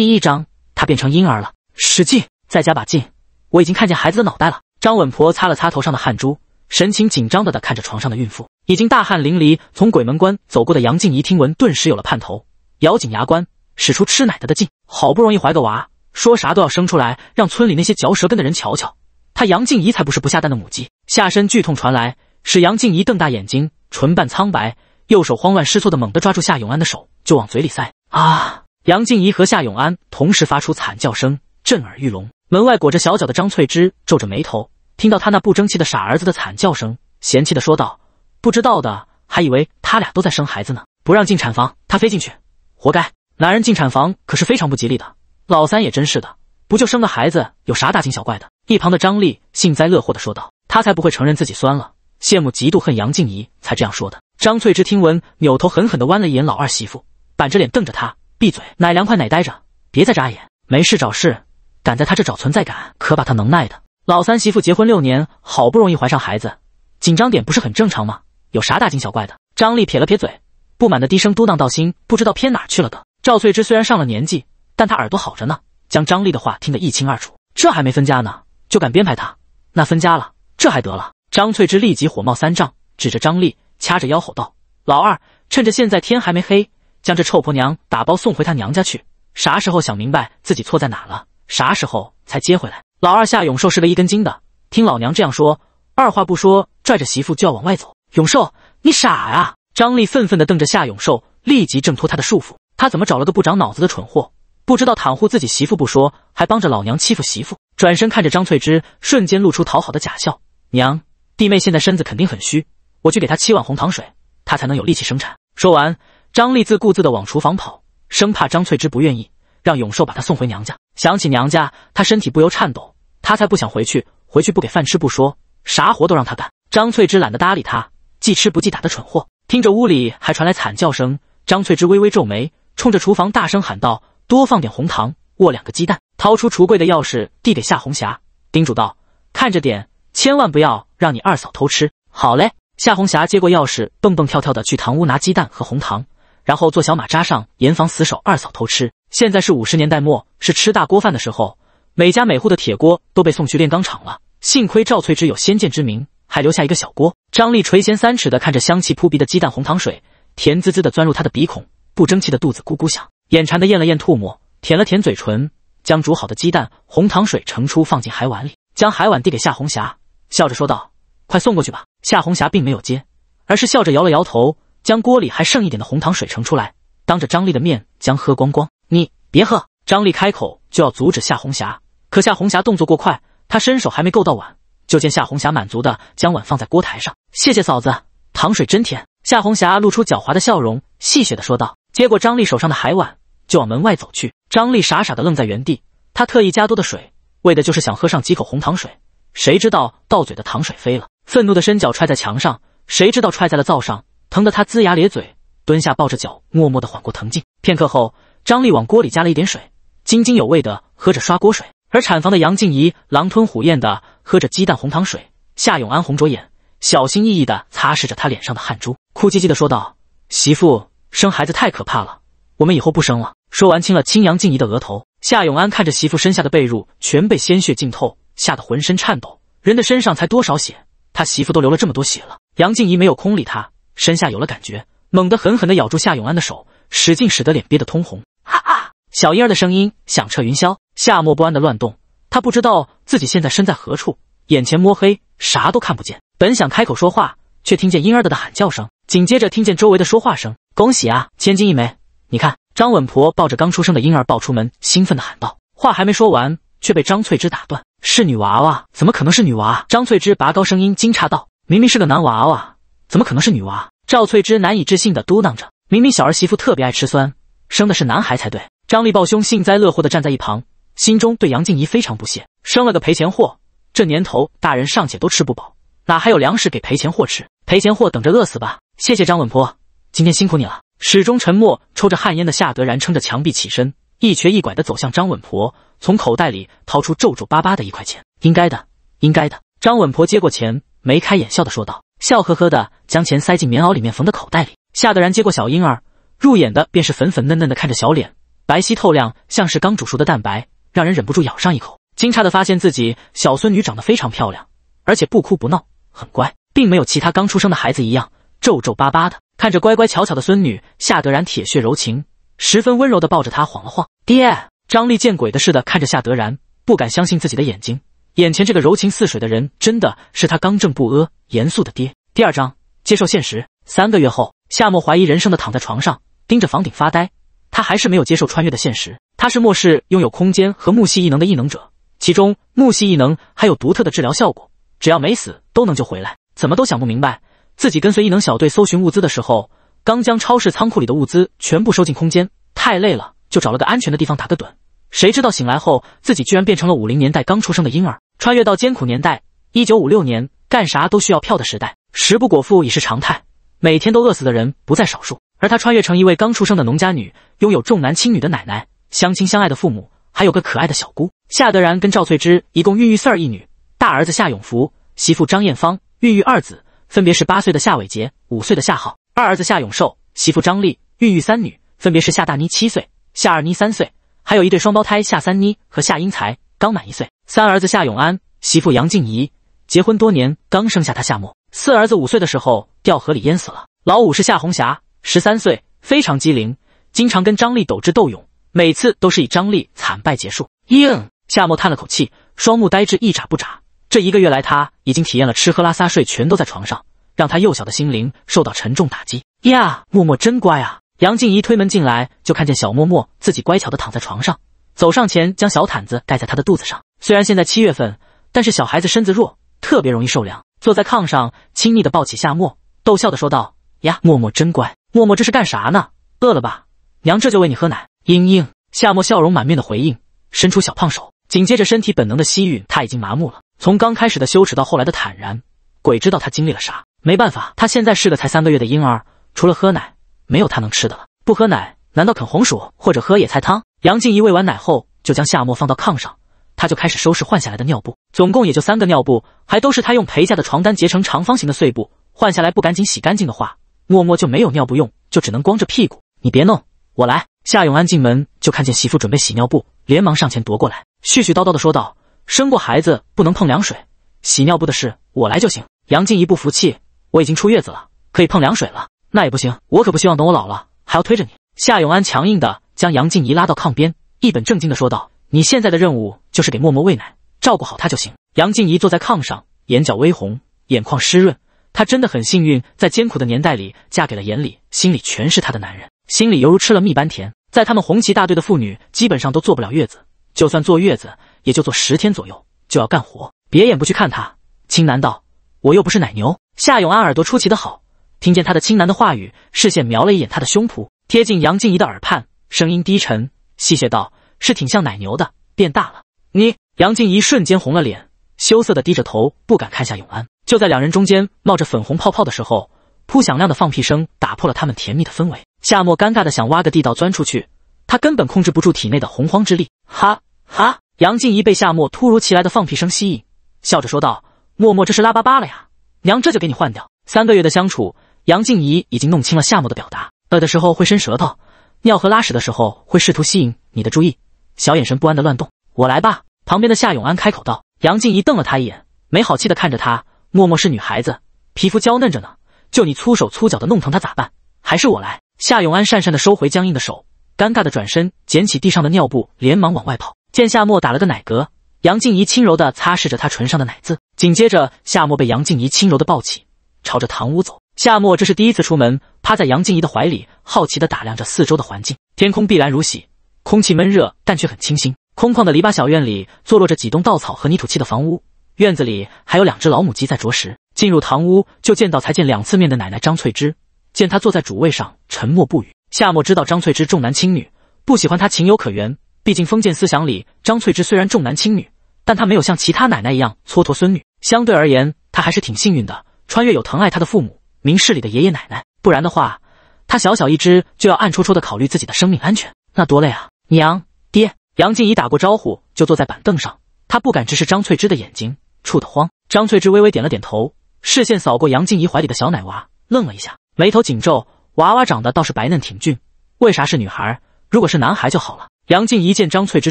第一章，她变成婴儿了。使劲，再加把劲！我已经看见孩子的脑袋了。张稳婆擦了擦头上的汗珠，神情紧张的的看着床上的孕妇，已经大汗淋漓。从鬼门关走过的杨静怡听闻，顿时有了盼头，咬紧牙关，使出吃奶的的劲。好不容易怀个娃，说啥都要生出来，让村里那些嚼舌根的人瞧瞧，她杨静怡才不是不下蛋的母鸡。下身剧痛传来，使杨静怡瞪大眼睛，唇瓣苍白，右手慌乱失措的猛地抓住夏永安的手就往嘴里塞。啊！杨静怡和夏永安同时发出惨叫声，震耳欲聋。门外裹着小脚的张翠芝皱着眉头，听到他那不争气的傻儿子的惨叫声，嫌弃的说道：“不知道的还以为他俩都在生孩子呢，不让进产房，他非进去，活该！男人进产房可是非常不吉利的。”老三也真是的，不就生个孩子，有啥大惊小怪的？一旁的张丽幸灾乐祸的说道：“他才不会承认自己酸了，羡慕、嫉妒、恨杨静怡才这样说的。”张翠芝听闻，扭头狠狠地剜了一眼老二媳妇，板着脸瞪着他。闭嘴，奶凉快奶呆着，别再扎眼，没事找事，敢在他这找存在感，可把他能耐的。老三媳妇结婚六年，好不容易怀上孩子，紧张点不是很正常吗？有啥大惊小怪的？张丽撇了撇嘴，不满的低声嘟囔道：“心不知道偏哪去了的。”赵翠芝虽然上了年纪，但她耳朵好着呢，将张丽的话听得一清二楚。这还没分家呢，就敢编排他，那分家了，这还得了？张翠芝立即火冒三丈，指着张丽，掐着腰吼道：“老二，趁着现在天还没黑。”将这臭婆娘打包送回她娘家去。啥时候想明白自己错在哪了？啥时候才接回来？老二夏永寿是个一根筋的，听老娘这样说，二话不说，拽着媳妇就要往外走。永寿，你傻呀！张丽愤愤地瞪着夏永寿，立即挣脱他的束缚。他怎么找了个不长脑子的蠢货？不知道袒护自己媳妇不说，还帮着老娘欺负媳妇。转身看着张翠芝，瞬间露出讨好的假笑。娘，弟妹现在身子肯定很虚，我去给她沏碗红糖水，她才能有力气生产。说完。张丽自顾自地往厨房跑，生怕张翠芝不愿意让永寿把她送回娘家。想起娘家，她身体不由颤抖。她才不想回去，回去不给饭吃不说，啥活都让她干。张翠芝懒得搭理她，既吃不记打的蠢货。听着屋里还传来惨叫声，张翠芝微微皱眉，冲着厨房大声喊道：“多放点红糖，卧两个鸡蛋。”掏出橱柜的钥匙递给夏红霞，叮嘱道：“看着点，千万不要让你二嫂偷吃。”好嘞，夏红霞接过钥匙，蹦蹦跳跳的去堂屋拿鸡蛋和红糖。然后做小马扎上，严防死守，二嫂偷吃。现在是五十年代末，是吃大锅饭的时候，每家每户的铁锅都被送去炼钢厂了。幸亏赵翠芝有先见之明，还留下一个小锅。张丽垂涎三尺的看着香气扑鼻的鸡蛋红糖水，甜滋滋的钻入她的鼻孔，不争气的肚子咕咕响，眼馋的咽了咽唾沫，舔了舔嘴唇，将煮好的鸡蛋红糖水盛出，放进海碗里，将海碗递给夏红霞，笑着说道：“快送过去吧。”夏红霞并没有接，而是笑着摇了摇头。将锅里还剩一点的红糖水盛出来，当着张丽的面将喝光光。你别喝！张丽开口就要阻止夏红霞，可夏红霞动作过快，她伸手还没够到碗，就见夏红霞满足的将碗放在锅台上。谢谢嫂子，糖水真甜。夏红霞露出狡猾的笑容，戏谑的说道，接过张丽手上的海碗，就往门外走去。张丽傻傻的愣在原地，她特意加多的水，为的就是想喝上几口红糖水，谁知道到嘴的糖水飞了，愤怒的伸脚踹在墙上，谁知道踹在了灶上。疼得他龇牙咧嘴，蹲下抱着脚，默默地缓过疼劲。片刻后，张丽往锅里加了一点水，津津有味地喝着刷锅水。而产房的杨静怡狼吞虎咽地喝着鸡蛋红糖水。夏永安红着眼，小心翼翼地擦拭着他脸上的汗珠，哭唧唧地说道：“媳妇生孩子太可怕了，我们以后不生了。”说完，亲了亲杨静怡的额头。夏永安看着媳妇身下的被褥全被鲜血浸透，吓得浑身颤抖。人的身上才多少血？他媳妇都流了这么多血了。杨静怡没有空理他。身下有了感觉，猛地狠狠地咬住夏永安的手，使劲使得脸憋得通红。哈哈，小婴儿的声音响彻云霄。夏末不安的乱动，他不知道自己现在身在何处，眼前摸黑，啥都看不见。本想开口说话，却听见婴儿的的喊叫声，紧接着听见周围的说话声：“恭喜啊，千金一枚！你看，张稳婆抱着刚出生的婴儿抱出门，兴奋地喊道。话还没说完，却被张翠芝打断：“是女娃娃，怎么可能是女娃？”张翠芝拔高声音惊诧道：“明明是个男娃娃，怎么可能是女娃？”赵翠芝难以置信的嘟囔着：“明明小儿媳妇特别爱吃酸，生的是男孩才对。”张丽抱胸，幸灾乐祸地站在一旁，心中对杨静怡非常不屑，生了个赔钱货。这年头，大人尚且都吃不饱，哪还有粮食给赔钱货吃？赔钱货等着饿死吧！谢谢张稳婆，今天辛苦你了。始终沉默、抽着旱烟的夏德然撑着墙壁起身，一瘸一拐地走向张稳婆，从口袋里掏出皱皱巴巴的一块钱：“应该的，应该的。”张稳婆接过钱，眉开眼笑地说道。笑呵呵的将钱塞进棉袄里面缝的口袋里，夏德然接过小婴儿，入眼的便是粉粉嫩嫩的，看着小脸白皙透亮，像是刚煮熟的蛋白，让人忍不住咬上一口。惊诧的发现自己小孙女长得非常漂亮，而且不哭不闹，很乖，并没有其他刚出生的孩子一样皱皱巴巴的。看着乖乖巧巧的孙女，夏德然铁血柔情，十分温柔的抱着她晃了晃。爹，张丽见鬼的似的看着夏德然，不敢相信自己的眼睛。眼前这个柔情似水的人，真的是他刚正不阿、严肃的爹。第二章，接受现实。三个月后，夏末怀疑人生的躺在床上，盯着房顶发呆。他还是没有接受穿越的现实。他是末世拥有空间和木系异能的异能者，其中木系异能还有独特的治疗效果，只要没死都能救回来。怎么都想不明白，自己跟随异能小队搜寻物资的时候，刚将超市仓库里的物资全部收进空间，太累了就找了个安全的地方打个盹，谁知道醒来后自己居然变成了五零年代刚出生的婴儿。穿越到艰苦年代，一九五六年，干啥都需要票的时代，食不果腹已是常态，每天都饿死的人不在少数。而他穿越成一位刚出生的农家女，拥有重男轻女的奶奶，相亲相爱的父母，还有个可爱的小姑。夏德然跟赵翠芝一共孕育四儿一女，大儿子夏永福，媳妇张艳芳，孕育二子，分别是八岁的夏伟杰，五岁的夏浩。二儿子夏永寿，媳妇张丽，孕育三女，分别是夏大妮七岁，夏二妮三岁，还有一对双胞胎夏三妮和夏英才。刚满一岁，三儿子夏永安，媳妇杨静怡，结婚多年，刚生下他夏末。四儿子五岁的时候掉河里淹死了。老五是夏红霞，十三岁，非常机灵，经常跟张丽斗智斗勇，每次都是以张丽惨败结束。应夏末叹了口气，双目呆滞，一眨不眨。这一个月来，他已经体验了吃喝拉撒睡全都在床上，让他幼小的心灵受到沉重打击呀。默默真乖啊！杨静怡推门进来，就看见小默默自己乖巧的躺在床上。走上前，将小毯子盖在他的肚子上。虽然现在七月份，但是小孩子身子弱，特别容易受凉。坐在炕上，亲昵的抱起夏沫，逗笑的说道：“呀，默默真乖。默默这是干啥呢？饿了吧？娘这就喂你喝奶。”“嘤嘤。”夏沫笑容满面的回应，伸出小胖手，紧接着身体本能的吸吮。他已经麻木了。从刚开始的羞耻到后来的坦然，鬼知道他经历了啥。没办法，他现在是个才三个月的婴儿，除了喝奶，没有他能吃的了。不喝奶，难道啃红薯或者喝野菜汤？杨静怡喂完奶后，就将夏沫放到炕上，她就开始收拾换下来的尿布，总共也就三个尿布，还都是她用陪嫁的床单结成长方形的碎布。换下来不赶紧洗干净的话，沫沫就没有尿布用，就只能光着屁股。你别弄，我来。夏永安进门就看见媳妇准备洗尿布，连忙上前夺过来，絮絮叨叨的说道：“生过孩子不能碰凉水，洗尿布的事我来就行。”杨静怡不服气：“我已经出月子了，可以碰凉水了。”那也不行，我可不希望等我老了还要推着你。”夏永安强硬的。将杨静怡拉到炕边，一本正经的说道：“你现在的任务就是给默默喂奶，照顾好她就行。”杨静怡坐在炕上，眼角微红，眼眶湿润。她真的很幸运，在艰苦的年代里嫁给了眼里心里全是她的男人，心里犹如吃了蜜般甜。在他们红旗大队的妇女基本上都坐不了月子，就算坐月子，也就坐十天左右就要干活。别眼不去看她，青楠道，我又不是奶牛。夏永安耳朵出奇的好，听见他的青楠的话语，视线瞄了一眼他的胸脯，贴近杨静怡的耳畔。声音低沉，戏谑道：“是挺像奶牛的，变大了。”你杨静怡瞬间红了脸，羞涩的低着头，不敢看下永安。就在两人中间冒着粉红泡泡的时候，扑响亮的放屁声打破了他们甜蜜的氛围。夏末尴尬的想挖个地道钻出去，他根本控制不住体内的洪荒之力。哈哈，杨静怡被夏末突如其来的放屁声吸引，笑着说道：“默默，这是拉粑粑了呀，娘这就给你换掉。”三个月的相处，杨静怡已经弄清了夏末的表达：饿的时候会伸舌头。尿和拉屎的时候会试图吸引你的注意，小眼神不安的乱动。我来吧。旁边的夏永安开口道。杨静怡瞪了他一眼，没好气的看着他。默默是女孩子，皮肤娇嫩着呢，就你粗手粗脚的弄疼她咋办？还是我来。夏永安讪讪的收回僵硬的手，尴尬的转身捡起地上的尿布，连忙往外跑。见夏末打了个奶嗝，杨静怡轻柔的擦拭着他唇上的奶渍。紧接着，夏末被杨静怡轻柔的抱起，朝着堂屋走。夏末这是第一次出门，趴在杨静怡的怀里，好奇地打量着四周的环境。天空碧蓝如洗，空气闷热但却很清新。空旷的篱笆小院里坐落着几栋稻草和泥土砌的房屋，院子里还有两只老母鸡在啄食。进入堂屋就见到才见两次面的奶奶张翠芝，见她坐在主位上沉默不语。夏末知道张翠芝重男轻女，不喜欢她情有可原。毕竟封建思想里，张翠芝虽然重男轻女，但她没有像其他奶奶一样蹉跎孙女，相对而言她还是挺幸运的。穿越有疼爱她的父母。明事理的爷爷奶奶，不然的话，他小小一只就要暗戳戳的考虑自己的生命安全，那多累啊！娘、爹，杨静怡打过招呼，就坐在板凳上，她不敢直视张翠芝的眼睛，怵得慌。张翠芝微微点了点头，视线扫过杨静怡怀里的小奶娃，愣了一下，眉头紧皱。娃娃长得倒是白嫩挺俊，为啥是女孩？如果是男孩就好了。杨静怡见张翠芝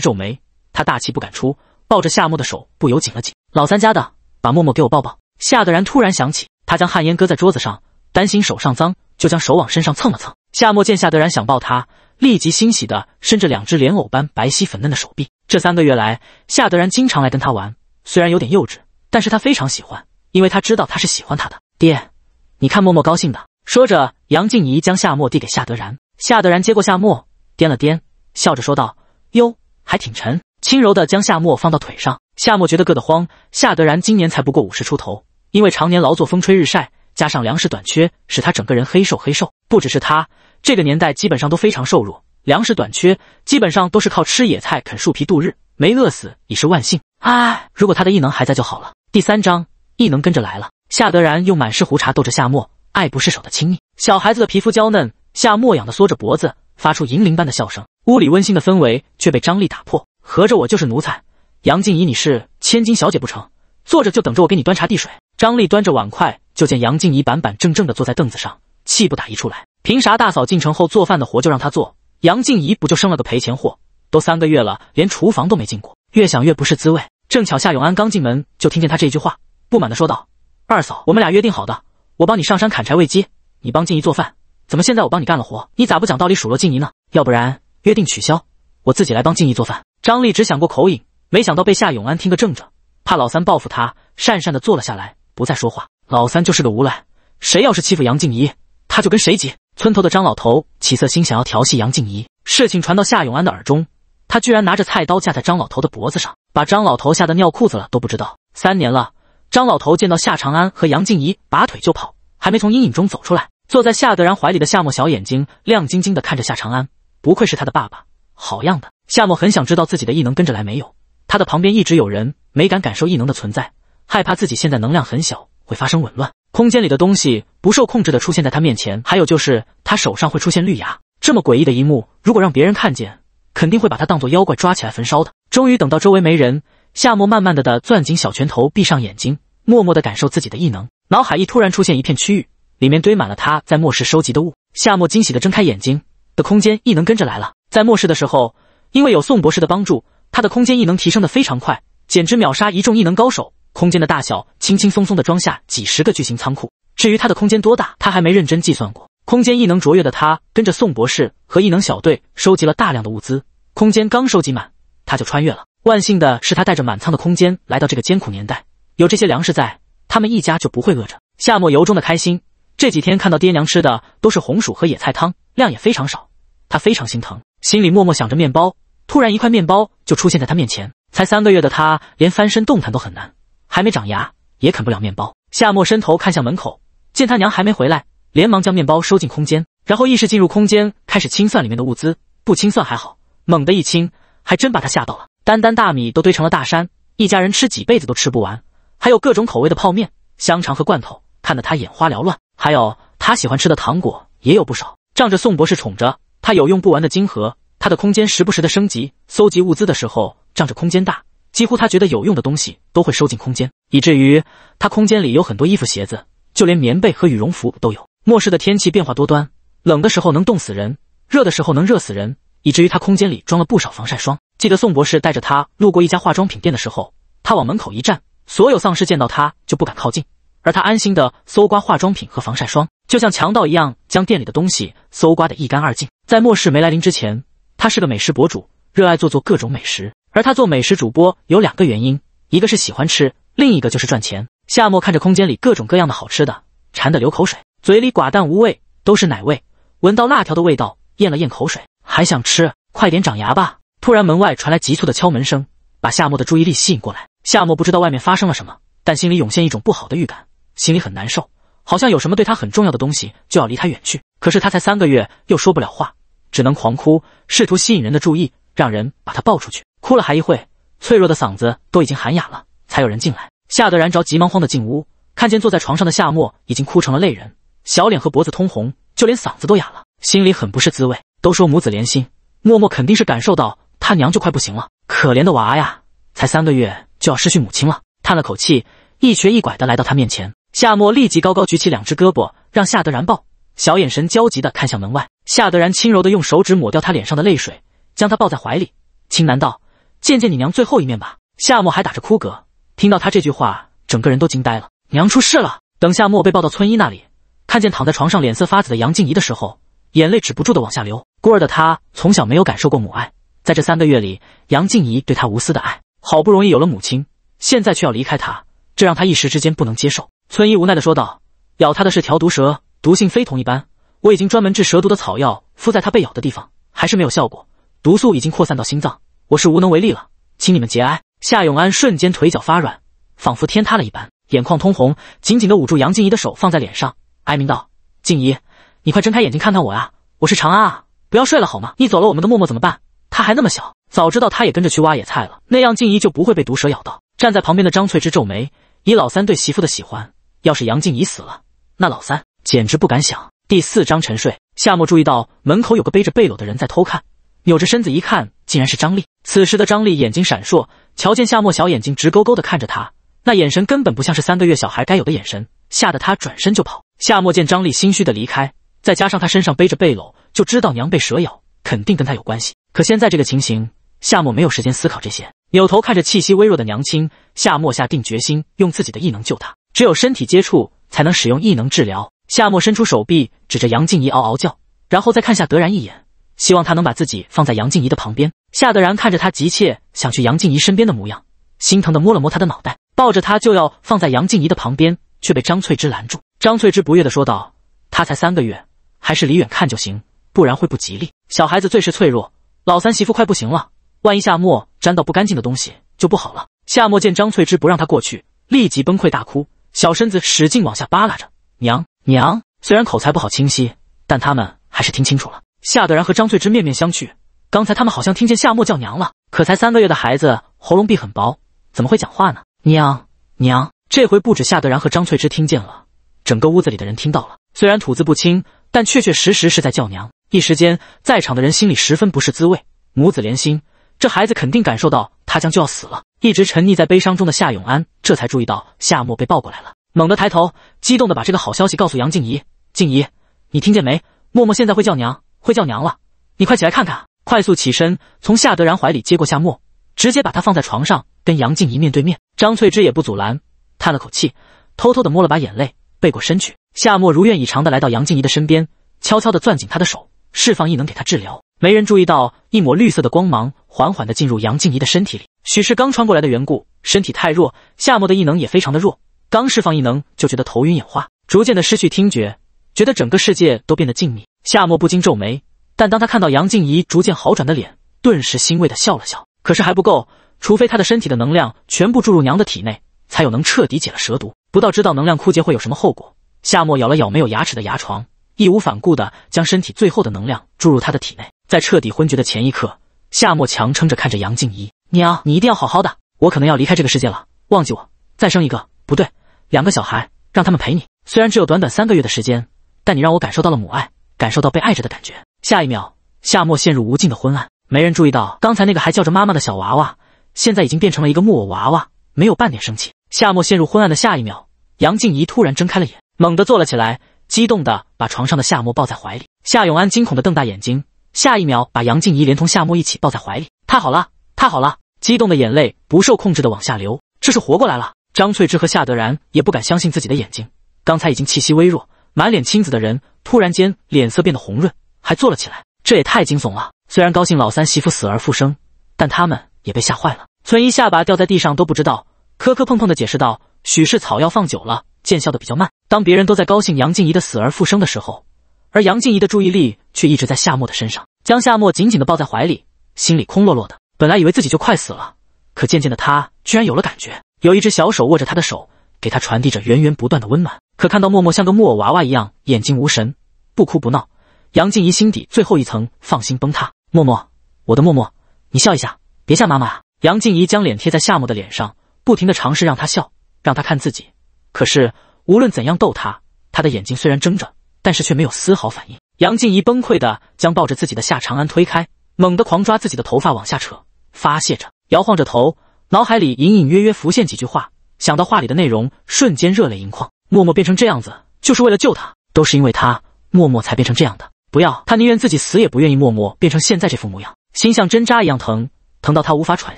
皱眉，她大气不敢出，抱着夏沫的手不由紧了紧。老三家的，把沫沫给我抱抱。夏德然突然想起。他将旱烟搁在桌子上，担心手上脏，就将手往身上蹭了蹭。夏末见夏德然想抱他，立即欣喜的伸着两只莲藕般白皙粉嫩的手臂。这三个月来，夏德然经常来跟他玩，虽然有点幼稚，但是他非常喜欢，因为他知道他是喜欢他的。爹，你看默默高兴的。说着，杨静怡将夏末递给夏德然。夏德然接过夏末，掂了掂，笑着说道：“哟，还挺沉。”轻柔的将夏末放到腿上。夏末觉得硌得慌。夏德然今年才不过五十出头。因为常年劳作，风吹日晒，加上粮食短缺，使他整个人黑瘦黑瘦。不只是他，这个年代基本上都非常瘦弱。粮食短缺，基本上都是靠吃野菜、啃树皮度日，没饿死已是万幸。唉，如果他的异能还在就好了。第三章，异能跟着来了。夏德然用满是胡茬逗着夏末，爱不释手的亲昵。小孩子的皮肤娇嫩，夏末痒的缩着脖子，发出银铃般的笑声。屋里温馨的氛围却被张力打破。合着我就是奴才？杨静怡，你是千金小姐不成？坐着就等着我给你端茶递水？张丽端着碗筷，就见杨静怡板板正正地坐在凳子上，气不打一处来。凭啥大嫂进城后做饭的活就让她做？杨静怡不就生了个赔钱货？都三个月了，连厨房都没进过。越想越不是滋味。正巧夏永安刚进门，就听见他这一句话，不满地说道：“二嫂，我们俩约定好的，我帮你上山砍柴喂鸡，你帮静怡做饭。怎么现在我帮你干了活，你咋不讲道理数落静怡呢？要不然约定取消，我自己来帮静怡做饭。”张丽只想过口瘾，没想到被夏永安听个正着，怕老三报复他，讪讪地坐了下来。不再说话，老三就是个无赖，谁要是欺负杨静怡，他就跟谁急。村头的张老头起色心，想要调戏杨静怡，事情传到夏永安的耳中，他居然拿着菜刀架在张老头的脖子上，把张老头吓得尿裤子了都不知道。三年了，张老头见到夏长安和杨静怡，拔腿就跑，还没从阴影中走出来。坐在夏德然怀里的夏末，小眼睛亮晶晶的看着夏长安，不愧是他的爸爸，好样的。夏末很想知道自己的异能跟着来没有，他的旁边一直有人，没敢感受异能的存在。害怕自己现在能量很小，会发生紊乱，空间里的东西不受控制的出现在他面前，还有就是他手上会出现绿芽，这么诡异的一幕，如果让别人看见，肯定会把他当作妖怪抓起来焚烧的。终于等到周围没人，夏末慢慢的的攥紧小拳头，闭上眼睛，默默的感受自己的异能，脑海一突然出现一片区域，里面堆满了他在末世收集的物。夏末惊喜的睁开眼睛，的空间异能跟着来了。在末世的时候，因为有宋博士的帮助，他的空间异能提升的非常快，简直秒杀一众异能高手。空间的大小，轻轻松松的装下几十个巨型仓库。至于它的空间多大，他还没认真计算过。空间异能卓越的他，跟着宋博士和异能小队收集了大量的物资。空间刚收集满，他就穿越了。万幸的是，他带着满仓的空间来到这个艰苦年代，有这些粮食在，他们一家就不会饿着。夏末由衷的开心。这几天看到爹娘吃的都是红薯和野菜汤，量也非常少，他非常心疼，心里默默想着面包。突然，一块面包就出现在他面前。才三个月的他，连翻身动弹都很难。还没长牙，也啃不了面包。夏末伸头看向门口，见他娘还没回来，连忙将面包收进空间，然后意识进入空间，开始清算里面的物资。不清算还好，猛地一清，还真把他吓到了。单单大米都堆成了大山，一家人吃几辈子都吃不完。还有各种口味的泡面、香肠和罐头，看得他眼花缭乱。还有他喜欢吃的糖果也有不少。仗着宋博士宠着他，有用不完的金盒，他的空间时不时的升级，搜集物资的时候，仗着空间大。几乎他觉得有用的东西都会收进空间，以至于他空间里有很多衣服、鞋子，就连棉被和羽绒服都有。末世的天气变化多端，冷的时候能冻死人，热的时候能热死人，以至于他空间里装了不少防晒霜。记得宋博士带着他路过一家化妆品店的时候，他往门口一站，所有丧尸见到他就不敢靠近，而他安心的搜刮化妆品和防晒霜，就像强盗一样将店里的东西搜刮的一干二净。在末世没来临之前，他是个美食博主，热爱做做各种美食。而他做美食主播有两个原因，一个是喜欢吃，另一个就是赚钱。夏末看着空间里各种各样的好吃的，馋得流口水，嘴里寡淡无味，都是奶味。闻到辣条的味道，咽了咽口水，还想吃，快点长牙吧。突然门外传来急促的敲门声，把夏末的注意力吸引过来。夏末不知道外面发生了什么，但心里涌现一种不好的预感，心里很难受，好像有什么对他很重要的东西就要离他远去。可是他才三个月，又说不了话，只能狂哭，试图吸引人的注意，让人把他抱出去。哭了还一会，脆弱的嗓子都已经喊哑了，才有人进来。夏德然着急忙慌的进屋，看见坐在床上的夏沫已经哭成了泪人，小脸和脖子通红，就连嗓子都哑了，心里很不是滋味。都说母子连心，默默肯定是感受到他娘就快不行了，可怜的娃呀，才三个月就要失去母亲了，叹了口气，一瘸一拐的来到他面前。夏沫立即高高举起两只胳膊，让夏德然抱。小眼神焦急的看向门外。夏德然轻柔的用手指抹掉他脸上的泪水，将他抱在怀里，轻喃道。见见你娘最后一面吧。夏末还打着哭嗝，听到他这句话，整个人都惊呆了。娘出事了。等夏末被抱到村医那里，看见躺在床上脸色发紫的杨静怡的时候，眼泪止不住的往下流。孤儿的他从小没有感受过母爱，在这三个月里，杨静怡对他无私的爱，好不容易有了母亲，现在却要离开他，这让他一时之间不能接受。村医无奈的说道：“咬他的是条毒蛇，毒性非同一般。我已经专门治蛇毒的草药敷在他被咬的地方，还是没有效果。毒素已经扩散到心脏。”我是无能为力了，请你们节哀。夏永安瞬间腿脚发软，仿佛天塌了一般，眼眶通红，紧紧的捂住杨静怡的手，放在脸上，哀鸣道：“静怡，你快睁开眼睛看看我呀，我是长安啊，不要睡了好吗？你走了，我们的默默怎么办？他还那么小，早知道他也跟着去挖野菜了，那样静怡就不会被毒蛇咬到。”站在旁边的张翠芝皱眉，以老三对媳妇的喜欢，要是杨静怡死了，那老三简直不敢想。第四章沉睡，夏末注意到门口有个背着背篓的人在偷看，扭着身子一看。竟然是张丽。此时的张丽眼睛闪烁，瞧见夏末小眼睛直勾勾的看着她，那眼神根本不像是三个月小孩该有的眼神，吓得她转身就跑。夏末见张丽心虚的离开，再加上她身上背着背篓，就知道娘被蛇咬，肯定跟她有关系。可现在这个情形，夏末没有时间思考这些，扭头看着气息微弱的娘亲，夏末下定决心用自己的异能救她。只有身体接触才能使用异能治疗。夏末伸出手臂，指着杨静怡，嗷嗷叫，然后再看夏德然一眼，希望他能把自己放在杨静怡的旁边。夏德然看着他急切想去杨静怡身边的模样，心疼的摸了摸他的脑袋，抱着他就要放在杨静怡的旁边，却被张翠芝拦住。张翠芝不悦的说道：“他才三个月，还是离远看就行，不然会不吉利。小孩子最是脆弱，老三媳妇快不行了，万一夏沫沾到不干净的东西就不好了。”夏沫见张翠芝不让他过去，立即崩溃大哭，小身子使劲往下扒拉着：“娘娘！”虽然口才不好清晰，但他们还是听清楚了。夏德然和张翠芝面面相觑。刚才他们好像听见夏末叫娘了，可才三个月的孩子喉咙壁很薄，怎么会讲话呢？娘娘，这回不止夏德然和张翠芝听见了，整个屋子里的人听到了。虽然吐字不清，但确确实实是在叫娘。一时间，在场的人心里十分不是滋味。母子连心，这孩子肯定感受到他将就要死了。一直沉溺在悲伤中的夏永安这才注意到夏末被抱过来了，猛地抬头，激动的把这个好消息告诉杨静怡：“静怡，你听见没？默默现在会叫娘，会叫娘了！你快起来看看。”快速起身，从夏德然怀里接过夏沫，直接把她放在床上，跟杨静怡面对面。张翠芝也不阻拦，叹了口气，偷偷的摸了把眼泪，背过身去。夏沫如愿以偿的来到杨静怡的身边，悄悄的攥紧她的手，释放异能给她治疗。没人注意到，一抹绿色的光芒缓缓的进入杨静怡的身体里。许是刚穿过来的缘故，身体太弱，夏沫的异能也非常的弱。刚释放异能就觉得头晕眼花，逐渐的失去听觉，觉得整个世界都变得静谧。夏沫不禁皱眉。但当他看到杨静怡逐渐好转的脸，顿时欣慰的笑了笑。可是还不够，除非他的身体的能量全部注入娘的体内，才有能彻底解了蛇毒。不到知道能量枯竭会有什么后果，夏末咬了咬没有牙齿的牙床，义无反顾的将身体最后的能量注入她的体内。在彻底昏厥的前一刻，夏末强撑着看着杨静怡：“娘，你一定要好好的，我可能要离开这个世界了。忘记我，再生一个，不对，两个小孩，让他们陪你。虽然只有短短三个月的时间，但你让我感受到了母爱。”感受到被爱着的感觉，下一秒夏末陷入无尽的昏暗。没人注意到，刚才那个还叫着妈妈的小娃娃，现在已经变成了一个木偶娃娃，没有半点生气。夏末陷入昏暗的下一秒，杨静怡突然睁开了眼，猛地坐了起来，激动地把床上的夏末抱在怀里。夏永安惊恐地瞪大眼睛，下一秒把杨静怡连同夏末一起抱在怀里。太好了，太好了！激动的眼泪不受控制的往下流，这是活过来了。张翠芝和夏德然也不敢相信自己的眼睛，刚才已经气息微弱。满脸青紫的人突然间脸色变得红润，还坐了起来。这也太惊悚了！虽然高兴老三媳妇死而复生，但他们也被吓坏了。村医下巴掉在地上都不知道，磕磕碰碰的解释道：“许是草药放久了，见效的比较慢。”当别人都在高兴杨静怡的死而复生的时候，而杨静怡的注意力却一直在夏沫的身上，将夏沫紧紧的抱在怀里，心里空落落的。本来以为自己就快死了，可渐渐的她居然有了感觉，有一只小手握着她的手。给他传递着源源不断的温暖，可看到默默像个木偶娃娃一样，眼睛无神，不哭不闹，杨静怡心底最后一层放心崩塌。默默，我的默默，你笑一下，别吓妈妈！杨静怡将脸贴在夏沫的脸上，不停的尝试让他笑，让他看自己。可是无论怎样逗他，他的眼睛虽然睁着，但是却没有丝毫反应。杨静怡崩溃的将抱着自己的夏长安推开，猛地狂抓自己的头发往下扯，发泄着，摇晃着头，脑海里隐隐约约浮现几句话。想到话里的内容，瞬间热泪盈眶。默默变成这样子，就是为了救他，都是因为他，默默才变成这样的。不要他，宁愿自己死，也不愿意默默变成现在这副模样。心像针扎一样疼，疼到他无法喘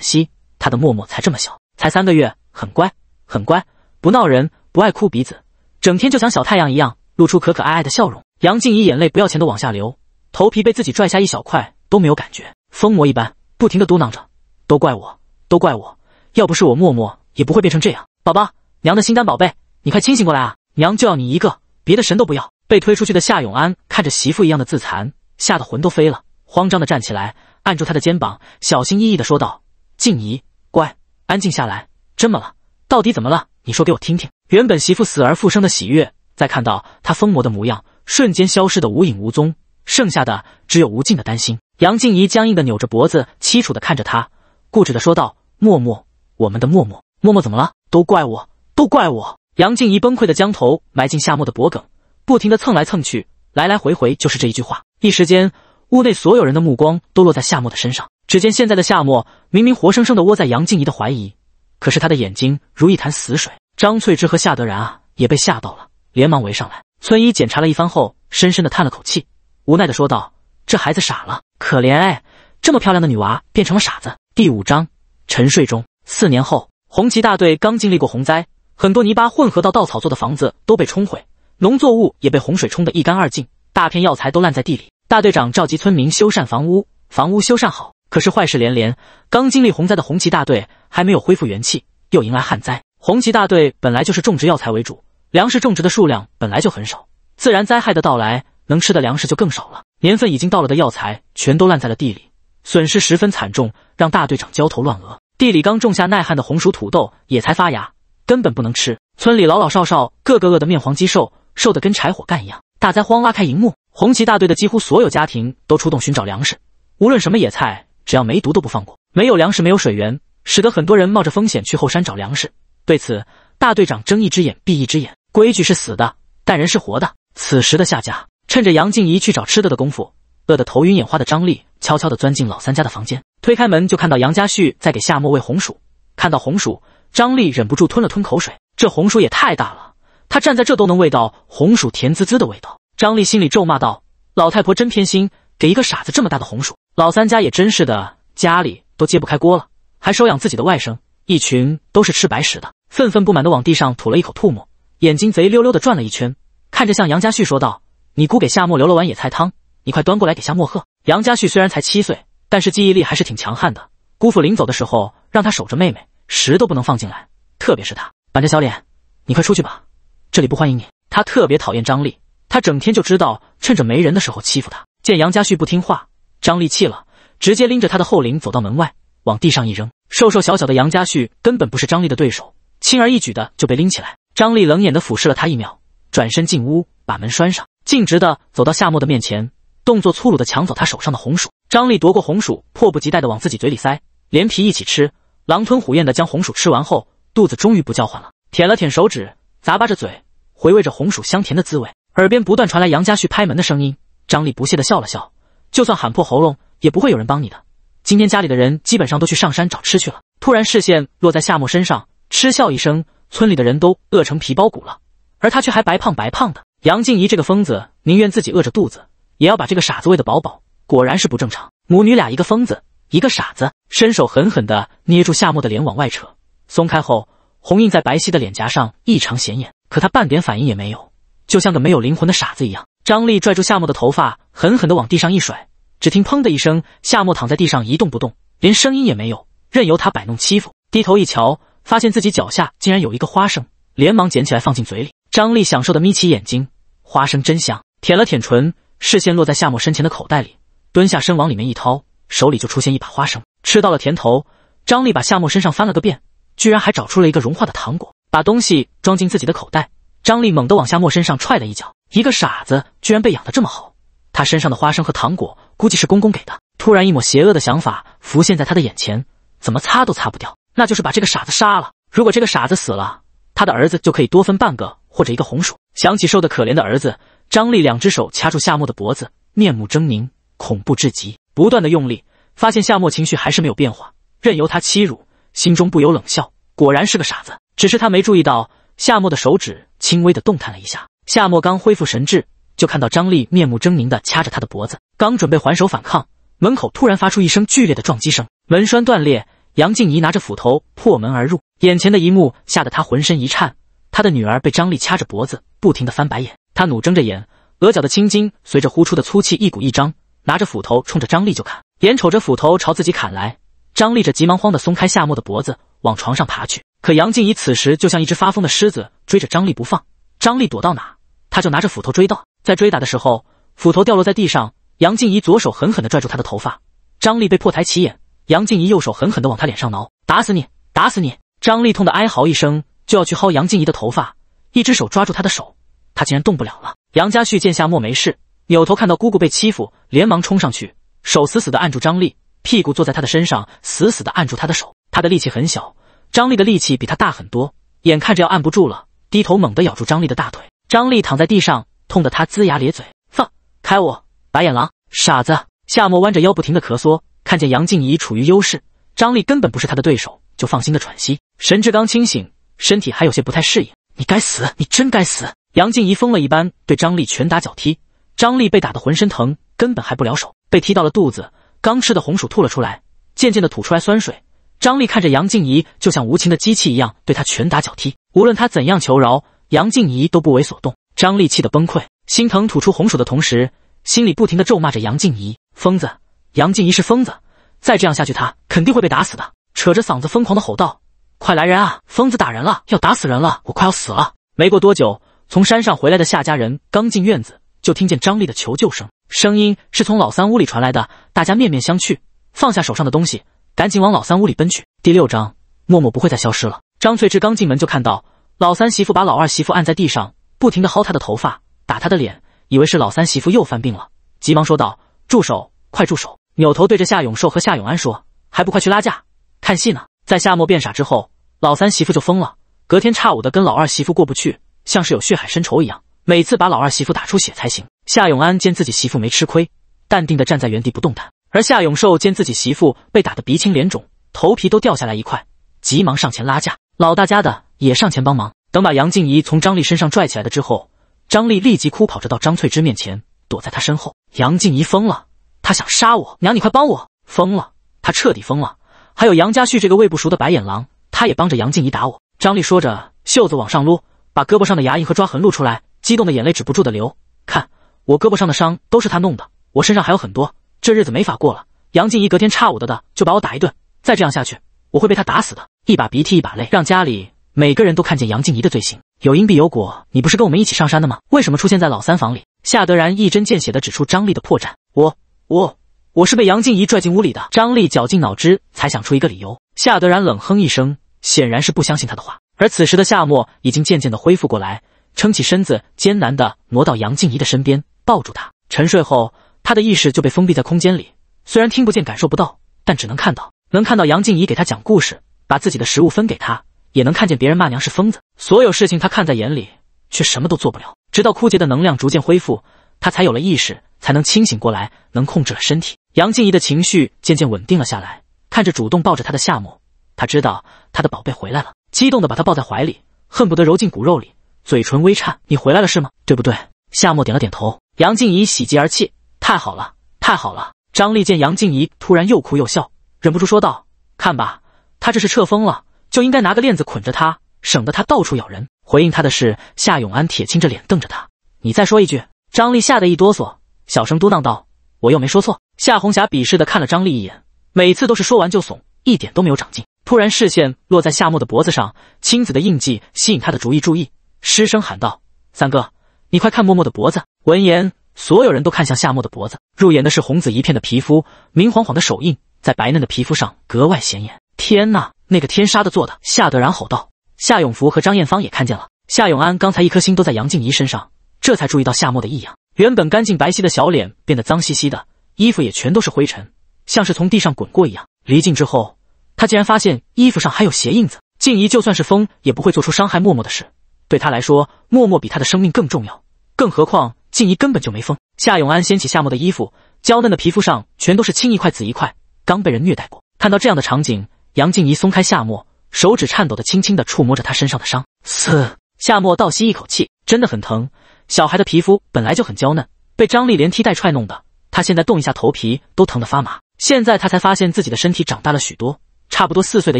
息。他的默默才这么小，才三个月，很乖，很乖，不闹人，不爱哭鼻子，整天就像小太阳一样，露出可可爱爱的笑容。杨静怡眼泪不要钱的往下流，头皮被自己拽下一小块都没有感觉，疯魔一般，不停的嘟囔着：“都怪我，都怪我，要不是我默默，也不会变成这样。”宝宝，娘的心肝宝贝，你快清醒过来啊！娘就要你一个，别的神都不要。被推出去的夏永安看着媳妇一样的自残，吓得魂都飞了，慌张的站起来，按住她的肩膀，小心翼翼的说道：“静怡，乖，安静下来，这么了？到底怎么了？你说给我听听。”原本媳妇死而复生的喜悦，在看到她疯魔的模样，瞬间消失的无影无踪，剩下的只有无尽的担心。杨静怡僵硬的扭着脖子，凄楚的看着他，固执的说道：“默默，我们的默默，默默怎么了？”都怪我，都怪我！杨静怡崩溃的将头埋进夏沫的脖梗，不停的蹭来蹭去，来来回回就是这一句话。一时间，屋内所有人的目光都落在夏沫的身上。只见现在的夏末明明活生生的窝在杨静怡的怀里，可是他的眼睛如一潭死水。张翠芝和夏德然啊也被吓到了，连忙围上来。村医检查了一番后，深深的叹了口气，无奈的说道：“这孩子傻了，可怜哎，这么漂亮的女娃变成了傻子。”第五章，沉睡中。四年后。红旗大队刚经历过洪灾，很多泥巴混合到稻草做的房子都被冲毁，农作物也被洪水冲得一干二净，大片药材都烂在地里。大队长召集村民修缮房屋，房屋修缮好，可是坏事连连。刚经历洪灾的红旗大队还没有恢复元气，又迎来旱灾。红旗大队本来就是种植药材为主，粮食种植的数量本来就很少，自然灾害的到来，能吃的粮食就更少了。年份已经到了的药材全都烂在了地里，损失十分惨重，让大队长焦头烂额。地里刚种下耐旱的红薯、土豆也才发芽，根本不能吃。村里老老少少，个个饿得面黄肌瘦，瘦得跟柴火干一样。大灾荒拉开荧幕，红旗大队的几乎所有家庭都出动寻找粮食，无论什么野菜，只要没毒都不放过。没有粮食，没有水源，使得很多人冒着风险去后山找粮食。对此，大队长睁一只眼闭一只眼，规矩是死的，但人是活的。此时的夏家，趁着杨静怡去找吃的的功夫。饿得头晕眼花的张丽悄悄地钻进老三家的房间，推开门就看到杨家旭在给夏沫喂红薯。看到红薯，张丽忍不住吞了吞口水，这红薯也太大了，她站在这都能闻到红薯甜滋滋的味道。张丽心里咒骂道：“老太婆真偏心，给一个傻子这么大的红薯。”老三家也真是的，家里都揭不开锅了，还收养自己的外甥，一群都是吃白食的。愤愤不满地往地上吐了一口唾沫，眼睛贼溜溜地转了一圈，看着向杨家旭说道：“你姑给夏沫留了碗野菜汤。”你快端过来给夏沫喝。杨家旭虽然才七岁，但是记忆力还是挺强悍的。姑父临走的时候，让他守着妹妹，食都不能放进来，特别是他板着小脸。你快出去吧，这里不欢迎你。他特别讨厌张丽，他整天就知道趁着没人的时候欺负他。见杨家旭不听话，张丽气了，直接拎着他的后领走到门外，往地上一扔。瘦瘦小小的杨家旭根本不是张丽的对手，轻而易举的就被拎起来。张丽冷眼的俯视了他一秒，转身进屋，把门拴上，径直的走到夏沫的面前。动作粗鲁的抢走他手上的红薯，张丽夺过红薯，迫不及待的往自己嘴里塞，连皮一起吃，狼吞虎咽的将红薯吃完后，肚子终于不叫唤了，舔了舔手指，咂巴着嘴，回味着红薯香甜的滋味，耳边不断传来杨家旭拍门的声音。张丽不屑的笑了笑，就算喊破喉咙也不会有人帮你的，今天家里的人基本上都去上山找吃去了。突然视线落在夏沫身上，嗤笑一声，村里的人都饿成皮包骨了，而他却还白胖白胖的。杨静怡这个疯子，宁愿自己饿着肚子。也要把这个傻子喂的饱饱，果然是不正常。母女俩一个疯子，一个傻子，伸手狠狠地捏住夏沫的脸往外扯，松开后，红印在白皙的脸颊上异常显眼。可她半点反应也没有，就像个没有灵魂的傻子一样。张丽拽住夏沫的头发，狠狠地往地上一甩，只听砰的一声，夏沫躺在地上一动不动，连声音也没有，任由她摆弄欺负。低头一瞧，发现自己脚下竟然有一个花生，连忙捡起来放进嘴里。张丽享受的眯起眼睛，花生真香，舔了舔唇。视线落在夏沫身前的口袋里，蹲下身往里面一掏，手里就出现一把花生。吃到了甜头，张力把夏沫身上翻了个遍，居然还找出了一个融化的糖果，把东西装进自己的口袋。张力猛地往夏沫身上踹了一脚，一个傻子居然被养得这么好，他身上的花生和糖果估计是公公给的。突然，一抹邪恶的想法浮现在他的眼前，怎么擦都擦不掉，那就是把这个傻子杀了。如果这个傻子死了，他的儿子就可以多分半个或者一个红薯。想起瘦的可怜的儿子。张力两只手掐住夏沫的脖子，面目狰狞，恐怖至极，不断的用力。发现夏沫情绪还是没有变化，任由他欺辱，心中不由冷笑，果然是个傻子。只是他没注意到，夏沫的手指轻微的动弹了一下。夏沫刚恢复神智，就看到张力面目狰狞的掐着他的脖子，刚准备还手反抗，门口突然发出一声剧烈的撞击声，门栓断裂，杨静怡拿着斧头破门而入。眼前的一幕吓得她浑身一颤，她的女儿被张力掐着脖子，不停的翻白眼。他努睁着眼，额角的青筋随着呼出的粗气一鼓一张，拿着斧头冲着张力就砍。眼瞅着斧头朝自己砍来，张力着急忙慌的松开夏沫的脖子，往床上爬去。可杨静怡此时就像一只发疯的狮子，追着张力不放。张力躲到哪，他就拿着斧头追到。在追打的时候，斧头掉落在地上，杨静怡左手狠狠地拽住他的头发，张力被迫抬起眼。杨静怡右手狠狠地往他脸上挠，打死你，打死你！张力痛得哀嚎一声，就要去薅杨静怡的头发，一只手抓住他的手。他竟然动不了了。杨家旭见夏沫没事，扭头看到姑姑被欺负，连忙冲上去，手死死的按住张丽，屁股坐在她的身上，死死的按住她的手。他的力气很小，张丽的力气比他大很多。眼看着要按不住了，低头猛地咬住张丽的大腿。张丽躺在地上，痛得他龇牙咧嘴，放开我，白眼狼，傻子！夏沫弯着腰不停的咳嗽，看见杨静怡处于优势，张丽根本不是他的对手，就放心的喘息。神志刚清醒，身体还有些不太适应。你该死，你真该死！杨静怡疯了一般对张丽拳打脚踢，张丽被打得浑身疼，根本还不了手，被踢到了肚子，刚吃的红薯吐了出来，渐渐的吐出来酸水。张丽看着杨静怡，就像无情的机器一样对她拳打脚踢，无论她怎样求饶，杨静怡都不为所动。张丽气得崩溃，心疼吐出红薯的同时，心里不停的咒骂着杨静怡：“疯子！”杨静怡是疯子，再这样下去，她肯定会被打死的。扯着嗓子疯狂的吼道：“快来人啊！疯子打人了，要打死人了，我快要死了！”没过多久。从山上回来的夏家人刚进院子，就听见张丽的求救声，声音是从老三屋里传来的。大家面面相觑，放下手上的东西，赶紧往老三屋里奔去。第六章，默默不会再消失了。张翠芝刚进门就看到老三媳妇把老二媳妇按在地上，不停地薅她的头发，打她的脸，以为是老三媳妇又犯病了，急忙说道：“住手，快住手！”扭头对着夏永寿和夏永安说：“还不快去拉架？看戏呢。”在夏末变傻之后，老三媳妇就疯了，隔天差五的跟老二媳妇过不去。像是有血海深仇一样，每次把老二媳妇打出血才行。夏永安见自己媳妇没吃亏，淡定的站在原地不动弹。而夏永寿见自己媳妇被打得鼻青脸肿，头皮都掉下来一块，急忙上前拉架，老大家的也上前帮忙。等把杨静怡从张丽身上拽起来的之后，张丽立即哭跑着到张翠芝面前，躲在她身后。杨静怡疯了，她想杀我娘，你快帮我！疯了，她彻底疯了。还有杨家旭这个喂不熟的白眼狼，他也帮着杨静怡打我。张丽说着，袖子往上撸。把胳膊上的牙印和抓痕露出来，激动的眼泪止不住的流。看我胳膊上的伤都是他弄的，我身上还有很多，这日子没法过了。杨静怡隔天差五的的就把我打一顿，再这样下去我会被他打死的。一把鼻涕一把泪，让家里每个人都看见杨静怡的罪行。有因必有果，你不是跟我们一起上山的吗？为什么出现在老三房里？夏德然一针见血的指出张丽的破绽。我我我是被杨静怡拽进屋里的。张丽绞尽脑汁才想出一个理由。夏德然冷哼一声，显然是不相信他的话。而此时的夏末已经渐渐的恢复过来，撑起身子，艰难的挪到杨静怡的身边，抱住她。沉睡后，他的意识就被封闭在空间里，虽然听不见、感受不到，但只能看到，能看到杨静怡给他讲故事，把自己的食物分给他，也能看见别人骂娘是疯子，所有事情他看在眼里，却什么都做不了。直到枯竭的能量逐渐恢复，他才有了意识，才能清醒过来，能控制了身体。杨静怡的情绪渐渐稳定了下来，看着主动抱着她的夏末，他知道他的宝贝回来了。激动的把他抱在怀里，恨不得揉进骨肉里，嘴唇微颤。你回来了是吗？对不对？夏末点了点头。杨静怡喜极而泣：“太好了，太好了！”张丽见杨静怡突然又哭又笑，忍不住说道：“看吧，他这是撤封了，就应该拿个链子捆着他，省得他到处咬人。”回应他的是夏永安，铁青着脸瞪着他：“你再说一句！”张丽吓得一哆嗦，小声嘟囔道：“我又没说错。”夏红霞鄙视的看了张丽一眼：“每次都是说完就怂，一点都没有长进。”突然，视线落在夏末的脖子上，青紫的印记吸引他的注意。注意，失声喊道：“三哥，你快看，默默的脖子！”闻言，所有人都看向夏末的脖子。入眼的是红紫一片的皮肤，明晃晃的手印在白嫩的皮肤上格外显眼。天呐，那个天杀的做的！夏德然吼道。夏永福和张艳芳也看见了。夏永安刚才一颗心都在杨静怡身上，这才注意到夏末的异样。原本干净白皙的小脸变得脏兮兮的，衣服也全都是灰尘，像是从地上滚过一样。离近之后。他竟然发现衣服上还有鞋印子。静怡就算是疯，也不会做出伤害默默的事。对他来说，默默比他的生命更重要。更何况静怡根本就没疯。夏永安掀起夏沫的衣服，娇嫩的皮肤上全都是青一块紫一块，刚被人虐待过。看到这样的场景，杨静怡松开夏沫，手指颤抖的轻轻的触摸着他身上的伤。嘶！夏沫倒吸一口气，真的很疼。小孩的皮肤本来就很娇嫩，被张丽连踢带踹弄的，他现在动一下头皮都疼得发麻。现在他才发现自己的身体长大了许多。差不多四岁的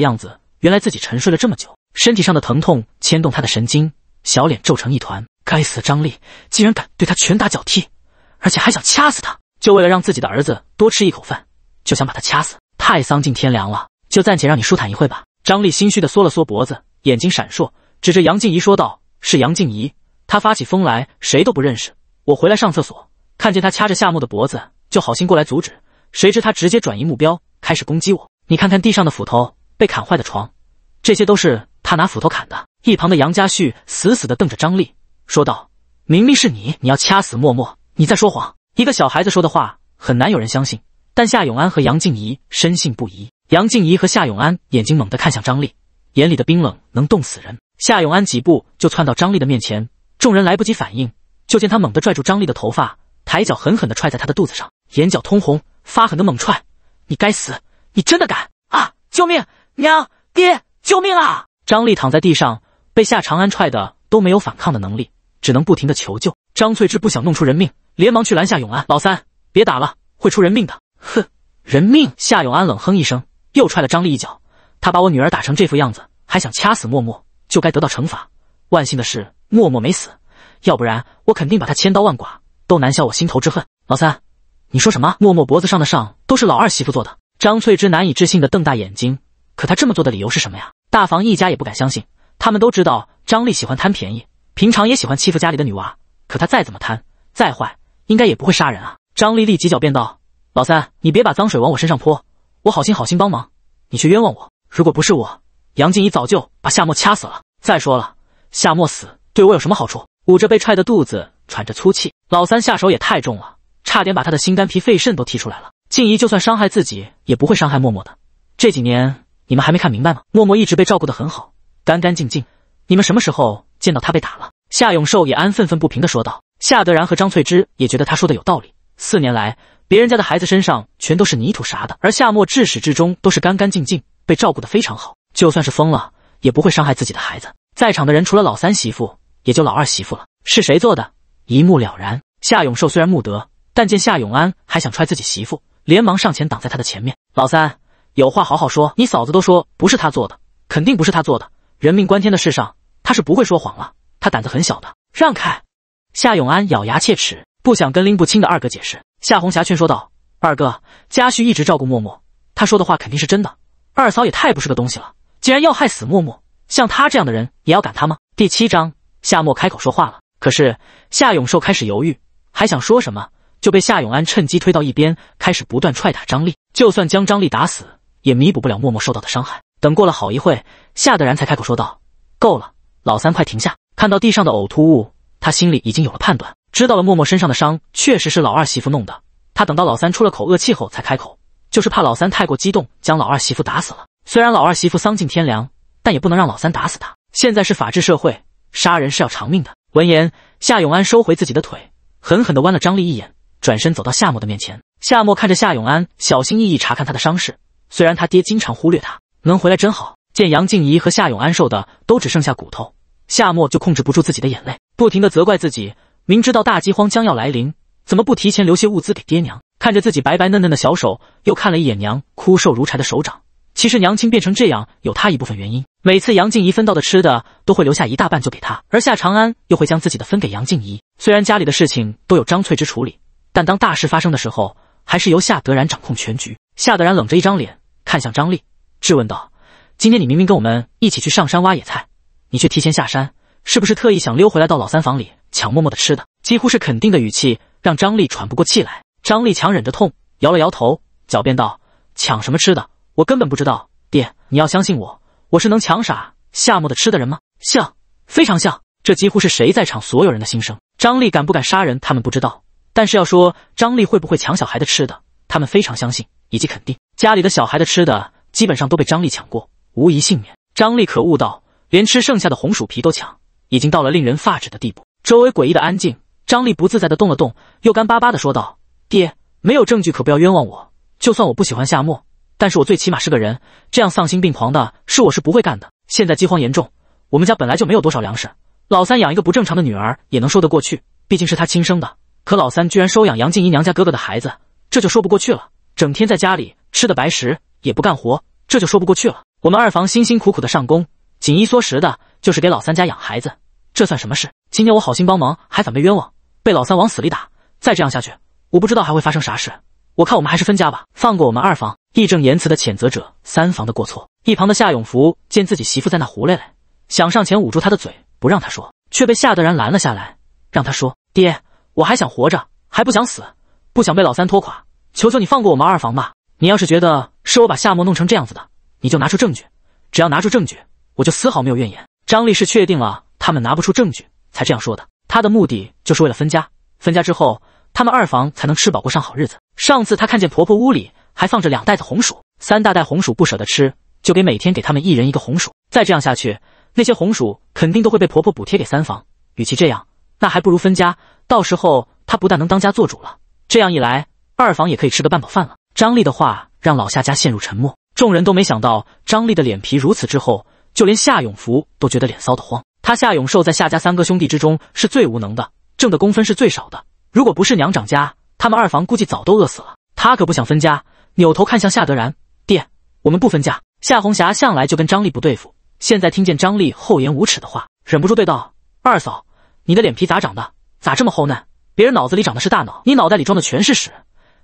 样子，原来自己沉睡了这么久，身体上的疼痛牵动他的神经，小脸皱成一团。该死，张丽竟然敢对他拳打脚踢，而且还想掐死他，就为了让自己的儿子多吃一口饭，就想把他掐死，太丧尽天良了！就暂且让你舒坦一会吧。张丽心虚的缩了缩脖子，眼睛闪烁，指着杨静怡说道：“是杨静怡，她发起疯来谁都不认识。我回来上厕所，看见她掐着夏木的脖子，就好心过来阻止，谁知她直接转移目标，开始攻击我。”你看看地上的斧头，被砍坏的床，这些都是他拿斧头砍的。一旁的杨家旭死死地瞪着张丽，说道：“明明是你，你要掐死默默，你在说谎。”一个小孩子说的话很难有人相信，但夏永安和杨静怡深信不疑。杨静怡和夏永安眼睛猛地看向张丽，眼里的冰冷能冻死人。夏永安几步就窜到张丽的面前，众人来不及反应，就见他猛地拽住张丽的头发，抬脚狠狠地踹在她的肚子上，眼角通红，发狠的猛踹：“你该死！”你真的敢啊！救命，娘爹，救命啊！张丽躺在地上，被夏长安踹的都没有反抗的能力，只能不停的求救。张翠芝不想弄出人命，连忙去拦下永安老三，别打了，会出人命的。哼，人命！夏永安冷哼一声，又踹了张丽一脚。他把我女儿打成这副样子，还想掐死默默，就该得到惩罚。万幸的是默默没死，要不然我肯定把他千刀万剐，都难消我心头之恨。老三，你说什么？默默脖子上的伤都是老二媳妇做的。张翠芝难以置信的瞪大眼睛，可他这么做的理由是什么呀？大房一家也不敢相信，他们都知道张丽喜欢贪便宜，平常也喜欢欺负家里的女娃。可她再怎么贪、再坏，应该也不会杀人啊！张丽丽几脚便道：“老三，你别把脏水往我身上泼，我好心好心帮忙，你却冤枉我。如果不是我，杨静怡早就把夏沫掐死了。再说了，夏沫死对我有什么好处？”捂着被踹的肚子，喘着粗气，老三下手也太重了，差点把他的心、肝、脾、肺、肾都踢出来了。静怡就算伤害自己，也不会伤害默默的。这几年你们还没看明白吗？默默一直被照顾的很好，干干净净。你们什么时候见到他被打了？夏永寿也安愤愤不平的说道。夏德然和张翠芝也觉得他说的有道理。四年来，别人家的孩子身上全都是泥土啥的，而夏沫至始至终都是干干净净，被照顾的非常好。就算是疯了，也不会伤害自己的孩子。在场的人除了老三媳妇，也就老二媳妇了。是谁做的？一目了然。夏永寿虽然木得，但见夏永安还想踹自己媳妇。连忙上前挡在他的前面。老三，有话好好说。你嫂子都说不是他做的，肯定不是他做的。人命关天的事上，他是不会说谎了。他胆子很小的。让开！夏永安咬牙切齿，不想跟拎不清的二哥解释。夏红霞劝说道：“二哥，家旭一直照顾默默，他说的话肯定是真的。二嫂也太不是个东西了，竟然要害死默默。像他这样的人，也要赶他吗？”第七章，夏沫开口说话了。可是夏永寿开始犹豫，还想说什么。就被夏永安趁机推到一边，开始不断踹打张力。就算将张力打死，也弥补不了默默受到的伤害。等过了好一会夏德然才开口说道：“够了，老三，快停下！”看到地上的呕吐物，他心里已经有了判断，知道了默默身上的伤确实是老二媳妇弄的。他等到老三出了口恶气后才开口，就是怕老三太过激动将老二媳妇打死了。虽然老二媳妇丧尽天良，但也不能让老三打死他。现在是法治社会，杀人是要偿命的。闻言，夏永安收回自己的腿，狠狠地剜了张丽一眼。转身走到夏末的面前，夏末看着夏永安，小心翼翼查看他的伤势。虽然他爹经常忽略他，能回来真好。见杨静怡和夏永安瘦的都只剩下骨头，夏末就控制不住自己的眼泪，不停地责怪自己，明知道大饥荒将要来临，怎么不提前留些物资给爹娘？看着自己白白嫩嫩的小手，又看了一眼娘枯瘦如柴的手掌。其实娘亲变成这样，有她一部分原因。每次杨静怡分到的吃的，都会留下一大半就给她，而夏长安又会将自己的分给杨静怡。虽然家里的事情都有张翠芝处理。但当大事发生的时候，还是由夏德然掌控全局。夏德然冷着一张脸看向张丽，质问道：“今天你明明跟我们一起去上山挖野菜，你却提前下山，是不是特意想溜回来到老三房里抢默默的吃的？”几乎是肯定的语气，让张丽喘不过气来。张丽强忍着痛，摇了摇头，狡辩道：“抢什么吃的？我根本不知道。爹，你要相信我，我是能抢傻夏沫的吃的人吗？像，非常像。”这几乎是谁在场所有人的心声。张丽敢不敢杀人，他们不知道。但是要说张丽会不会抢小孩的吃的，他们非常相信以及肯定。家里的小孩的吃的基本上都被张丽抢过，无一幸免。张丽可恶到连吃剩下的红薯皮都抢，已经到了令人发指的地步。周围诡异的安静，张丽不自在的动了动，又干巴巴的说道：“爹，没有证据可不要冤枉我。就算我不喜欢夏沫，但是我最起码是个人，这样丧心病狂的事我是不会干的。现在饥荒严重，我们家本来就没有多少粮食，老三养一个不正常的女儿也能说得过去，毕竟是他亲生的。”可老三居然收养杨静怡娘家哥哥的孩子，这就说不过去了。整天在家里吃的白食，也不干活，这就说不过去了。我们二房辛辛苦苦的上工，紧衣缩食的，就是给老三家养孩子，这算什么事？今天我好心帮忙，还反被冤枉，被老三往死里打。再这样下去，我不知道还会发生啥事。我看我们还是分家吧，放过我们二房。义正言辞的谴责者三房的过错。一旁的夏永福见自己媳妇在那胡咧咧，想上前捂住他的嘴，不让他说，却被夏德然拦了下来，让他说：“爹。”我还想活着，还不想死，不想被老三拖垮，求求你放过我们二房吧！你要是觉得是我把夏沫弄成这样子的，你就拿出证据，只要拿出证据，我就丝毫没有怨言。张力是确定了他们拿不出证据才这样说的，他的目的就是为了分家，分家之后他们二房才能吃饱过上好日子。上次他看见婆婆屋里还放着两袋子红薯，三大袋红薯不舍得吃，就给每天给他们一人一个红薯。再这样下去，那些红薯肯定都会被婆婆补贴给三房，与其这样。那还不如分家，到时候他不但能当家做主了，这样一来，二房也可以吃个半饱饭了。张丽的话让老夏家陷入沉默，众人都没想到张丽的脸皮如此之厚，就连夏永福都觉得脸臊得慌。他夏永寿在夏家三个兄弟之中是最无能的，挣的工分是最少的。如果不是娘长家，他们二房估计早都饿死了。他可不想分家，扭头看向夏德然，爹，我们不分家。夏红霞向来就跟张丽不对付，现在听见张丽厚颜无耻的话，忍不住对道：“二嫂。”你的脸皮咋长的？咋这么厚呢？别人脑子里长的是大脑，你脑袋里装的全是屎，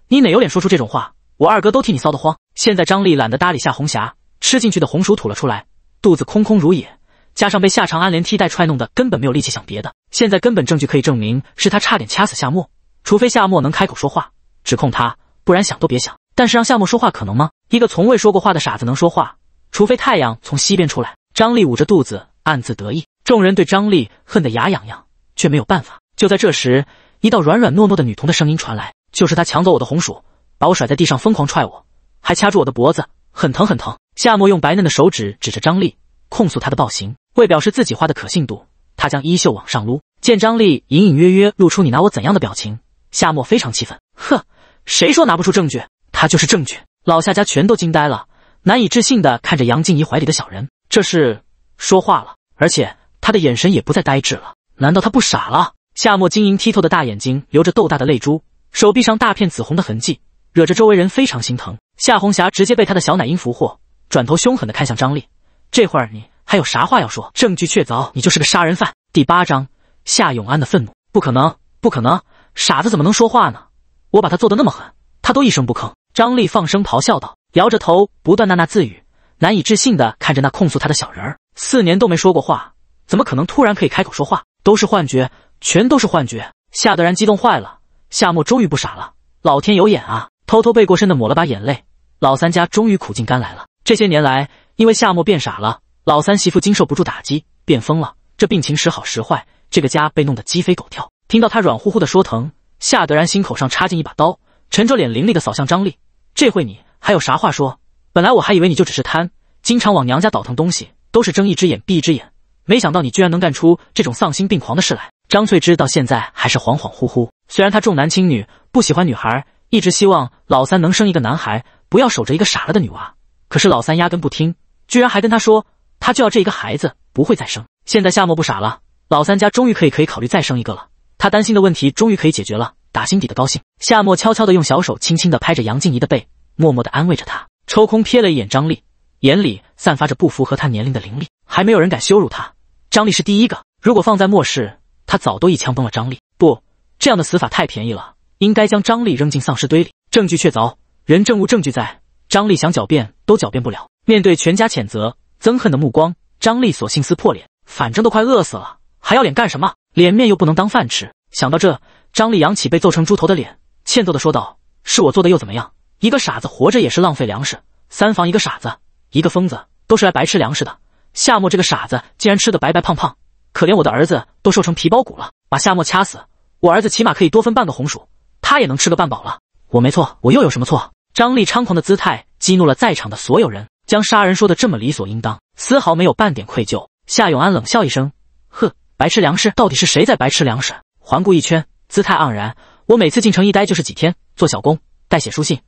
你哪有脸说出这种话？我二哥都替你臊得慌。现在张丽懒得搭理夏红霞，吃进去的红薯吐了出来，肚子空空如也，加上被夏长安连踢带踹弄的，根本没有力气想别的。现在根本证据可以证明是他差点掐死夏沫，除非夏沫能开口说话指控他，不然想都别想。但是让夏沫说话可能吗？一个从未说过话的傻子能说话？除非太阳从西边出来。张丽捂着肚子暗自得意，众人对张丽恨得牙痒痒。却没有办法。就在这时，一道软软糯糯的女童的声音传来：“就是她抢走我的红薯，把我甩在地上，疯狂踹我，还掐住我的脖子，很疼很疼。”夏末用白嫩的手指指着张丽，控诉她的暴行。为表示自己话的可信度，她将衣袖往上撸。见张丽隐隐约约露出“你拿我怎样的”表情，夏末非常气愤：“哼，谁说拿不出证据？她就是证据！”老夏家全都惊呆了，难以置信的看着杨静怡怀里的小人，这是说话了，而且他的眼神也不再呆滞了。难道他不傻了？夏末晶莹剔透的大眼睛流着豆大的泪珠，手臂上大片紫红的痕迹，惹着周围人非常心疼。夏红霞直接被他的小奶音俘获，转头凶狠地看向张丽：“这会儿你还有啥话要说？证据确凿，你就是个杀人犯。”第八章：夏永安的愤怒。不可能，不可能！傻子怎么能说话呢？我把他揍的那么狠，他都一声不吭。张丽放声咆哮道，摇着头不断喃喃自语，难以置信地看着那控诉他的小人儿。四年都没说过话，怎么可能突然可以开口说话？都是幻觉，全都是幻觉！夏德然激动坏了，夏末终于不傻了，老天有眼啊！偷偷背过身的抹了把眼泪，老三家终于苦尽甘来了。这些年来，因为夏末变傻了，老三媳妇经受不住打击，变疯了，这病情时好时坏，这个家被弄得鸡飞狗跳。听到他软乎乎的说疼，夏德然心口上插进一把刀，沉着脸凌厉的扫向张丽。这回你还有啥话说？本来我还以为你就只是贪，经常往娘家倒腾东西，都是睁一只眼闭一只眼。没想到你居然能干出这种丧心病狂的事来！张翠芝到现在还是恍恍惚惚。虽然她重男轻女，不喜欢女孩，一直希望老三能生一个男孩，不要守着一个傻了的女娃。可是老三压根不听，居然还跟她说，她就要这一个孩子，不会再生。现在夏沫不傻了，老三家终于可以可以考虑再生一个了。他担心的问题终于可以解决了，打心底的高兴。夏沫悄悄的用小手轻轻的拍着杨静怡的背，默默的安慰着她。抽空瞥了一眼张丽，眼里散发着不符合她年龄的灵力，还没有人敢羞辱她。张力是第一个，如果放在末世，他早都一枪崩了。张力不这样的死法太便宜了，应该将张力扔进丧尸堆里。证据确凿，人证物证据在，张力想狡辩都狡辩不了。面对全家谴责、憎恨的目光，张力索性撕破脸，反正都快饿死了，还要脸干什么？脸面又不能当饭吃。想到这，张力扬起被揍成猪头的脸，欠揍的说道：“是我做的又怎么样？一个傻子活着也是浪费粮食。三房一个傻子，一个疯子，都是来白吃粮食的。”夏末这个傻子竟然吃得白白胖胖，可怜我的儿子都瘦成皮包骨了。把夏末掐死，我儿子起码可以多分半个红薯，他也能吃个半饱了。我没错，我又有什么错？张力猖狂的姿态激怒了在场的所有人，将杀人说的这么理所应当，丝毫没有半点愧疚。夏永安冷笑一声：“呵，白吃粮食，到底是谁在白吃粮食？”环顾一圈，姿态盎然。我每次进城一待就是几天，做小工，代写书信，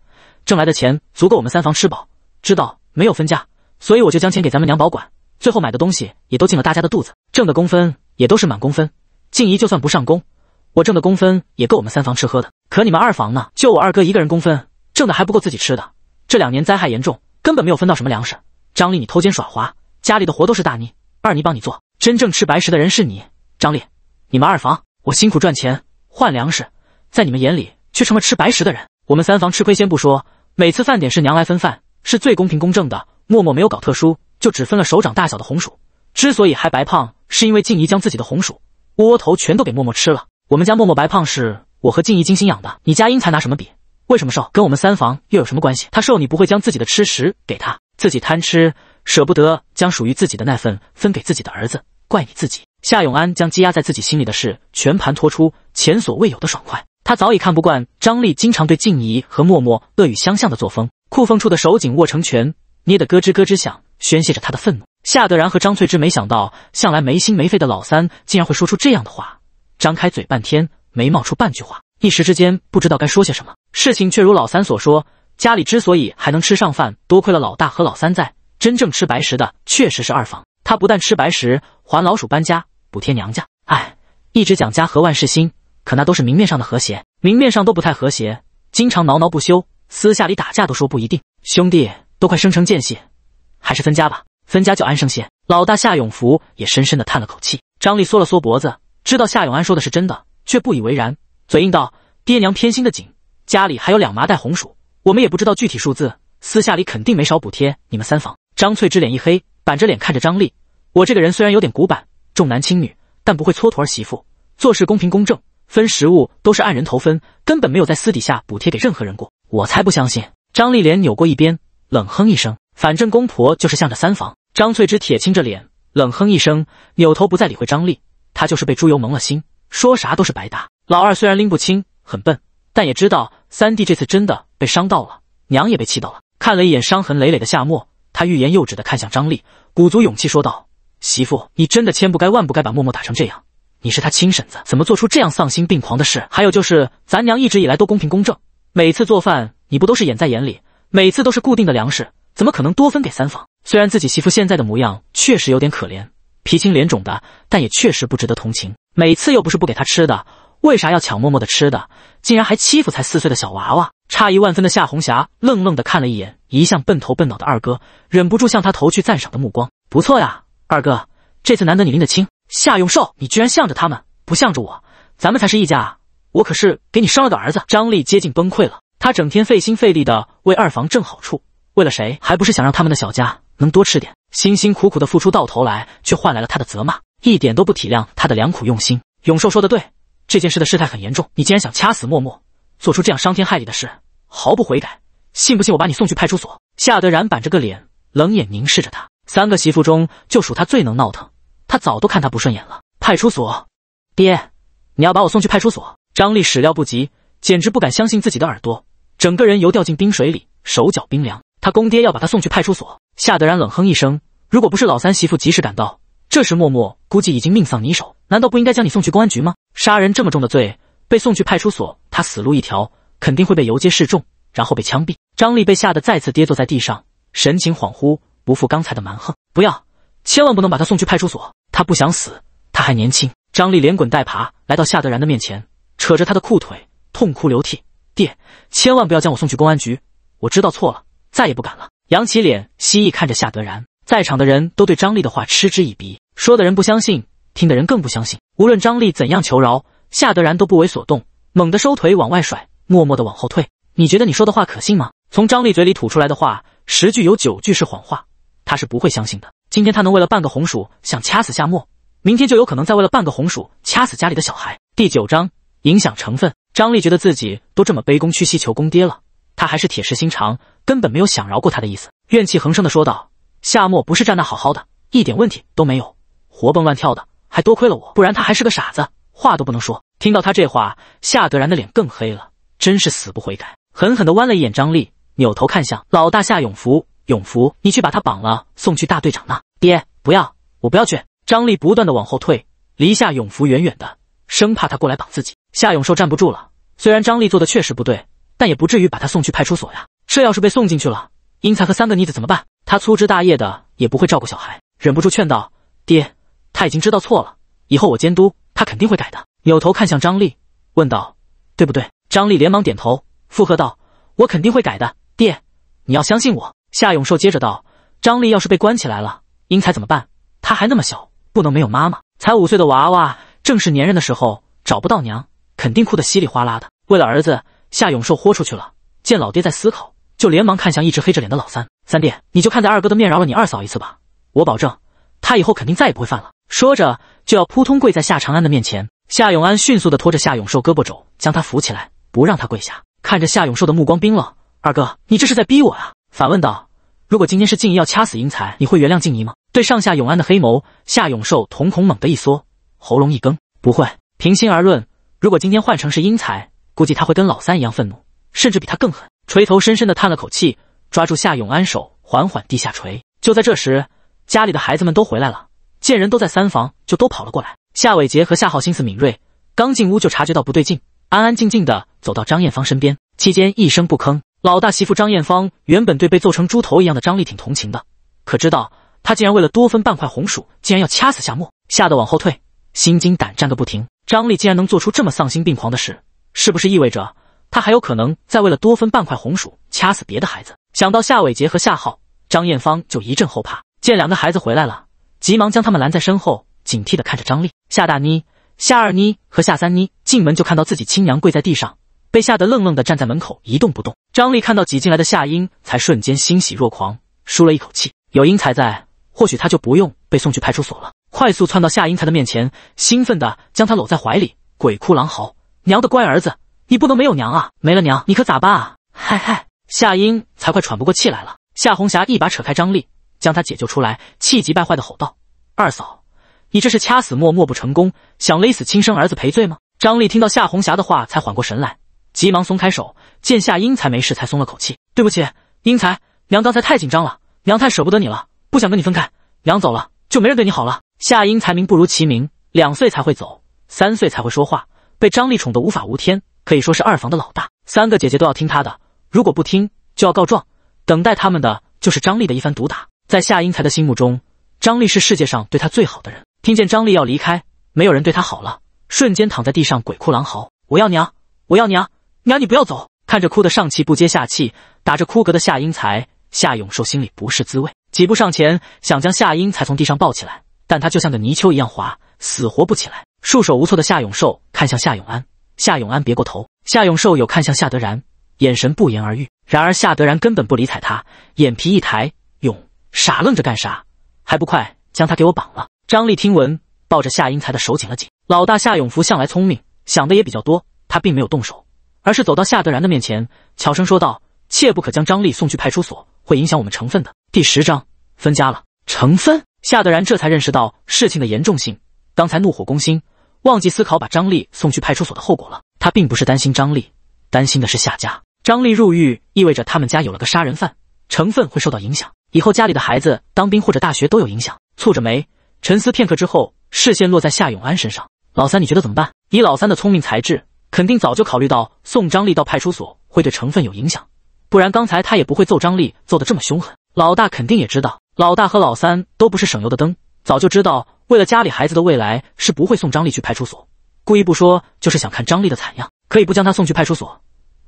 挣来的钱足够我们三房吃饱。知道没有分家，所以我就将钱给咱们娘保管。最后买的东西也都进了大家的肚子，挣的工分也都是满工分。静怡就算不上工，我挣的工分也够我们三房吃喝的。可你们二房呢？就我二哥一个人工分挣的还不够自己吃的。这两年灾害严重，根本没有分到什么粮食。张丽，你偷奸耍滑，家里的活都是大妮、二妮帮你做，真正吃白食的人是你，张丽。你们二房，我辛苦赚钱换粮食，在你们眼里却成了吃白食的人。我们三房吃亏先不说，每次饭点是娘来分饭，是最公平公正的。默默没有搞特殊。就只分了手掌大小的红薯，之所以还白胖，是因为静怡将自己的红薯、窝窝头全都给默默吃了。我们家默默白胖是我和静怡精心养的，你家英才拿什么比？为什么瘦？跟我们三房又有什么关系？他瘦，你不会将自己的吃食给他，自己贪吃，舍不得将属于自己的那份分给自己的儿子，怪你自己。夏永安将积压在自己心里的事全盘托出，前所未有的爽快。他早已看不惯张丽经常对静怡和默默恶语相向的作风，裤缝处的手紧握成拳，捏得咯吱咯吱响。宣泄着他的愤怒，夏德然和张翠芝没想到，向来没心没肺的老三竟然会说出这样的话，张开嘴半天没冒出半句话，一时之间不知道该说些什么。事情却如老三所说，家里之所以还能吃上饭，多亏了老大和老三在，真正吃白食的确实是二房。他不但吃白食，还老鼠搬家补贴娘家。哎，一直讲家和万事兴，可那都是明面上的和谐，明面上都不太和谐，经常挠挠不休，私下里打架都说不一定，兄弟都快生成间隙。还是分家吧，分家就安生些。老大夏永福也深深的叹了口气。张丽缩了缩脖子，知道夏永安说的是真的，却不以为然，嘴硬道：“爹娘偏心的紧，家里还有两麻袋红薯，我们也不知道具体数字，私下里肯定没少补贴你们三房。”张翠芝脸一黑，板着脸看着张丽：“我这个人虽然有点古板，重男轻女，但不会蹉跎儿媳妇，做事公平公正，分食物都是按人头分，根本没有在私底下补贴给任何人过，我才不相信。”张丽莲扭过一边，冷哼一声。反正公婆就是向着三房。张翠芝铁青着脸，冷哼一声，扭头不再理会张丽。她就是被猪油蒙了心，说啥都是白搭。老二虽然拎不清，很笨，但也知道三弟这次真的被伤到了，娘也被气到了。看了一眼伤痕累累的夏沫，他欲言又止的看向张丽，鼓足勇气说道：“媳妇，你真的千不该万不该把默默打成这样。你是他亲婶子，怎么做出这样丧心病狂的事？还有就是咱娘一直以来都公平公正，每次做饭你不都是眼在眼里，每次都是固定的粮食。”怎么可能多分给三房？虽然自己媳妇现在的模样确实有点可怜，皮青脸肿的，但也确实不值得同情。每次又不是不给她吃的，为啥要抢默默的吃的？竟然还欺负才四岁的小娃娃！诧异万分的夏红霞愣愣的看了一眼一向笨头笨脑的二哥，忍不住向他投去赞赏的目光。不错呀，二哥，这次难得你拎得清。夏永寿，你居然向着他们，不向着我，咱们才是一家。我可是给你生了个儿子。张丽接近崩溃了，他整天费心费力的为二房挣好处。为了谁？还不是想让他们的小家能多吃点，辛辛苦苦的付出到头来却换来了他的责骂，一点都不体谅他的良苦用心。永寿说的对，这件事的事态很严重，你竟然想掐死默默，做出这样伤天害理的事，毫不悔改，信不信我把你送去派出所？夏德然板着个脸，冷眼凝视着他。三个媳妇中，就属他最能闹腾，他早都看他不顺眼了。派出所，爹，你要把我送去派出所？张丽始料不及，简直不敢相信自己的耳朵，整个人游掉进冰水里，手脚冰凉。他公爹要把他送去派出所，夏德然冷哼一声：“如果不是老三媳妇及时赶到，这时默默估计已经命丧你手。难道不应该将你送去公安局吗？杀人这么重的罪，被送去派出所，他死路一条，肯定会被游街示众，然后被枪毙。”张丽被吓得再次跌坐在地上，神情恍惚，不复刚才的蛮横。“不要，千万不能把他送去派出所！他不想死，他还年轻。”张丽连滚带爬来到夏德然的面前，扯着他的裤腿，痛哭流涕：“爹，千万不要将我送去公安局！我知道错了。”再也不敢了。扬起脸，蜥蜴看着夏德然，在场的人都对张丽的话嗤之以鼻，说的人不相信，听的人更不相信。无论张丽怎样求饶，夏德然都不为所动，猛地收腿往外甩，默默地往后退。你觉得你说的话可信吗？从张丽嘴里吐出来的话，十句有九句是谎话，他是不会相信的。今天他能为了半个红薯想掐死夏沫，明天就有可能再为了半个红薯掐死家里的小孩。第九章影响成分。张丽觉得自己都这么卑躬屈膝求公爹了。他还是铁石心肠，根本没有想饶过他的意思，怨气横生的说道：“夏末不是站那好好的，一点问题都没有，活蹦乱跳的，还多亏了我，不然他还是个傻子，话都不能说。”听到他这话，夏德然的脸更黑了，真是死不悔改，狠狠的剜了一眼张力，扭头看向老大夏永福：“永福，你去把他绑了，送去大队长那。”“爹，不要，我不要去。”张力不断的往后退，离夏永福远远的，生怕他过来绑自己。夏永寿站不住了，虽然张力做的确实不对。但也不至于把他送去派出所呀！这要是被送进去了，英才和三个妮子怎么办？他粗枝大叶的，也不会照顾小孩，忍不住劝道：“爹，他已经知道错了，以后我监督他，肯定会改的。”扭头看向张丽，问道：“对不对？”张丽连忙点头附和道：“我肯定会改的，爹，你要相信我。”夏永寿接着道：“张丽要是被关起来了，英才怎么办？他还那么小，不能没有妈妈。才五岁的娃娃，正是粘人的时候，找不到娘，肯定哭得稀里哗啦的。为了儿子。”夏永寿豁出去了，见老爹在思考，就连忙看向一直黑着脸的老三。三弟，你就看在二哥的面饶了你二嫂一次吧，我保证他以后肯定再也不会犯了。说着就要扑通跪在夏长安的面前。夏永安迅速地拖着夏永寿胳膊肘将他扶起来，不让他跪下。看着夏永寿的目光冰冷，二哥，你这是在逼我啊？反问道。如果今天是静怡要掐死英才，你会原谅静怡吗？对上夏永安的黑眸，夏永寿瞳孔猛地一缩，喉咙一哽，不会。平心而论，如果今天换成是英才。估计他会跟老三一样愤怒，甚至比他更狠。锤头深深地叹了口气，抓住夏永安手，缓缓地下垂。就在这时，家里的孩子们都回来了，见人都在三房，就都跑了过来。夏伟杰和夏浩心思敏锐，刚进屋就察觉到不对劲，安安静静的走到张艳芳身边，期间一声不吭。老大媳妇张艳芳原本对被揍成猪头一样的张丽挺同情的，可知道他竟然为了多分半块红薯，竟然要掐死夏沫，吓得往后退，心惊胆战个不停。张丽竟然能做出这么丧心病狂的事！是不是意味着他还有可能在为了多分半块红薯掐死别的孩子？想到夏伟杰和夏浩，张艳芳就一阵后怕。见两个孩子回来了，急忙将他们拦在身后，警惕地看着张丽、夏大妮、夏二妮和夏三妮。进门就看到自己亲娘跪在地上，被吓得愣愣地站在门口一动不动。张丽看到挤进来的夏英才，瞬间欣喜若狂，舒了一口气。有英才在，或许他就不用被送去派出所了。快速窜到夏英才的面前，兴奋地将他搂在怀里，鬼哭狼嚎。娘的乖儿子，你不能没有娘啊！没了娘，你可咋办啊？嗨嗨，夏英才快喘不过气来了。夏红霞一把扯开张丽，将她解救出来，气急败坏的吼道：“二嫂，你这是掐死莫莫不成功，想勒死亲生儿子赔罪吗？”张丽听到夏红霞的话，才缓过神来，急忙松开手，见夏英才没事，才松了口气：“对不起，英才，娘刚才太紧张了，娘太舍不得你了，不想跟你分开。娘走了，就没人对你好了。”夏英才名不如其名，两岁才会走，三岁才会说话。被张丽宠得无法无天，可以说是二房的老大，三个姐姐都要听她的，如果不听就要告状，等待他们的就是张丽的一番毒打。在夏英才的心目中，张丽是世界上对他最好的人。听见张丽要离开，没有人对她好了，瞬间躺在地上鬼哭狼嚎：“我要娘，我要娘，娘你不要走！”看着哭得上气不接下气、打着哭嗝的夏英才，夏永寿心里不是滋味，几步上前想将夏英才从地上抱起来，但他就像个泥鳅一样滑，死活不起来。束手无措的夏永寿看向夏永安，夏永安别过头。夏永寿有看向夏德然，眼神不言而喻。然而夏德然根本不理睬他，眼皮一抬，永傻愣着干啥？还不快将他给我绑了！张丽听闻，抱着夏英才的手紧了紧。老大夏永福向来聪明，想的也比较多，他并没有动手，而是走到夏德然的面前，悄声说道：“切不可将张丽送去派出所，会影响我们成分的。”第十章分家了，成分。夏德然这才认识到事情的严重性，刚才怒火攻心。忘记思考把张丽送去派出所的后果了。他并不是担心张丽，担心的是夏家。张丽入狱意味着他们家有了个杀人犯，成分会受到影响，以后家里的孩子当兵或者大学都有影响。蹙着眉沉思片刻之后，视线落在夏永安身上：“老三，你觉得怎么办？以老三的聪明才智，肯定早就考虑到送张丽到派出所会对成分有影响，不然刚才他也不会揍张丽揍得这么凶狠。老大肯定也知道，老大和老三都不是省油的灯，早就知道。”为了家里孩子的未来，是不会送张丽去派出所，故意不说，就是想看张丽的惨样。可以不将她送去派出所，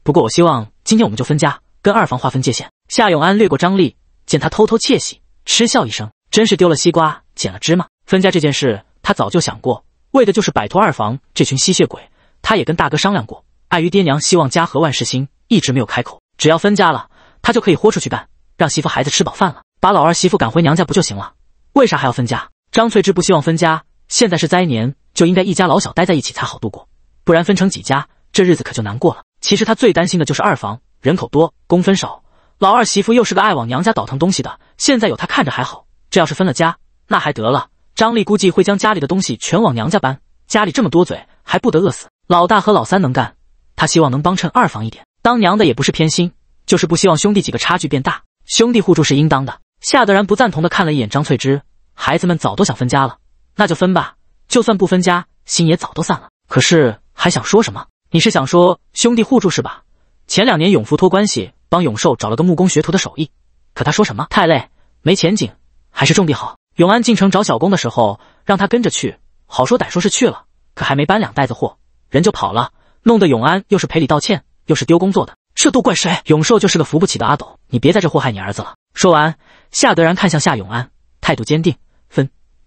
不过我希望今天我们就分家，跟二房划分界限。夏永安掠过张丽，见她偷偷窃喜，嗤笑一声：“真是丢了西瓜捡了芝麻。分家这件事，他早就想过，为的就是摆脱二房这群吸血鬼。他也跟大哥商量过，碍于爹娘希望家和万事兴，一直没有开口。只要分家了，他就可以豁出去干，让媳妇孩子吃饱饭了，把老二媳妇赶回娘家不就行了？为啥还要分家？”张翠芝不希望分家，现在是灾年，就应该一家老小待在一起才好度过，不然分成几家，这日子可就难过了。其实她最担心的就是二房，人口多，工分少，老二媳妇又是个爱往娘家倒腾东西的，现在有她看着还好，这要是分了家，那还得了？张丽估计会将家里的东西全往娘家搬，家里这么多嘴，还不得饿死？老大和老三能干，她希望能帮衬二房一点，当娘的也不是偏心，就是不希望兄弟几个差距变大，兄弟互助是应当的。夏德然不赞同的看了一眼张翠芝。孩子们早都想分家了，那就分吧。就算不分家，心也早都散了。可是还想说什么？你是想说兄弟互助是吧？前两年永福托关系帮永寿找了个木工学徒的手艺，可他说什么太累，没前景，还是种地好。永安进城找小工的时候，让他跟着去，好说歹说是去了，可还没搬两袋子货，人就跑了，弄得永安又是赔礼道歉，又是丢工作的，这都怪谁？永寿就是个扶不起的阿斗，你别在这祸害你儿子了。说完，夏德然看向夏永安，态度坚定。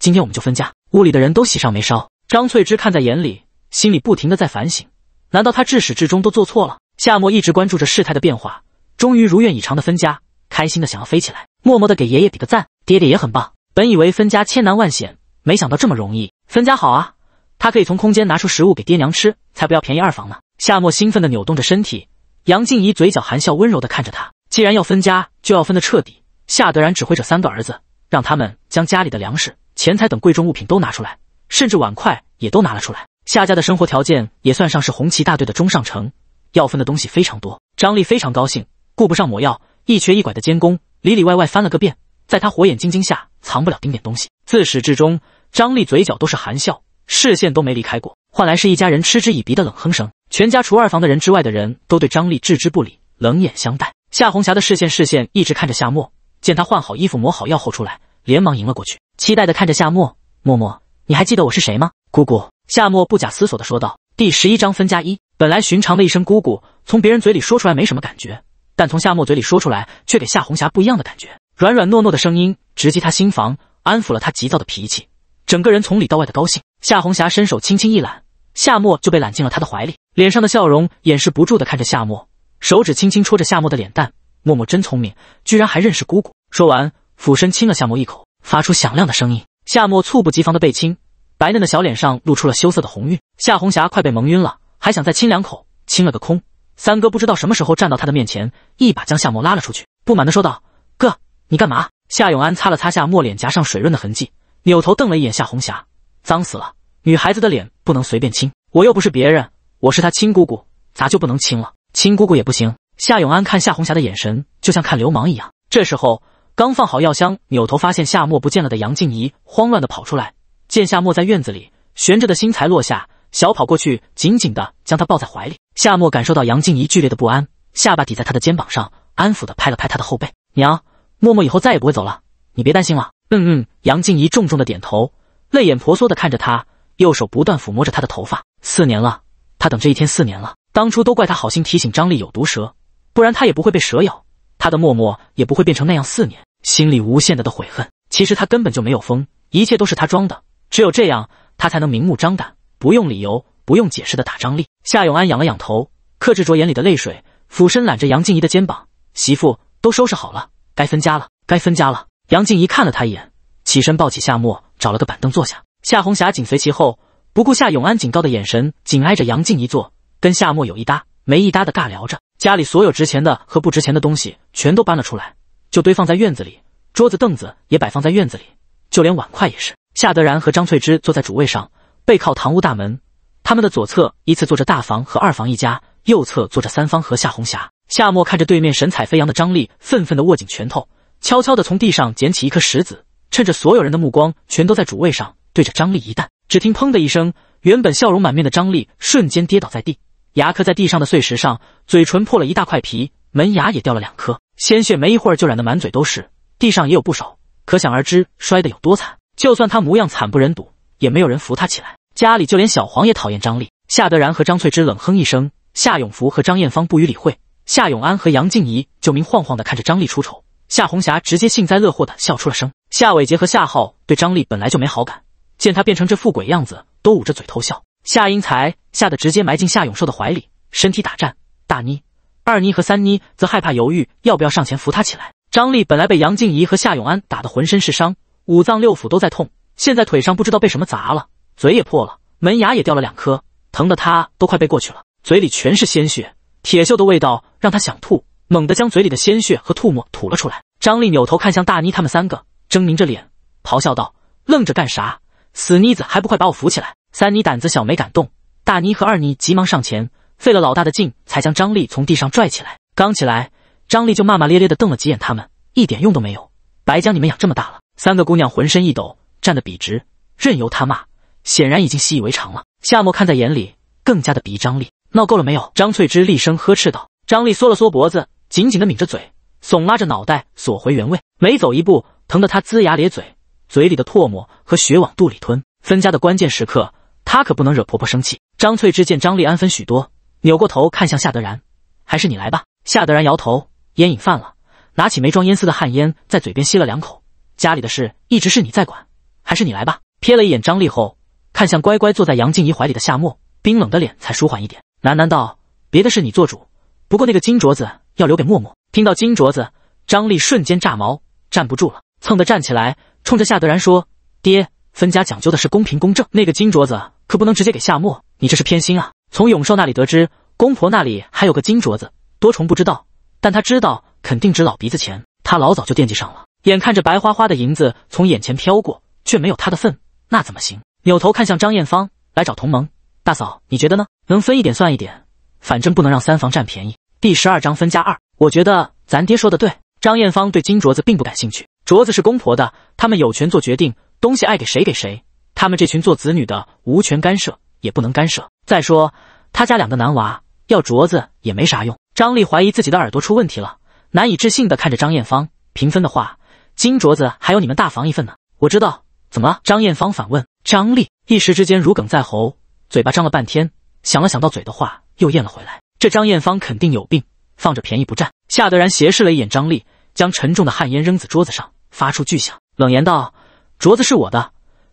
今天我们就分家，屋里的人都喜上眉梢。张翠芝看在眼里，心里不停的在反省：难道他至始至终都做错了？夏末一直关注着事态的变化，终于如愿以偿的分家，开心的想要飞起来，默默的给爷爷比个赞，爹爹也很棒。本以为分家千难万险，没想到这么容易。分家好啊，他可以从空间拿出食物给爹娘吃，才不要便宜二房呢。夏末兴奋的扭动着身体，杨静怡嘴角含笑，温柔的看着他。既然要分家，就要分的彻底。夏德然指挥着三个儿子，让他们将家里的粮食。钱财等贵重物品都拿出来，甚至碗筷也都拿了出来。夏家的生活条件也算上是红旗大队的中上层，要分的东西非常多。张丽非常高兴，顾不上抹药，一瘸一拐的监工里里外外翻了个遍，在他火眼金睛下藏不了丁点东西。自始至终，张丽嘴角都是含笑，视线都没离开过，换来是一家人嗤之以鼻的冷哼声。全家除二房的人之外的人都对张丽置之不理，冷眼相待。夏红霞的视线视线一直看着夏沫，见她换好衣服抹好药后出来。连忙迎了过去，期待的看着夏沫。默默，你还记得我是谁吗？姑姑。夏沫不假思索的说道。第十一章分家一。本来寻常的一声姑姑，从别人嘴里说出来没什么感觉，但从夏沫嘴里说出来，却给夏红霞不一样的感觉。软软糯糯的声音直击她心房，安抚了她急躁的脾气，整个人从里到外的高兴。夏红霞伸手轻轻一揽，夏沫就被揽进了她的怀里，脸上的笑容掩饰不住的看着夏沫，手指轻轻戳着夏沫的脸蛋。默默真聪明，居然还认识姑姑。说完。俯身亲了夏末一口，发出响亮的声音。夏末猝不及防的被亲，白嫩的小脸上露出了羞涩的红晕。夏红霞快被蒙晕了，还想再亲两口，亲了个空。三哥不知道什么时候站到他的面前，一把将夏末拉了出去，不满的说道：“哥，你干嘛？”夏永安擦了擦夏末脸颊上水润的痕迹，扭头瞪了一眼夏红霞：“脏死了，女孩子的脸不能随便亲。我又不是别人，我是她亲姑姑，咋就不能亲了？亲姑姑也不行。”夏永安看夏红霞的眼神就像看流氓一样。这时候。刚放好药箱，扭头发现夏沫不见了的杨静怡慌乱的跑出来，见夏沫在院子里，悬着的心才落下，小跑过去，紧紧的将她抱在怀里。夏沫感受到杨静怡剧烈的不安，下巴抵在他的肩膀上，安抚的拍了拍他的后背。娘，默默以后再也不会走了，你别担心了。嗯嗯。杨静怡重重的点头，泪眼婆娑的看着他，右手不断抚摸着他的头发。四年了，他等这一天四年了。当初都怪他好心提醒张丽有毒蛇，不然他也不会被蛇咬，他的默默也不会变成那样。四年。心里无限的的悔恨。其实他根本就没有疯，一切都是他装的。只有这样，他才能明目张胆，不用理由，不用解释的打张力。夏永安仰了仰头，克制着眼里的泪水，俯身揽着杨静怡的肩膀：“媳妇，都收拾好了，该分家了，该分家了。”杨静怡看了他一眼，起身抱起夏沫，找了个板凳坐下。夏红霞紧随其后，不顾夏永安警告的眼神，紧挨着杨静怡坐，跟夏沫有一搭没一搭的尬聊着。家里所有值钱的和不值钱的东西，全都搬了出来。就堆放在院子里，桌子凳子也摆放在院子里，就连碗筷也是。夏德然和张翠芝坐在主位上，背靠堂屋大门。他们的左侧依次坐着大房和二房一家，右侧坐着三方和夏红霞。夏末看着对面神采飞扬的张丽，愤愤地握紧拳头，悄悄地从地上捡起一颗石子，趁着所有人的目光全都在主位上，对着张丽一弹。只听“砰”的一声，原本笑容满面的张丽瞬间跌倒在地，牙磕在地上的碎石上，嘴唇破了一大块皮，门牙也掉了两颗。鲜血没一会儿就染得满嘴都是，地上也有不少，可想而知摔得有多惨。就算他模样惨不忍睹，也没有人扶他起来。家里就连小黄也讨厌张丽。夏德然和张翠芝冷哼一声，夏永福和张艳芳不予理会。夏永安和杨静怡就明晃晃地看着张丽出丑。夏红霞直接幸灾乐祸地笑出了声。夏伟杰和夏浩对张丽本来就没好感，见他变成这副鬼样子，都捂着嘴偷笑。夏英才吓得直接埋进夏永寿的怀里，身体打颤。大妮。二妮和三妮则害怕犹豫，要不要上前扶他起来。张丽本来被杨静怡和夏永安打得浑身是伤，五脏六腑都在痛，现在腿上不知道被什么砸了，嘴也破了，门牙也掉了两颗，疼得她都快背过去了，嘴里全是鲜血，铁锈的味道让她想吐，猛地将嘴里的鲜血和吐沫吐了出来。张丽扭头看向大妮他们三个，狰狞着脸咆哮道：“愣着干啥？死妮子还不快把我扶起来！”三妮胆子小，没敢动，大妮和二妮急忙上前。费了老大的劲才将张丽从地上拽起来，刚起来，张丽就骂骂咧咧的瞪了几眼他们，一点用都没有，白将你们养这么大了。三个姑娘浑身一抖，站得笔直，任由他骂，显然已经习以为常了。夏沫看在眼里，更加的鄙夷张丽。闹够了没有？张翠芝厉声呵斥道。张丽缩了缩脖子，紧紧的抿着嘴，耸拉着脑袋缩回原位，每走一步，疼得她龇牙咧嘴，嘴里的唾沫和血往肚里吞。分家的关键时刻，她可不能惹婆婆生气。张翠芝见张丽安分许多。扭过头看向夏德然，还是你来吧。夏德然摇头，烟瘾犯了，拿起没装烟丝的旱烟，在嘴边吸了两口。家里的事一直是你在管，还是你来吧。瞥了一眼张丽后，看向乖乖坐在杨静怡怀里的夏沫，冰冷的脸才舒缓一点，喃喃道：“别的事你做主，不过那个金镯子要留给沫沫。”听到金镯子，张丽瞬间炸毛，站不住了，蹭的站起来，冲着夏德然说：“爹，分家讲究的是公平公正，那个金镯子可不能直接给夏沫，你这是偏心啊。”从永寿那里得知，公婆那里还有个金镯子，多重不知道，但他知道肯定值老鼻子钱。他老早就惦记上了，眼看着白花花的银子从眼前飘过，却没有他的份，那怎么行？扭头看向张艳芳，来找同盟大嫂，你觉得呢？能分一点算一点，反正不能让三房占便宜。第十二章分家二，我觉得咱爹说的对。张艳芳对金镯子并不感兴趣，镯子是公婆的，他们有权做决定，东西爱给谁给谁，他们这群做子女的无权干涉。也不能干涉。再说，他家两个男娃要镯子也没啥用。张丽怀疑自己的耳朵出问题了，难以置信的看着张艳芳。平分的话，金镯子还有你们大房一份呢。我知道，怎么了？张艳芳反问张丽，一时之间如鲠在喉，嘴巴张了半天，想了想到嘴的话又咽了回来。这张艳芳肯定有病，放着便宜不占。夏德然斜视了一眼张丽，将沉重的旱烟扔在桌子上，发出巨响，冷言道：“镯子是我的，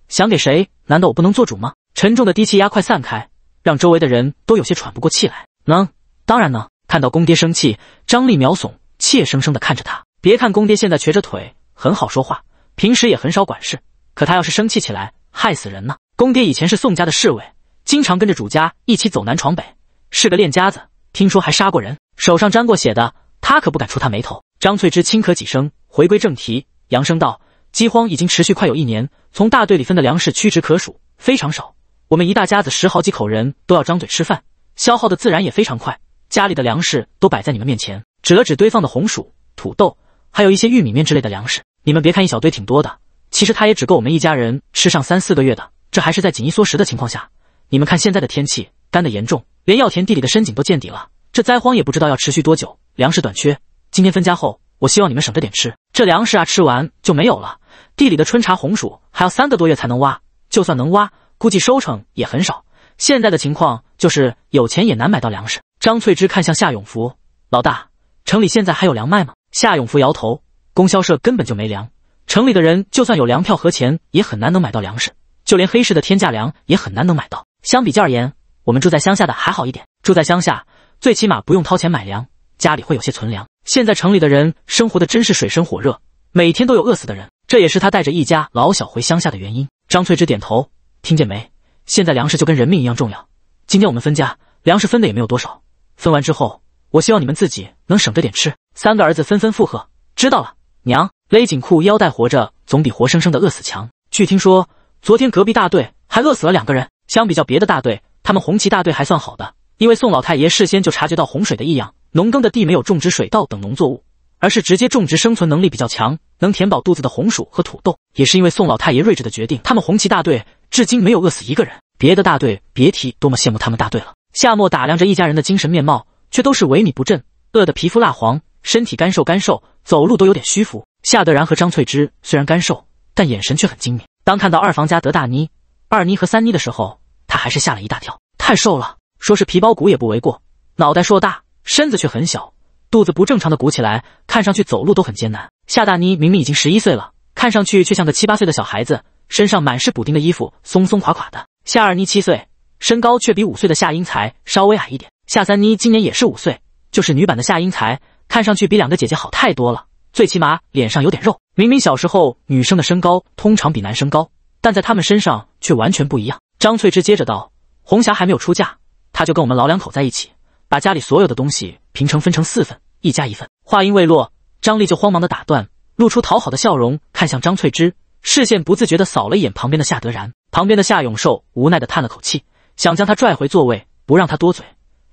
想给谁？难道我不能做主吗？”沉重的低气压快散开，让周围的人都有些喘不过气来。能，当然能。看到公爹生气，张立秒怂怯生生地看着他。别看公爹现在瘸着腿，很好说话，平时也很少管事，可他要是生气起来，害死人呢。公爹以前是宋家的侍卫，经常跟着主家一起走南闯北，是个练家子。听说还杀过人，手上沾过血的，他可不敢触他眉头。张翠芝轻咳几声，回归正题，扬声道：“饥荒已经持续快有一年，从大队里分的粮食屈指可数，非常少。”我们一大家子十好几口人都要张嘴吃饭，消耗的自然也非常快。家里的粮食都摆在你们面前，指了指堆放的红薯、土豆，还有一些玉米面之类的粮食。你们别看一小堆挺多的，其实它也只够我们一家人吃上三四个月的。这还是在紧衣缩食的情况下。你们看现在的天气干得严重，连药田地里的深井都见底了。这灾荒也不知道要持续多久，粮食短缺。今天分家后，我希望你们省着点吃，这粮食啊，吃完就没有了。地里的春茶、红薯还要三个多月才能挖，就算能挖。估计收成也很少，现在的情况就是有钱也难买到粮食。张翠芝看向夏永福，老大，城里现在还有粮卖吗？夏永福摇头，供销社根本就没粮，城里的人就算有粮票和钱，也很难能买到粮食，就连黑市的天价粮也很难能买到。相比较而言，我们住在乡下的还好一点，住在乡下最起码不用掏钱买粮，家里会有些存粮。现在城里的人生活的真是水深火热，每天都有饿死的人，这也是他带着一家老小回乡下的原因。张翠芝点头。听见没？现在粮食就跟人命一样重要。今天我们分家，粮食分的也没有多少。分完之后，我希望你们自己能省着点吃。三个儿子纷纷附和：“知道了，娘，勒紧裤腰带活着，总比活生生的饿死强。”据听说，昨天隔壁大队还饿死了两个人。相比较别的大队，他们红旗大队还算好的，因为宋老太爷事先就察觉到洪水的异样，农耕的地没有种植水稻等农作物，而是直接种植生存能力比较强、能填饱肚子的红薯和土豆。也是因为宋老太爷睿智的决定，他们红旗大队。至今没有饿死一个人，别的大队别提多么羡慕他们大队了。夏末打量着一家人的精神面貌，却都是萎靡不振，饿得皮肤蜡黄，身体干瘦干瘦，走路都有点虚浮。夏德然和张翠芝虽然干瘦，但眼神却很精明。当看到二房家德大妮、二妮和三妮的时候，他还是吓了一大跳，太瘦了，说是皮包骨也不为过。脑袋硕大，身子却很小，肚子不正常的鼓起来，看上去走路都很艰难。夏大妮明明已经十一岁了，看上去却像个七八岁的小孩子。身上满是补丁的衣服，松松垮垮的。夏二妮七岁，身高却比五岁的夏英才稍微矮一点。夏三妮今年也是五岁，就是女版的夏英才，看上去比两个姐姐好太多了，最起码脸上有点肉。明明小时候女生的身高通常比男生高，但在她们身上却完全不一样。张翠芝接着道：“红霞还没有出嫁，她就跟我们老两口在一起，把家里所有的东西平成分成四份，一家一份。”话音未落，张丽就慌忙的打断，露出讨好的笑容，看向张翠芝。视线不自觉地扫了一眼旁边的夏德然，旁边的夏永寿无奈地叹了口气，想将他拽回座位，不让他多嘴。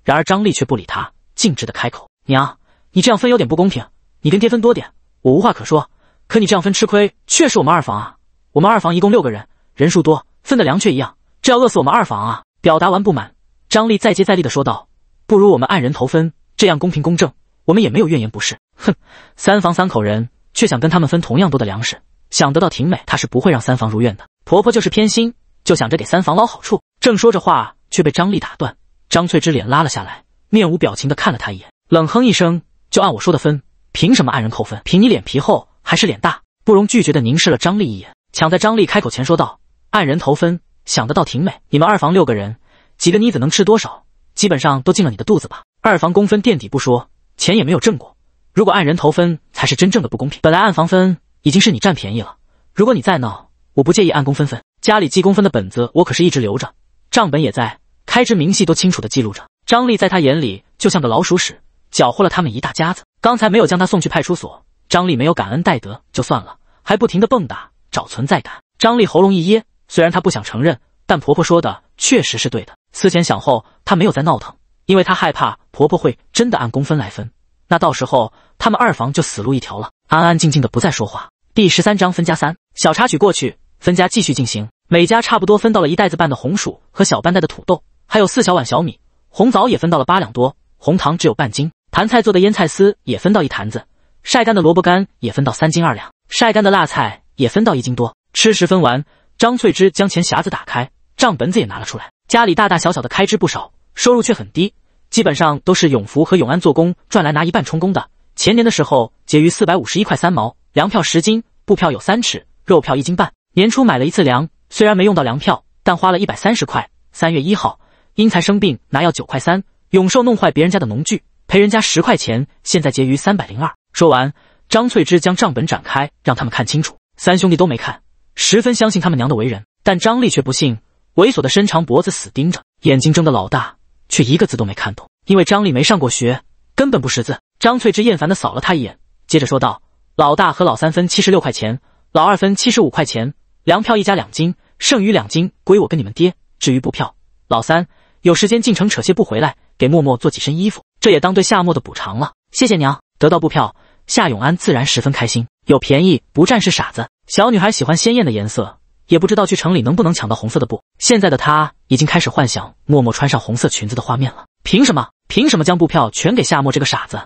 然而张丽却不理他，径直地开口：“娘，你这样分有点不公平。你跟爹分多点，我无话可说。可你这样分吃亏，确实我们二房啊。我们二房一共六个人，人数多，分的粮却一样，这要饿死我们二房啊！”表达完不满，张丽再接再厉地说道：“不如我们按人头分，这样公平公正，我们也没有怨言，不是？哼，三房三口人，却想跟他们分同样多的粮食。”想得到婷美，她是不会让三房如愿的。婆婆就是偏心，就想着给三房捞好处。正说着话，却被张丽打断。张翠芝脸拉了下来，面无表情的看了她一眼，冷哼一声：“就按我说的分，凭什么按人扣分？凭你脸皮厚还是脸大？”不容拒绝的凝视了张丽一眼，抢在张丽开口前说道：“按人头分，想得到挺美。你们二房六个人，几个妮子能吃多少？基本上都进了你的肚子吧？二房公分垫底不说，钱也没有挣过。如果按人头分，才是真正的不公平。本来按房分。”已经是你占便宜了，如果你再闹，我不介意按工分分。家里记工分的本子我可是一直留着，账本也在，开支明细都清楚的记录着。张丽在他眼里就像个老鼠屎，搅和了他们一大家子。刚才没有将他送去派出所，张丽没有感恩戴德就算了，还不停的蹦跶找存在感。张丽喉咙一噎，虽然她不想承认，但婆婆说的确实是对的。思前想后，她没有再闹腾，因为她害怕婆婆会真的按工分来分，那到时候他们二房就死路一条了。安安静静的，不再说话。第十三章分家三小插曲过去，分家继续进行。每家差不多分到了一袋子半的红薯和小半袋的土豆，还有四小碗小米、红枣也分到了八两多，红糖只有半斤。坛菜做的腌菜丝也分到一坛子，晒干的萝卜干也分到三斤二两，晒干的辣菜也分到一斤多。吃食分完，张翠芝将钱匣子打开，账本子也拿了出来。家里大大小小的开支不少，收入却很低，基本上都是永福和永安做工赚来拿一半充公的。前年的时候，结余四百五十一块三毛，粮票十斤，布票有三尺，肉票一斤半。年初买了一次粮，虽然没用到粮票，但花了一百三十块。三月一号，英才生病拿药九块三，永寿弄坏别人家的农具赔人家十块钱。现在结余三百零二。说完，张翠芝将账本展开，让他们看清楚。三兄弟都没看，十分相信他们娘的为人，但张丽却不信，猥琐的伸长脖子死盯着，眼睛睁得老大，却一个字都没看懂，因为张丽没上过学，根本不识字。张翠芝厌烦地扫了他一眼，接着说道：“老大和老三分七十六块钱，老二分七十五块钱，粮票一家两斤，剩余两斤归我跟你们爹。至于布票，老三有时间进城扯些布回来，给默默做几身衣服，这也当对夏沫的补偿了。谢谢娘。”得到布票，夏永安自然十分开心。有便宜不占是傻子。小女孩喜欢鲜艳的颜色，也不知道去城里能不能抢到红色的布。现在的她已经开始幻想默默穿上红色裙子的画面了。凭什么？凭什么将布票全给夏沫这个傻子？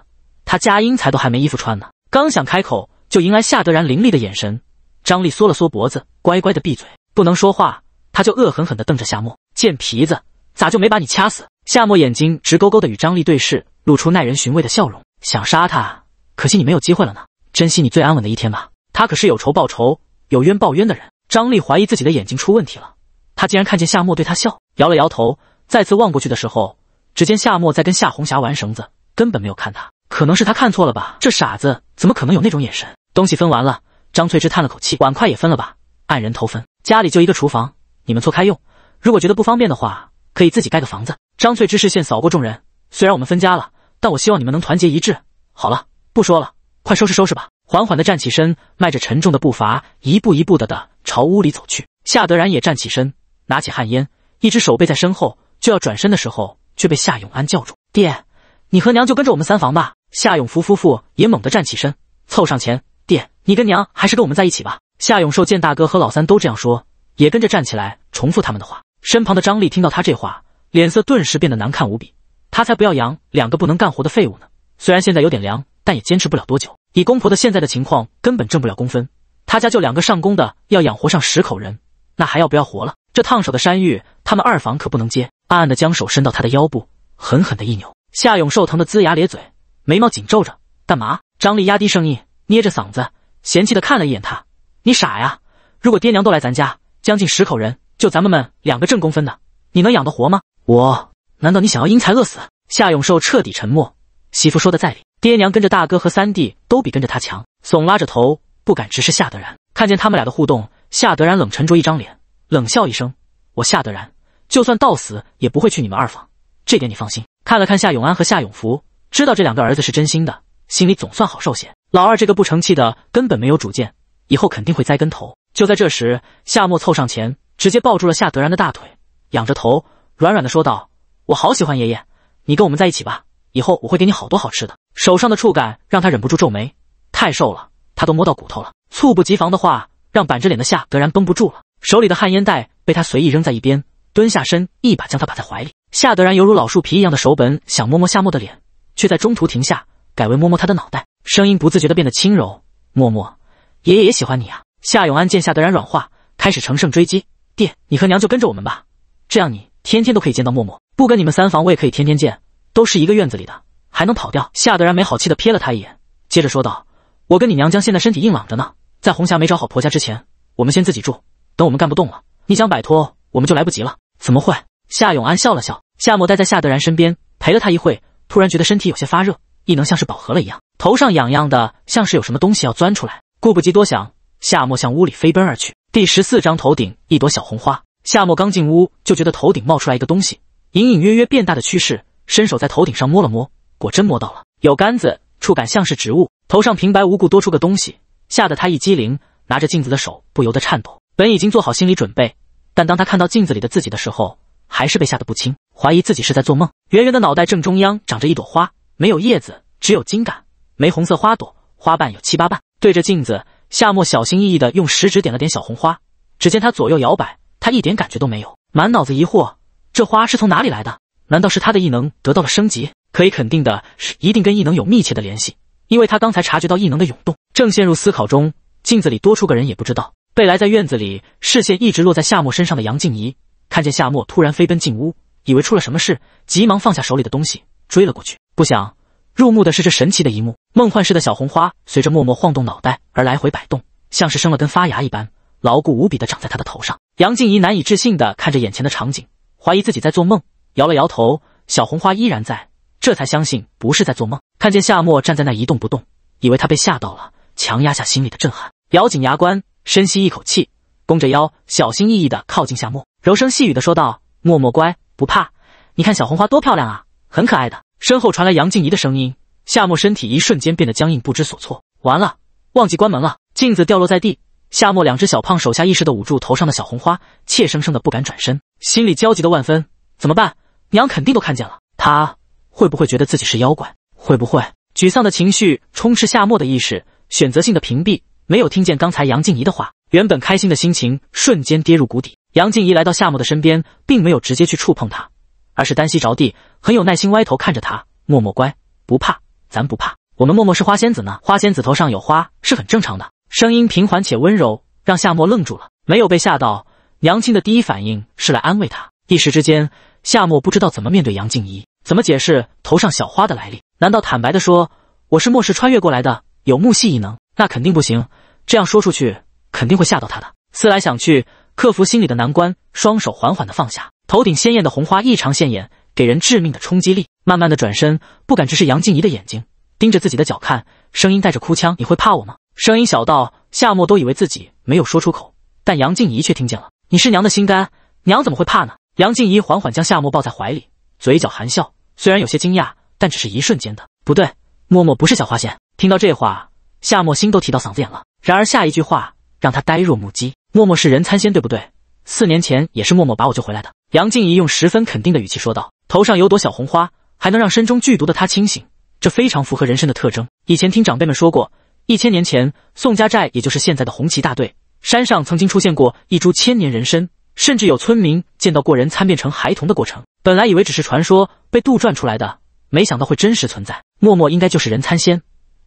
他家英才都还没衣服穿呢，刚想开口，就迎来夏德然凌厉的眼神。张丽缩了缩脖子，乖乖的闭嘴，不能说话。他就恶狠狠地瞪着夏沫，贱皮子，咋就没把你掐死？夏沫眼睛直勾勾的与张丽对视，露出耐人寻味的笑容。想杀他，可惜你没有机会了呢。珍惜你最安稳的一天吧。他可是有仇报仇，有冤报冤的人。张丽怀疑自己的眼睛出问题了，他竟然看见夏沫对他笑，摇了摇头，再次望过去的时候，只见夏沫在跟夏红霞玩绳子，根本没有看他。可能是他看错了吧，这傻子怎么可能有那种眼神？东西分完了，张翠芝叹了口气，碗筷也分了吧，按人头分。家里就一个厨房，你们错开用。如果觉得不方便的话，可以自己盖个房子。张翠芝视线扫过众人，虽然我们分家了，但我希望你们能团结一致。好了，不说了，快收拾收拾吧。缓缓地站起身，迈着沉重的步伐，一步一步地的朝屋里走去。夏德然也站起身，拿起旱烟，一只手背在身后，就要转身的时候，却被夏永安叫住：“爹，你和娘就跟着我们三房吧。”夏永福夫妇也猛地站起身，凑上前：“爹，你跟娘还是跟我们在一起吧。”夏永寿见大哥和老三都这样说，也跟着站起来，重复他们的话。身旁的张丽听到他这话，脸色顿时变得难看无比。他才不要养两个不能干活的废物呢！虽然现在有点凉，但也坚持不了多久。以公婆的现在的情况，根本挣不了工分。他家就两个上工的，要养活上十口人，那还要不要活了？这烫手的山芋，他们二房可不能接。暗暗的将手伸到他的腰部，狠狠的一扭，夏永寿疼得龇牙咧嘴。眉毛紧皱着，干嘛？张丽压低声音，捏着嗓子，嫌弃的看了一眼他：“你傻呀！如果爹娘都来咱家，将近十口人，就咱们们两个正工分的，你能养得活吗？我……难道你想要因财饿死？”夏永寿彻底沉默。媳妇说的在理，爹娘跟着大哥和三弟都比跟着他强。耸拉着头，不敢直视夏德然。看见他们俩的互动，夏德然冷沉着一张脸，冷笑一声：“我夏德然，就算到死也不会去你们二房，这点你放心。”看了看夏永安和夏永福。知道这两个儿子是真心的，心里总算好受些。老二这个不成器的，根本没有主见，以后肯定会栽跟头。就在这时，夏沫凑上前，直接抱住了夏德然的大腿，仰着头，软软的说道：“我好喜欢爷爷，你跟我们在一起吧，以后我会给你好多好吃的。”手上的触感让他忍不住皱眉，太瘦了，他都摸到骨头了。猝不及防的话，让板着脸的夏德然绷不住了，手里的旱烟袋被他随意扔在一边，蹲下身，一把将他把在怀里。夏德然犹如老树皮一样的手，本想摸摸夏沫的脸。却在中途停下，改为摸摸他的脑袋，声音不自觉的变得轻柔。默默，爷爷也喜欢你啊。夏永安见夏德然软化，开始乘胜追击。爹，你和娘就跟着我们吧，这样你天天都可以见到默默。不跟你们三房，我也可以天天见，都是一个院子里的，还能跑掉？夏德然没好气的瞥了他一眼，接着说道：“我跟你娘江现在身体硬朗着呢，在红霞没找好婆家之前，我们先自己住。等我们干不动了，你想摆脱我们就来不及了。”怎么会？夏永安笑了笑。夏末待在夏德然身边，陪了他一会。突然觉得身体有些发热，异能像是饱和了一样，头上痒痒的，像是有什么东西要钻出来。顾不及多想，夏末向屋里飞奔而去。第十四章，头顶一朵小红花。夏末刚进屋，就觉得头顶冒出来一个东西，隐隐约约变大的趋势。伸手在头顶上摸了摸，果真摸到了，有杆子，触感像是植物。头上平白无故多出个东西，吓得他一激灵，拿着镜子的手不由得颤抖。本已经做好心理准备，但当他看到镜子里的自己的时候，还是被吓得不轻，怀疑自己是在做梦。圆圆的脑袋正中央长着一朵花，没有叶子，只有茎杆，玫红色花朵，花瓣有七八瓣。对着镜子，夏末小心翼翼的用食指点了点小红花，只见它左右摇摆，他一点感觉都没有，满脑子疑惑：这花是从哪里来的？难道是他的异能得到了升级？可以肯定的是，一定跟异能有密切的联系，因为他刚才察觉到异能的涌动，正陷入思考中。镜子里多出个人也不知道。被埋在院子里，视线一直落在夏末身上的杨静怡。看见夏末突然飞奔进屋，以为出了什么事，急忙放下手里的东西追了过去。不想入目的是这神奇的一幕：梦幻式的小红花随着默默晃动脑袋而来回摆动，像是生了根发芽一般，牢固无比的长在他的头上。杨静怡难以置信的看着眼前的场景，怀疑自己在做梦，摇了摇头。小红花依然在，这才相信不是在做梦。看见夏末站在那一动不动，以为他被吓到了，强压下心里的震撼，咬紧牙关，深吸一口气。弓着腰，小心翼翼地靠近夏沫，柔声细语地说道：“沫沫乖，不怕。你看小红花多漂亮啊，很可爱的。”身后传来杨静怡的声音。夏沫身体一瞬间变得僵硬，不知所措。完了，忘记关门了。镜子掉落在地。夏沫两只小胖手下意识地捂住头上的小红花，怯生生的不敢转身，心里焦急的万分。怎么办？娘肯定都看见了。她会不会觉得自己是妖怪？会不会？沮丧的情绪充斥夏沫的意识，选择性的屏蔽，没有听见刚才杨静怡的话。原本开心的心情瞬间跌入谷底。杨静怡来到夏沫的身边，并没有直接去触碰她，而是单膝着地，很有耐心，歪头看着她，默默乖，不怕，咱不怕，我们默默是花仙子呢。花仙子头上有花是很正常的，声音平缓且温柔，让夏沫愣住了，没有被吓到。娘亲的第一反应是来安慰她，一时之间，夏沫不知道怎么面对杨静怡，怎么解释头上小花的来历？难道坦白的说，我是末世穿越过来的，有木系异能？那肯定不行，这样说出去。肯定会吓到他的。思来想去，克服心里的难关，双手缓缓的放下，头顶鲜艳的红花异常显眼，给人致命的冲击力。慢慢的转身，不敢直视杨静怡的眼睛，盯着自己的脚看，声音带着哭腔：“你会怕我吗？”声音小到夏末都以为自己没有说出口，但杨静怡却听见了。“你是娘的心肝，娘怎么会怕呢？”杨静怡缓缓将夏末抱在怀里，嘴角含笑，虽然有些惊讶，但只是一瞬间的。不对，默默不是小花仙。听到这话，夏末心都提到嗓子眼了。然而下一句话。让他呆若木鸡。默默是人参仙，对不对？四年前也是默默把我救回来的。杨静怡用十分肯定的语气说道：“头上有朵小红花，还能让身中剧毒的他清醒，这非常符合人参的特征。以前听长辈们说过，一千年前宋家寨，也就是现在的红旗大队山上，曾经出现过一株千年人参，甚至有村民见到过人参变成孩童的过程。本来以为只是传说被杜撰出来的，没想到会真实存在。默默应该就是人参仙。”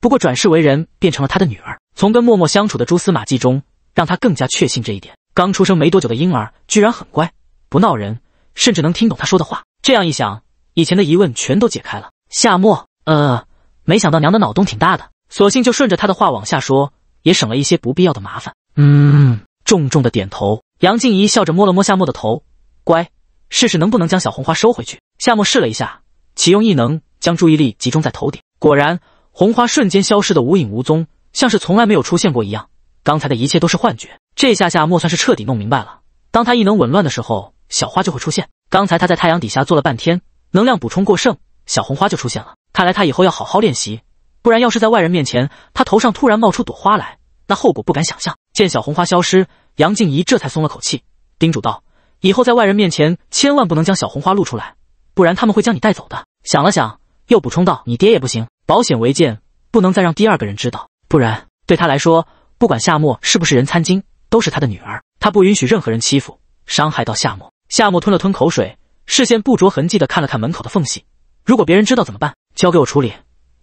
不过转世为人变成了他的女儿，从跟默默相处的蛛丝马迹中，让他更加确信这一点。刚出生没多久的婴儿居然很乖，不闹人，甚至能听懂他说的话。这样一想，以前的疑问全都解开了。夏沫，呃，没想到娘的脑洞挺大的，索性就顺着他的话往下说，也省了一些不必要的麻烦。嗯，重重的点头。杨静怡笑着摸了摸夏沫的头，乖，试试能不能将小红花收回去。夏沫试了一下，启用异能，将注意力集中在头顶，果然。红花瞬间消失的无影无踪，像是从来没有出现过一样。刚才的一切都是幻觉。这下夏末算是彻底弄明白了。当他异能紊乱的时候，小花就会出现。刚才他在太阳底下坐了半天，能量补充过剩，小红花就出现了。看来他以后要好好练习，不然要是在外人面前，他头上突然冒出朵花来，那后果不敢想象。见小红花消失，杨静怡这才松了口气，叮嘱道：“以后在外人面前，千万不能将小红花露出来，不然他们会将你带走的。”想了想，又补充道：“你爹也不行。”保险为鉴，不能再让第二个人知道，不然对他来说，不管夏末是不是人参精，都是他的女儿，他不允许任何人欺负、伤害到夏末。夏末吞了吞口水，视线不着痕迹的看了看门口的缝隙，如果别人知道怎么办？交给我处理，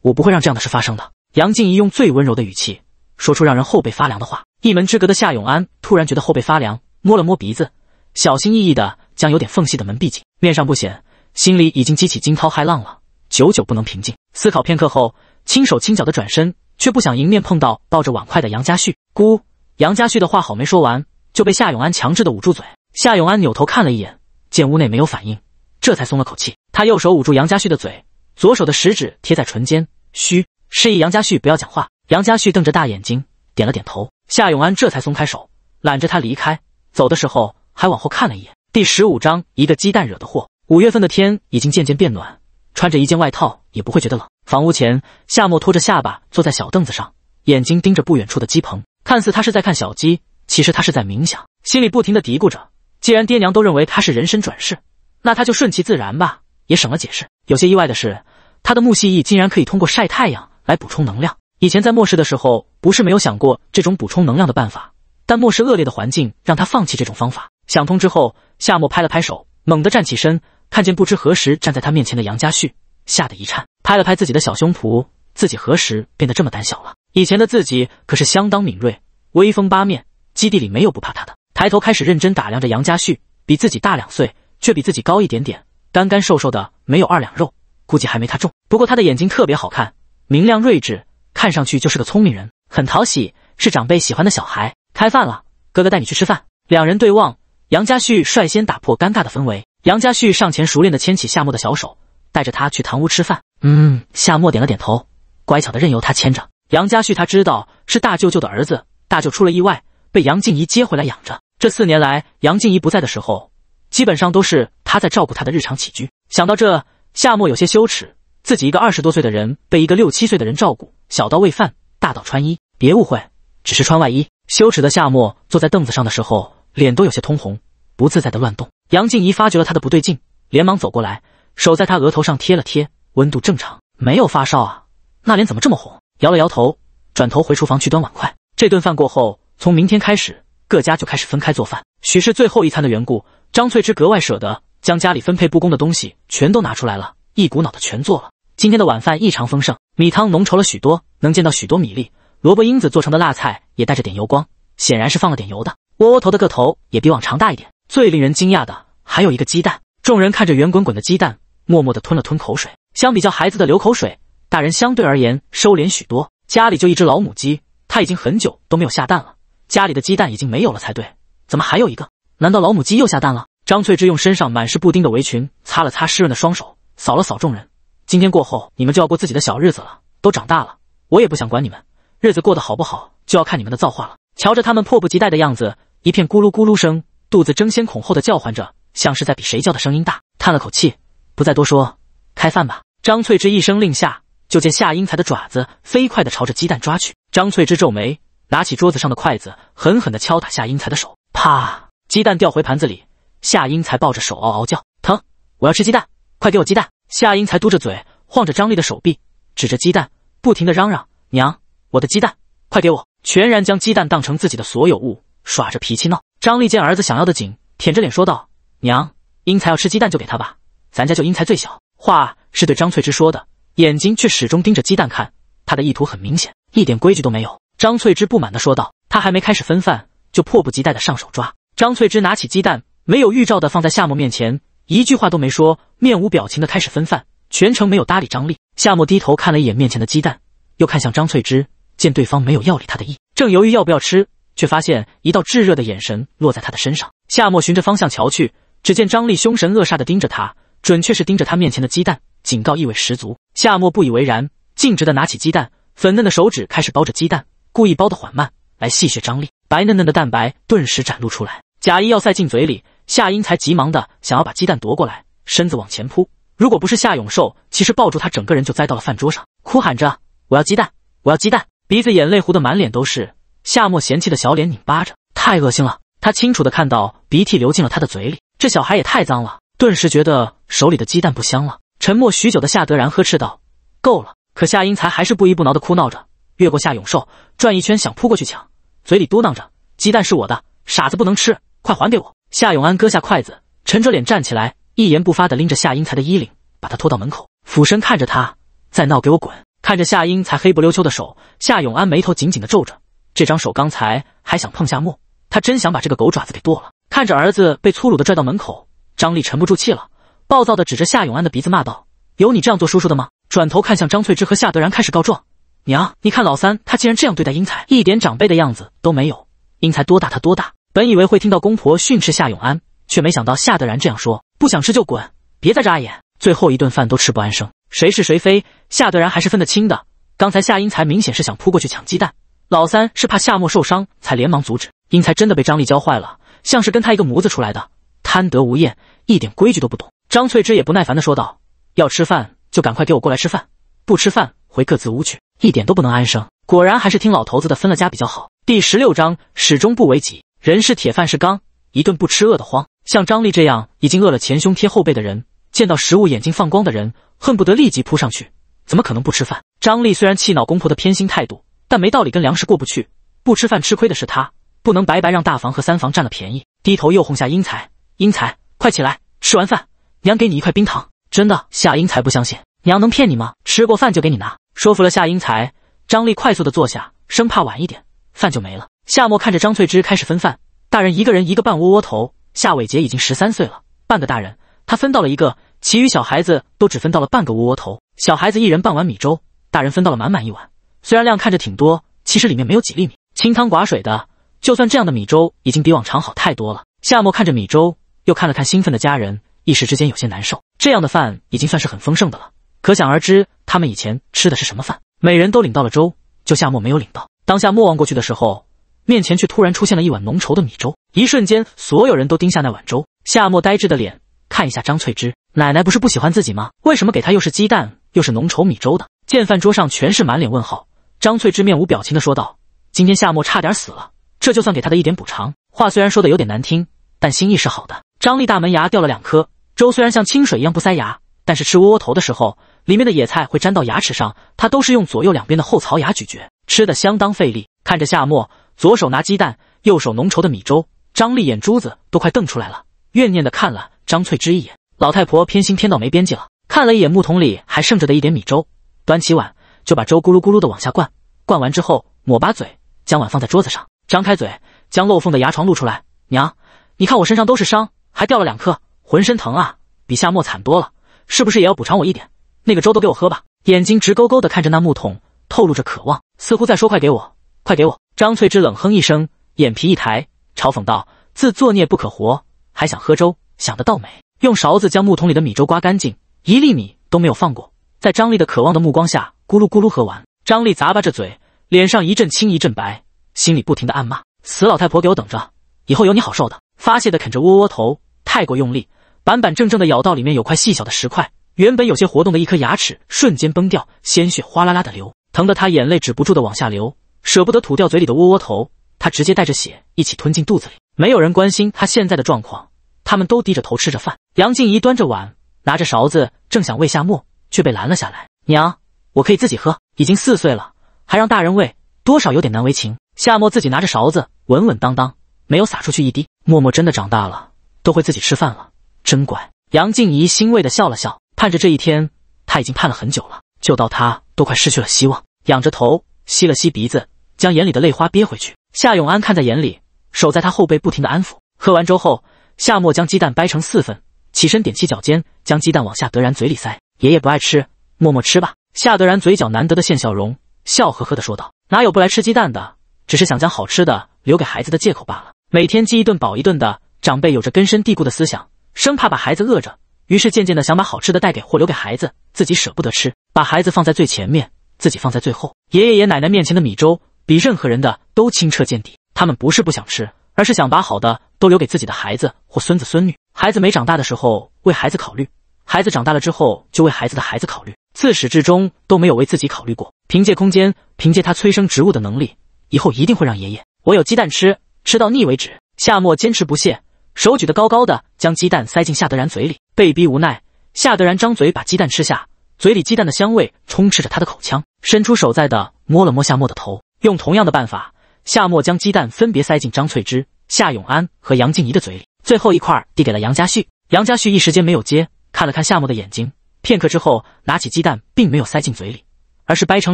我不会让这样的事发生的。杨静怡用最温柔的语气说出让人后背发凉的话。一门之隔的夏永安突然觉得后背发凉，摸了摸鼻子，小心翼翼的将有点缝隙的门闭紧，面上不显，心里已经激起惊涛骇浪了。久久不能平静，思考片刻后，轻手轻脚的转身，却不想迎面碰到抱着碗筷的杨家旭。姑，杨家旭的话好没说完，就被夏永安强制的捂住嘴。夏永安扭头看了一眼，见屋内没有反应，这才松了口气。他右手捂住杨家旭的嘴，左手的食指贴在唇间，嘘，示意杨家旭不要讲话。杨家旭瞪着大眼睛，点了点头。夏永安这才松开手，揽着他离开。走的时候还往后看了一眼。第十五章一个鸡蛋惹的祸。五月份的天已经渐渐变暖。穿着一件外套也不会觉得冷。房屋前，夏末拖着下巴坐在小凳子上，眼睛盯着不远处的鸡棚，看似他是在看小鸡，其实他是在冥想，心里不停的嘀咕着：既然爹娘都认为他是人身转世，那他就顺其自然吧，也省了解释。有些意外的是，他的木系翼竟然可以通过晒太阳来补充能量。以前在末世的时候，不是没有想过这种补充能量的办法，但末世恶劣的环境让他放弃这种方法。想通之后，夏末拍了拍手，猛地站起身。看见不知何时站在他面前的杨家旭，吓得一颤，拍了拍自己的小胸脯，自己何时变得这么胆小了？以前的自己可是相当敏锐，威风八面，基地里没有不怕他的。抬头开始认真打量着杨家旭，比自己大两岁，却比自己高一点点，干干瘦瘦的，没有二两肉，估计还没他重。不过他的眼睛特别好看，明亮睿智，看上去就是个聪明人，很讨喜，是长辈喜欢的小孩。开饭了，哥哥带你去吃饭。两人对望，杨家旭率先打破尴尬的氛围。杨家旭上前，熟练的牵起夏沫的小手，带着他去堂屋吃饭。嗯，夏沫点了点头，乖巧的任由他牵着。杨家旭他知道是大舅舅的儿子，大舅出了意外，被杨静怡接回来养着。这四年来，杨静怡不在的时候，基本上都是他在照顾他的日常起居。想到这，夏末有些羞耻，自己一个二十多岁的人，被一个六七岁的人照顾，小到喂饭，大到穿衣。别误会，只是穿外衣。羞耻的夏末坐在凳子上的时候，脸都有些通红，不自在的乱动。杨静怡发觉了他的不对劲，连忙走过来，手在他额头上贴了贴，温度正常，没有发烧啊。那脸怎么这么红？摇了摇头，转头回厨房去端碗筷。这顿饭过后，从明天开始，各家就开始分开做饭。许是最后一餐的缘故，张翠芝格外舍得，将家里分配不公的东西全都拿出来了，一股脑的全做了。今天的晚饭异常丰盛，米汤浓稠了许多，能见到许多米粒。萝卜缨子做成的辣菜也带着点油光，显然是放了点油的。窝窝头的个头也比往常大一点。最令人惊讶的还有一个鸡蛋。众人看着圆滚滚的鸡蛋，默默地吞了吞口水。相比较孩子的流口水，大人相对而言收敛许多。家里就一只老母鸡，它已经很久都没有下蛋了。家里的鸡蛋已经没有了才对，怎么还有一个？难道老母鸡又下蛋了？张翠芝用身上满是布丁的围裙擦了擦湿润的双手，扫了扫众人。今天过后，你们就要过自己的小日子了。都长大了，我也不想管你们，日子过得好不好，就要看你们的造化了。瞧着他们迫不及待的样子，一片咕噜咕噜声。肚子争先恐后的叫唤着，像是在比谁叫的声音大。叹了口气，不再多说，开饭吧。张翠芝一声令下，就见夏英才的爪子飞快的朝着鸡蛋抓去。张翠芝皱眉，拿起桌子上的筷子，狠狠地敲打夏英才的手，啪，鸡蛋掉回盘子里。夏英才抱着手嗷嗷叫，疼，我要吃鸡蛋，快给我鸡蛋。夏英才嘟着嘴，晃着张丽的手臂，指着鸡蛋，不停的嚷嚷，娘，我的鸡蛋，快给我，全然将鸡蛋当成自己的所有物。耍着脾气闹，张丽见儿子想要的紧，舔着脸说道：“娘，英才要吃鸡蛋就给他吧，咱家就英才最小。”话是对张翠芝说的，眼睛却始终盯着鸡蛋看。他的意图很明显，一点规矩都没有。张翠芝不满的说道：“他还没开始分饭，就迫不及待的上手抓。”张翠芝拿起鸡蛋，没有预兆的放在夏沫面前，一句话都没说，面无表情的开始分饭，全程没有搭理张丽。夏沫低头看了一眼面前的鸡蛋，又看向张翠芝，见对方没有要理他的意，正犹豫要不要吃。却发现一道炙热的眼神落在他的身上。夏末循着方向瞧去，只见张力凶神恶煞的盯着他，准确是盯着他面前的鸡蛋，警告意味十足。夏末不以为然，径直的拿起鸡蛋，粉嫩的手指开始剥着鸡蛋，故意剥的缓慢，来戏谑张力。白嫩嫩的蛋白顿时展露出来，假意要塞进嘴里。夏英才急忙的想要把鸡蛋夺过来，身子往前扑。如果不是夏永寿其实抱住他，整个人就栽到了饭桌上，哭喊着：“我要鸡蛋，我要鸡蛋！”鼻子眼泪糊的满脸都是。夏末嫌弃的小脸拧巴着，太恶心了。他清楚的看到鼻涕流进了他的嘴里，这小孩也太脏了，顿时觉得手里的鸡蛋不香了。沉默许久的夏德然呵斥道：“够了！”可夏英才还是不依不挠的哭闹着，越过夏永寿转一圈想扑过去抢，嘴里嘟囔着：“鸡蛋是我的，傻子不能吃，快还给我。”夏永安割下筷子，沉着脸站起来，一言不发的拎着夏英才的衣领，把他拖到门口，俯身看着他：“再闹给我滚！”看着夏英才黑不溜秋的手，夏永安眉头紧紧的皱着。这张手刚才还想碰下墨，他真想把这个狗爪子给剁了。看着儿子被粗鲁的拽到门口，张丽沉不住气了，暴躁的指着夏永安的鼻子骂道：“有你这样做叔叔的吗？”转头看向张翠芝和夏德然，开始告状：“娘，你看老三他竟然这样对待英才，一点长辈的样子都没有。英才多大，他多大。”本以为会听到公婆训斥夏永安，却没想到夏德然这样说：“不想吃就滚，别再眨眼，最后一顿饭都吃不安生。”谁是谁非，夏德然还是分得清的。刚才夏英才明显是想扑过去抢鸡蛋。老三是怕夏末受伤，才连忙阻止。因才真的被张丽教坏了，像是跟他一个模子出来的，贪得无厌，一点规矩都不懂。张翠芝也不耐烦地说道：“要吃饭就赶快给我过来吃饭，不吃饭回各自屋去，一点都不能安生。果然还是听老头子的，分了家比较好。”第十六章始终不为己，人是铁饭是钢，一顿不吃饿得慌。像张丽这样已经饿了前胸贴后背的人，见到食物眼睛放光的人，恨不得立即扑上去，怎么可能不吃饭？张丽虽然气恼公婆的偏心态度。但没道理跟粮食过不去，不吃饭吃亏的是他，不能白白让大房和三房占了便宜。低头又哄下英才，英才，快起来，吃完饭，娘给你一块冰糖，真的。夏英才不相信，娘能骗你吗？吃过饭就给你拿，说服了夏英才。张丽快速的坐下，生怕晚一点饭就没了。夏末看着张翠芝开始分饭，大人一个人一个半窝窝头。夏伟杰已经十三岁了，半个大人，他分到了一个，其余小孩子都只分到了半个窝窝头。小孩子一人半碗米粥，大人分到了满满一碗。虽然量看着挺多，其实里面没有几粒米，清汤寡水的。就算这样的米粥，已经比往常好太多了。夏末看着米粥，又看了看兴奋的家人，一时之间有些难受。这样的饭已经算是很丰盛的了，可想而知他们以前吃的是什么饭。每人都领到了粥，就夏末没有领到。当下莫望过去的时候，面前却突然出现了一碗浓稠的米粥。一瞬间，所有人都盯下那碗粥。夏末呆滞的脸，看一下张翠芝奶奶不是不喜欢自己吗？为什么给她又是鸡蛋又是浓稠米粥的？见饭桌上全是满脸问号。张翠芝面无表情地说道：“今天夏沫差点死了，这就算给他的一点补偿。话虽然说的有点难听，但心意是好的。”张丽大门牙掉了两颗，粥虽然像清水一样不塞牙，但是吃窝窝头的时候，里面的野菜会粘到牙齿上，她都是用左右两边的后槽牙咀嚼，吃的相当费力。看着夏沫左手拿鸡蛋，右手浓稠的米粥，张丽眼珠子都快瞪出来了，怨念地看了张翠芝一眼。老太婆偏心偏到没边际了，看了一眼木桶里还剩着的一点米粥，端起碗。就把粥咕噜咕噜的往下灌，灌完之后抹把嘴，将碗放在桌子上，张开嘴将漏缝的牙床露出来。娘，你看我身上都是伤，还掉了两颗，浑身疼啊，比夏沫惨多了，是不是也要补偿我一点？那个粥都给我喝吧！眼睛直勾勾的看着那木桶，透露着渴望，似乎在说快给我，快给我！张翠芝冷哼一声，眼皮一抬，嘲讽道：“自作孽不可活，还想喝粥，想的倒美！”用勺子将木桶里的米粥刮干净，一粒米都没有放过。在张丽的渴望的目光下。咕噜咕噜喝完，张丽咂巴着嘴，脸上一阵青一阵白，心里不停的暗骂：“死老太婆，给我等着，以后有你好受的！”发泄的啃着窝窝头，太过用力，板板正正的咬到里面有块细小的石块，原本有些活动的一颗牙齿瞬间崩掉，鲜血哗啦啦的流，疼得他眼泪止不住的往下流，舍不得吐掉嘴里的窝窝头，他直接带着血一起吞进肚子里。没有人关心他现在的状况，他们都低着头吃着饭。杨静怡端着碗，拿着勺子，正想喂夏沫，却被拦了下来。娘。我可以自己喝，已经四岁了，还让大人喂，多少有点难为情。夏沫自己拿着勺子，稳稳当当，没有洒出去一滴。默默真的长大了，都会自己吃饭了，真乖。杨静怡欣慰地笑了笑，盼着这一天，他已经盼了很久了，就到他都快失去了希望，仰着头吸了吸鼻子，将眼里的泪花憋回去。夏永安看在眼里，守在他后背，不停地安抚。喝完粥后，夏末将鸡蛋掰成四份，起身踮起脚尖，将鸡蛋往夏德然嘴里塞。爷爷不爱吃，默默吃吧。夏德然嘴角难得的现笑容，笑呵呵的说道：“哪有不来吃鸡蛋的？只是想将好吃的留给孩子的借口罢了。每天饥一顿饱一顿的，长辈有着根深蒂固的思想，生怕把孩子饿着，于是渐渐的想把好吃的带给或留给孩子，自己舍不得吃，把孩子放在最前面，自己放在最后。爷爷爷奶奶面前的米粥比任何人的都清澈见底。他们不是不想吃，而是想把好的都留给自己的孩子或孙子孙女。孩子没长大的时候为孩子考虑，孩子长大了之后就为孩子的孩子考虑。”自始至终都没有为自己考虑过。凭借空间，凭借他催生植物的能力，以后一定会让爷爷我有鸡蛋吃，吃到腻为止。夏末坚持不懈，手举得高高的，将鸡蛋塞进夏德然嘴里。被逼无奈，夏德然张嘴把鸡蛋吃下，嘴里鸡蛋的香味充斥着他的口腔。伸出手，在的摸了摸夏末的头，用同样的办法，夏末将鸡蛋分别塞进张翠芝、夏永安和杨静怡的嘴里，最后一块递给了杨家旭。杨家旭一时间没有接，看了看夏末的眼睛。片刻之后，拿起鸡蛋，并没有塞进嘴里，而是掰成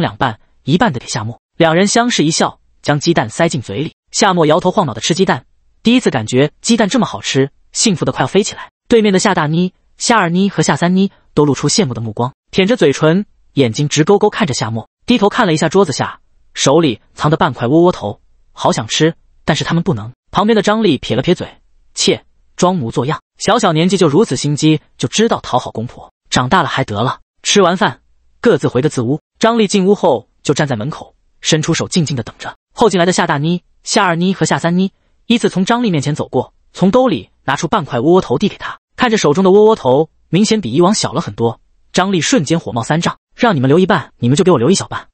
两半，一半的给夏沫。两人相视一笑，将鸡蛋塞进嘴里。夏沫摇头晃脑的吃鸡蛋，第一次感觉鸡蛋这么好吃，幸福的快要飞起来。对面的夏大妮、夏二妮和夏三妮都露出羡慕的目光，舔着嘴唇，眼睛直勾勾看着夏沫，低头看了一下桌子下，手里藏的半块窝窝头，好想吃，但是他们不能。旁边的张丽撇了撇嘴，切，装模作样，小小年纪就如此心机，就知道讨好公婆。长大了还得了？吃完饭，各自回的自屋。张丽进屋后，就站在门口，伸出手，静静的等着。后进来的夏大妮、夏二妮和夏三妮依次从张丽面前走过，从兜里拿出半块窝窝头递给她。看着手中的窝窝头，明显比以往小了很多。张丽瞬间火冒三丈：“让你们留一半，你们就给我留一小半，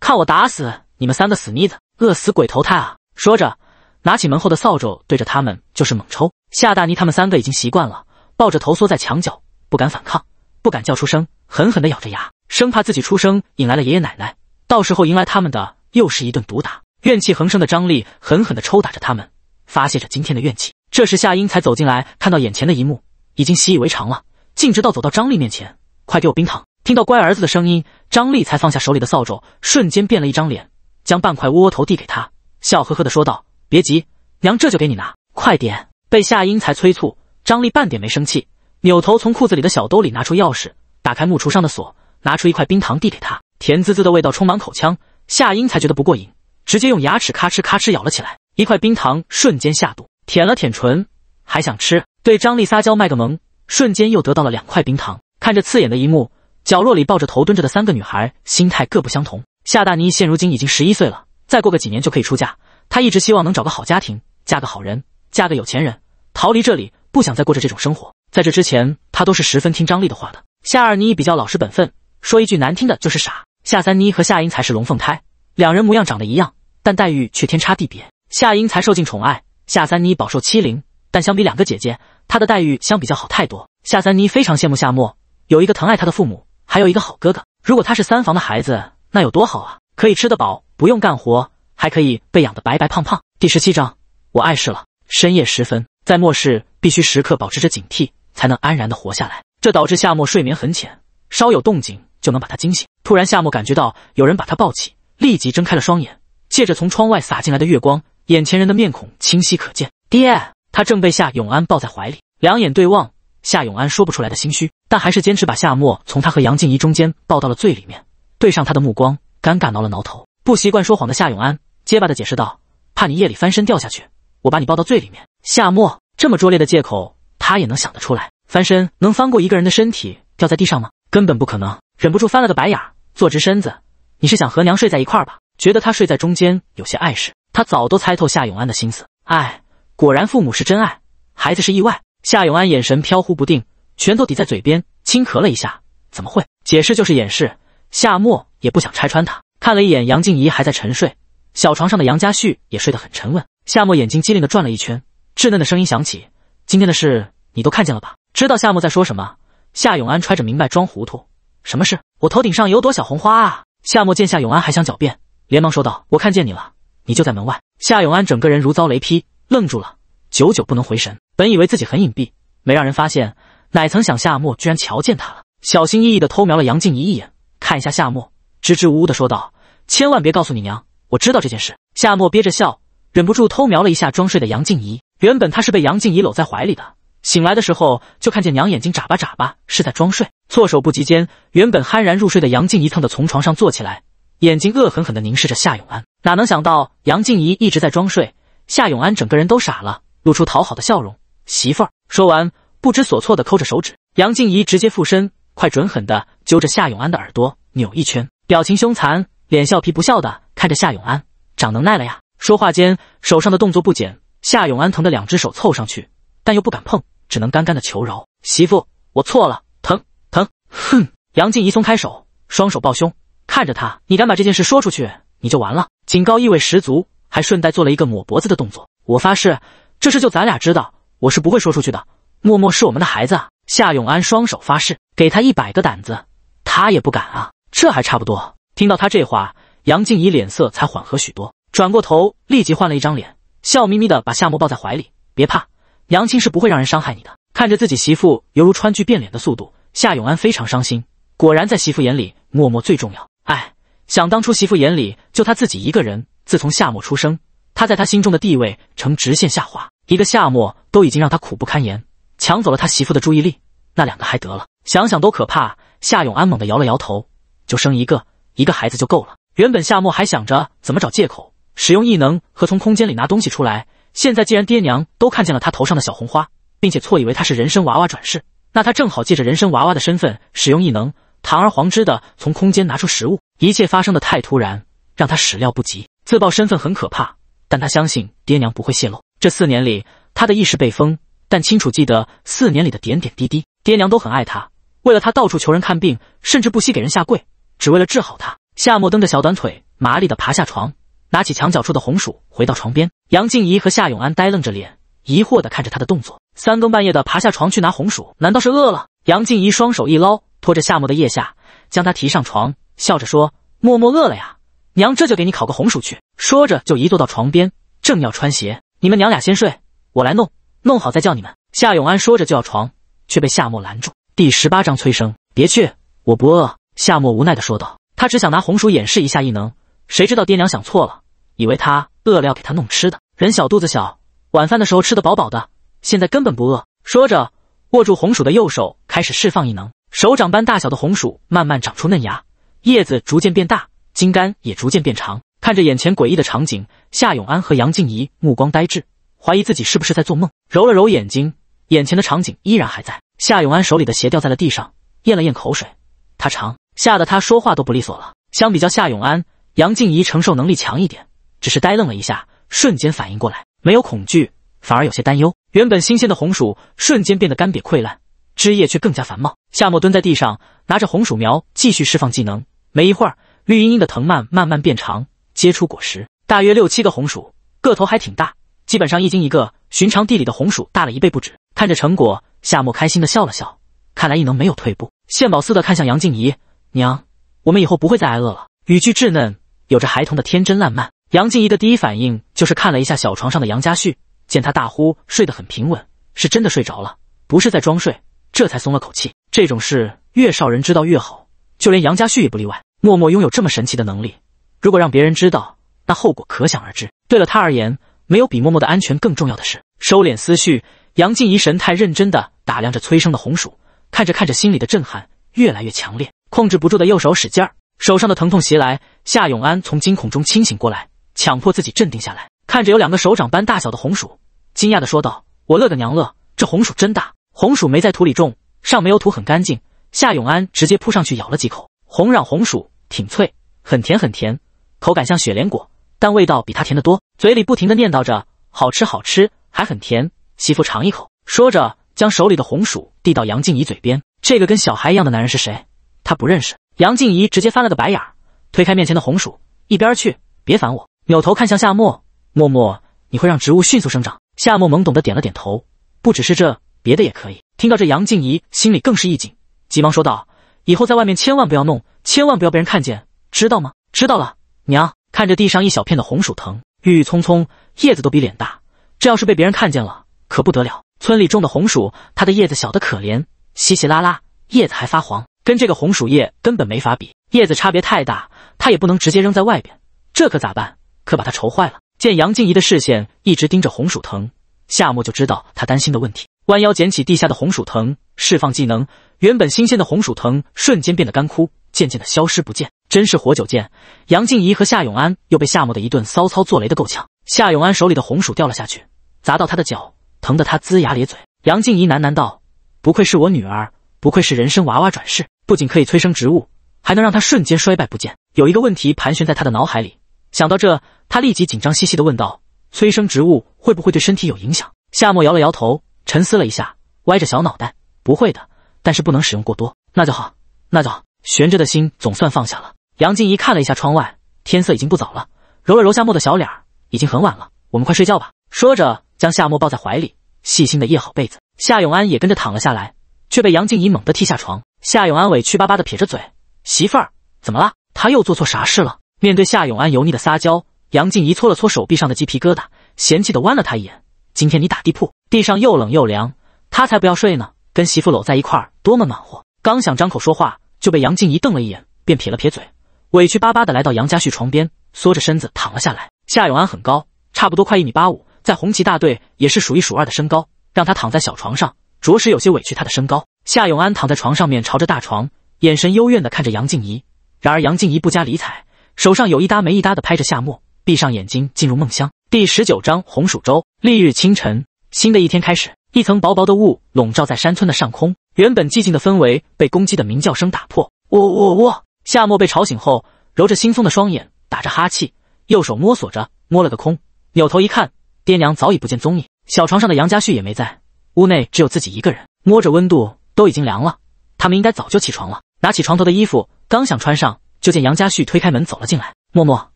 看我打死你们三个死妮子！饿死鬼投胎啊！”说着，拿起门后的扫帚，对着他们就是猛抽。夏大妮他们三个已经习惯了，抱着头缩在墙角，不敢反抗。不敢叫出声，狠狠地咬着牙，生怕自己出声引来了爷爷奶奶，到时候迎来他们的又是一顿毒打。怨气横生的张丽狠狠地抽打着他们，发泄着今天的怨气。这时夏英才走进来，看到眼前的一幕，已经习以为常了，径直到走到张丽面前：“快给我冰糖！”听到乖儿子的声音，张丽才放下手里的扫帚，瞬间变了一张脸，将半块窝窝头递给他，笑呵呵地说道：“别急，娘这就给你拿，快点！”被夏英才催促，张丽半点没生气。扭头从裤子里的小兜里拿出钥匙，打开木橱上的锁，拿出一块冰糖递给她，甜滋滋的味道充满口腔，夏英才觉得不过瘾，直接用牙齿咔哧咔哧咬了起来。一块冰糖瞬间下肚，舔了舔唇，还想吃，对张丽撒娇卖个萌，瞬间又得到了两块冰糖。看着刺眼的一幕，角落里抱着头蹲着的三个女孩心态各不相同。夏大妮现如今已经十一岁了，再过个几年就可以出嫁，她一直希望能找个好家庭，嫁个好人，嫁个有钱人，逃离这里，不想再过着这种生活。在这之前，她都是十分听张丽的话的。夏二妮比较老实本分，说一句难听的，就是傻。夏三妮和夏英才是龙凤胎，两人模样长得一样，但待遇却天差地别。夏英才受尽宠爱，夏三妮饱受欺凌。但相比两个姐姐，她的待遇相比较好太多。夏三妮非常羡慕夏末有一个疼爱她的父母，还有一个好哥哥。如果她是三房的孩子，那有多好啊！可以吃得饱，不用干活，还可以被养得白白胖胖。第十七章，我碍事了。深夜时分，在末世必须时刻保持着警惕。才能安然的活下来，这导致夏末睡眠很浅，稍有动静就能把他惊醒。突然，夏末感觉到有人把他抱起，立即睁开了双眼，借着从窗外洒进来的月光，眼前人的面孔清晰可见。爹，他正被夏永安抱在怀里，两眼对望。夏永安说不出来的心虚，但还是坚持把夏末从他和杨静怡中间抱到了最里面，对上他的目光，尴尬挠了挠头。不习惯说谎的夏永安结巴的解释道：“怕你夜里翻身掉下去，我把你抱到最里面。”夏末这么拙劣的借口。他也能想得出来，翻身能翻过一个人的身体掉在地上吗？根本不可能！忍不住翻了个白眼，坐直身子。你是想和娘睡在一块儿吧？觉得他睡在中间有些碍事。他早都猜透夏永安的心思。哎，果然父母是真爱，孩子是意外。夏永安眼神飘忽不定，拳头抵在嘴边，轻咳了一下。怎么会？解释就是掩饰。夏末也不想拆穿他，看了一眼杨静怡，还在沉睡。小床上的杨家旭也睡得很沉稳。夏末眼睛机灵地转了一圈，稚嫩的声音响起。今天的事你都看见了吧？知道夏末在说什么？夏永安揣着明白装糊涂。什么事？我头顶上有朵小红花啊！夏末见夏永安还想狡辩，连忙说道：“我看见你了，你就在门外。”夏永安整个人如遭雷劈，愣住了，久久不能回神。本以为自己很隐蔽，没让人发现，乃曾想夏末居然瞧见他了，小心翼翼地偷瞄了杨静怡一眼，看一下夏末，支支吾吾的说道：“千万别告诉你娘，我知道这件事。”夏末憋着笑，忍不住偷瞄了一下装睡的杨静怡。原本他是被杨静怡搂在怀里的，醒来的时候就看见娘眼睛眨巴眨巴，是在装睡。措手不及间，原本酣然入睡的杨静怡蹭的从床上坐起来，眼睛恶狠狠地凝视着夏永安。哪能想到杨静怡一直在装睡？夏永安整个人都傻了，露出讨好的笑容。媳妇儿，说完不知所措的抠着手指。杨静怡直接附身，快准狠的揪着夏永安的耳朵扭一圈，表情凶残，脸笑皮不笑的看着夏永安，长能耐了呀。说话间手上的动作不减。夏永安疼的两只手凑上去，但又不敢碰，只能干干的求饶：“媳妇，我错了，疼疼。”哼，杨静怡松开手，双手抱胸，看着他：“你敢把这件事说出去，你就完了。”警告意味十足，还顺带做了一个抹脖子的动作。我发誓，这事就咱俩知道，我是不会说出去的。默默是我们的孩子。夏永安双手发誓，给他一百个胆子，他也不敢啊。这还差不多。听到他这话，杨静怡脸色才缓和许多，转过头立即换了一张脸。笑眯眯的把夏末抱在怀里，别怕，娘亲是不会让人伤害你的。看着自己媳妇犹如川剧变脸的速度，夏永安非常伤心。果然，在媳妇眼里，默默最重要。哎，想当初媳妇眼里就他自己一个人。自从夏末出生，他在他心中的地位呈直线下滑。一个夏末都已经让他苦不堪言，抢走了他媳妇的注意力，那两个还得了？想想都可怕。夏永安猛地摇了摇头，就生一个，一个孩子就够了。原本夏末还想着怎么找借口。使用异能和从空间里拿东西出来。现在既然爹娘都看见了他头上的小红花，并且错以为他是人参娃娃转世，那他正好借着人参娃娃的身份使用异能，堂而皇之的从空间拿出食物。一切发生的太突然，让他始料不及。自曝身份很可怕，但他相信爹娘不会泄露。这四年里，他的意识被封，但清楚记得四年里的点点滴滴。爹娘都很爱他，为了他到处求人看病，甚至不惜给人下跪，只为了治好他。夏末蹬着小短腿，麻利的爬下床。拿起墙角处的红薯，回到床边。杨静怡和夏永安呆愣着脸，疑惑地看着他的动作。三更半夜的爬下床去拿红薯，难道是饿了？杨静怡双手一捞，拖着夏沫的腋下，将他提上床，笑着说：“默默饿了呀，娘这就给你烤个红薯去。”说着就一坐到床边，正要穿鞋，“你们娘俩先睡，我来弄，弄好再叫你们。”夏永安说着就要床，却被夏末拦住。第十八章催生，别去，我不饿。”夏末无奈的说道，他只想拿红薯演示一下异能。谁知道爹娘想错了，以为他饿了要给他弄吃的。人小肚子小，晚饭的时候吃得饱饱的，现在根本不饿。说着，握住红薯的右手开始释放异能，手掌般大小的红薯慢慢长出嫩芽，叶子逐渐变大，茎干也逐渐变长。看着眼前诡异的场景，夏永安和杨静怡目光呆滞，怀疑自己是不是在做梦。揉了揉眼睛，眼前的场景依然还在。夏永安手里的鞋掉在了地上，咽了咽口水，他尝，吓得他说话都不利索了。相比较夏永安。杨静怡承受能力强一点，只是呆愣了一下，瞬间反应过来，没有恐惧，反而有些担忧。原本新鲜的红薯瞬间变得干瘪溃烂，枝叶却更加繁茂。夏末蹲在地上，拿着红薯苗继续释放技能，没一会儿，绿茵茵的藤蔓慢慢变长，结出果实，大约六七个红薯，个头还挺大，基本上一斤一个，寻常地里的红薯大了一倍不止。看着成果，夏末开心的笑了笑，看来异能没有退步。献宝似的看向杨静怡娘：“我们以后不会再挨饿了。”语句稚嫩。有着孩童的天真烂漫，杨静怡的第一反应就是看了一下小床上的杨家旭，见他大呼睡得很平稳，是真的睡着了，不是在装睡，这才松了口气。这种事越少人知道越好，就连杨家旭也不例外。默默拥有这么神奇的能力，如果让别人知道，那后果可想而知。对了他而言，没有比默默的安全更重要的事。收敛思绪，杨静怡神态认真的打量着催生的红薯，看着看着，心里的震撼越来越强烈，控制不住的右手使劲儿。手上的疼痛袭来，夏永安从惊恐中清醒过来，强迫自己镇定下来，看着有两个手掌般大小的红薯，惊讶的说道：“我乐个娘乐，这红薯真大！红薯没在土里种，上没有土，很干净。”夏永安直接扑上去咬了几口红壤红薯，挺脆，很甜很甜，口感像雪莲果，但味道比它甜得多。嘴里不停的念叨着：“好吃，好吃，还很甜。”媳妇尝一口，说着将手里的红薯递到杨静怡嘴边。这个跟小孩一样的男人是谁？他不认识。杨静怡直接翻了个白眼儿，推开面前的红薯，一边去，别烦我。扭头看向夏沫，沫沫，你会让植物迅速生长？夏沫懵懂的点了点头。不只是这，别的也可以。听到这，杨静怡心里更是一紧，急忙说道：“以后在外面千万不要弄，千万不要被人看见，知道吗？”“知道了，娘。”看着地上一小片的红薯藤，郁郁葱葱，叶子都比脸大。这要是被别人看见了，可不得了。村里种的红薯，它的叶子小得可怜，稀稀拉拉，叶子还发黄。跟这个红薯叶根本没法比，叶子差别太大，他也不能直接扔在外边，这可咋办？可把他愁坏了。见杨静怡的视线一直盯着红薯藤，夏末就知道他担心的问题，弯腰捡起地下的红薯藤，释放技能，原本新鲜的红薯藤瞬间变得干枯，渐渐的消失不见。真是活久见！杨静怡和夏永安又被夏末的一顿骚操作雷的够呛。夏永安手里的红薯掉了下去，砸到他的脚，疼得他龇牙咧嘴。杨静怡喃喃道：“不愧是我女儿，不愧是人参娃娃转世。”不仅可以催生植物，还能让它瞬间衰败不见。有一个问题盘旋在他的脑海里，想到这，他立即紧张兮兮地问道：“催生植物会不会对身体有影响？”夏末摇了摇头，沉思了一下，歪着小脑袋：“不会的，但是不能使用过多。”那就好，那就好，悬着的心总算放下了。杨静怡看了一下窗外，天色已经不早了，揉了揉夏末的小脸儿：“已经很晚了，我们快睡觉吧。”说着，将夏末抱在怀里，细心的掖好被子。夏永安也跟着躺了下来，却被杨静怡猛地踢下床。夏永安委屈巴巴的撇着嘴，媳妇儿怎么了？他又做错啥事了？面对夏永安油腻的撒娇，杨静怡搓了搓手臂上的鸡皮疙瘩，嫌弃的弯了他一眼。今天你打地铺，地上又冷又凉，他才不要睡呢，跟媳妇搂在一块多么暖和。刚想张口说话，就被杨静怡瞪了一眼，便撇了撇嘴，委屈巴巴的来到杨家旭床边，缩着身子躺了下来。夏永安很高，差不多快一米八五，在红旗大队也是数一数二的身高，让他躺在小床上，着实有些委屈他的身高。夏永安躺在床上面，朝着大床，眼神幽怨的看着杨静怡。然而杨静怡不加理睬，手上有一搭没一搭的拍着夏沫，闭上眼睛进入梦乡。第十九章红薯粥。翌日清晨，新的一天开始。一层薄薄的雾笼罩在山村的上空，原本寂静的氛围被公鸡的鸣叫声打破。喔喔喔！夏沫被吵醒后，揉着惺忪的双眼，打着哈气，右手摸索着，摸了个空，扭头一看，爹娘早已不见踪影，小床上的杨家旭也没在，屋内只有自己一个人，摸着温度。都已经凉了，他们应该早就起床了。拿起床头的衣服，刚想穿上，就见杨家旭推开门走了进来。默默，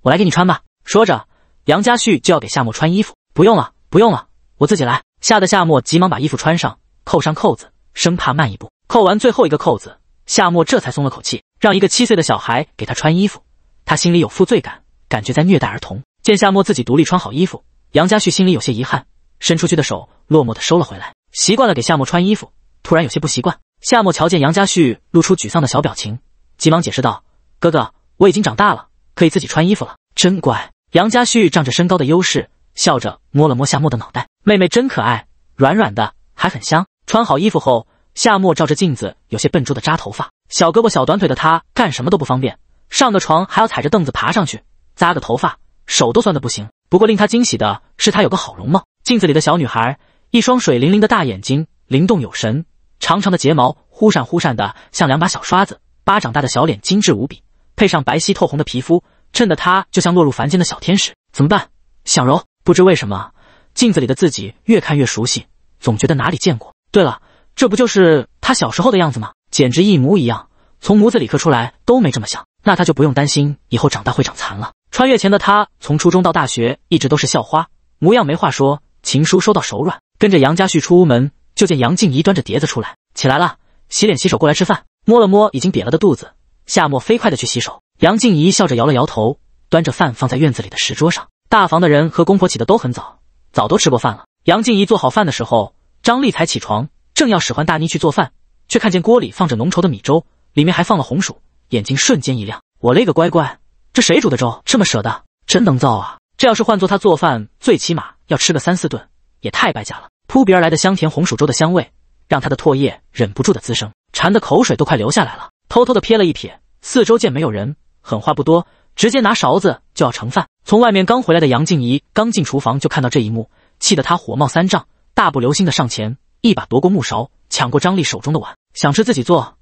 我来给你穿吧。说着，杨家旭就要给夏沫穿衣服。不用了，不用了，我自己来。吓得夏沫急忙把衣服穿上，扣上扣子，生怕慢一步。扣完最后一个扣子，夏沫这才松了口气。让一个七岁的小孩给他穿衣服，他心里有负罪感，感觉在虐待儿童。见夏沫自己独立穿好衣服，杨家旭心里有些遗憾，伸出去的手落寞的收了回来。习惯了给夏沫穿衣服。突然有些不习惯，夏末瞧见杨家旭露出沮丧的小表情，急忙解释道：“哥哥，我已经长大了，可以自己穿衣服了，真乖。”杨家旭仗着身高的优势，笑着摸了摸夏末的脑袋：“妹妹真可爱，软软的，还很香。”穿好衣服后，夏末照着镜子，有些笨拙的扎头发。小胳膊小短腿的她，干什么都不方便，上个床还要踩着凳子爬上去，扎个头发手都酸的不行。不过令她惊喜的是，她有个好容貌，镜子里的小女孩，一双水灵灵的大眼睛，灵动有神。长长的睫毛忽闪忽闪的，像两把小刷子；巴掌大的小脸精致无比，配上白皙透红的皮肤，衬得她就像落入凡间的小天使。怎么办？想柔不知为什么，镜子里的自己越看越熟悉，总觉得哪里见过。对了，这不就是他小时候的样子吗？简直一模一样。从模子里刻出来都没这么像，那他就不用担心以后长大会长残了。穿越前的他，从初中到大学，一直都是校花模样，没话说，情书收到手软。跟着杨家旭出屋门。就见杨静怡端着碟子出来，起来了，洗脸洗手，过来吃饭。摸了摸已经瘪了的肚子，夏沫飞快的去洗手。杨静怡笑着摇了摇头，端着饭放在院子里的石桌上。大房的人和公婆起的都很早，早都吃过饭了。杨静怡做好饭的时候，张丽才起床，正要使唤大妮去做饭，却看见锅里放着浓稠的米粥，里面还放了红薯，眼睛瞬间一亮。我勒个乖乖，这谁煮的粥这么舍得？真能造啊！这要是换做他做饭，最起码要吃个三四顿，也太败家了。扑鼻而来的香甜红薯粥的香味，让他的唾液忍不住的滋生，馋得口水都快流下来了。偷偷的瞥了一瞥，四周见没有人，狠话不多，直接拿勺子就要盛饭。从外面刚回来的杨静怡刚进厨房就看到这一幕，气得他火冒三丈，大步流星的上前，一把夺过木勺，抢过张丽手中的碗，想吃自己做，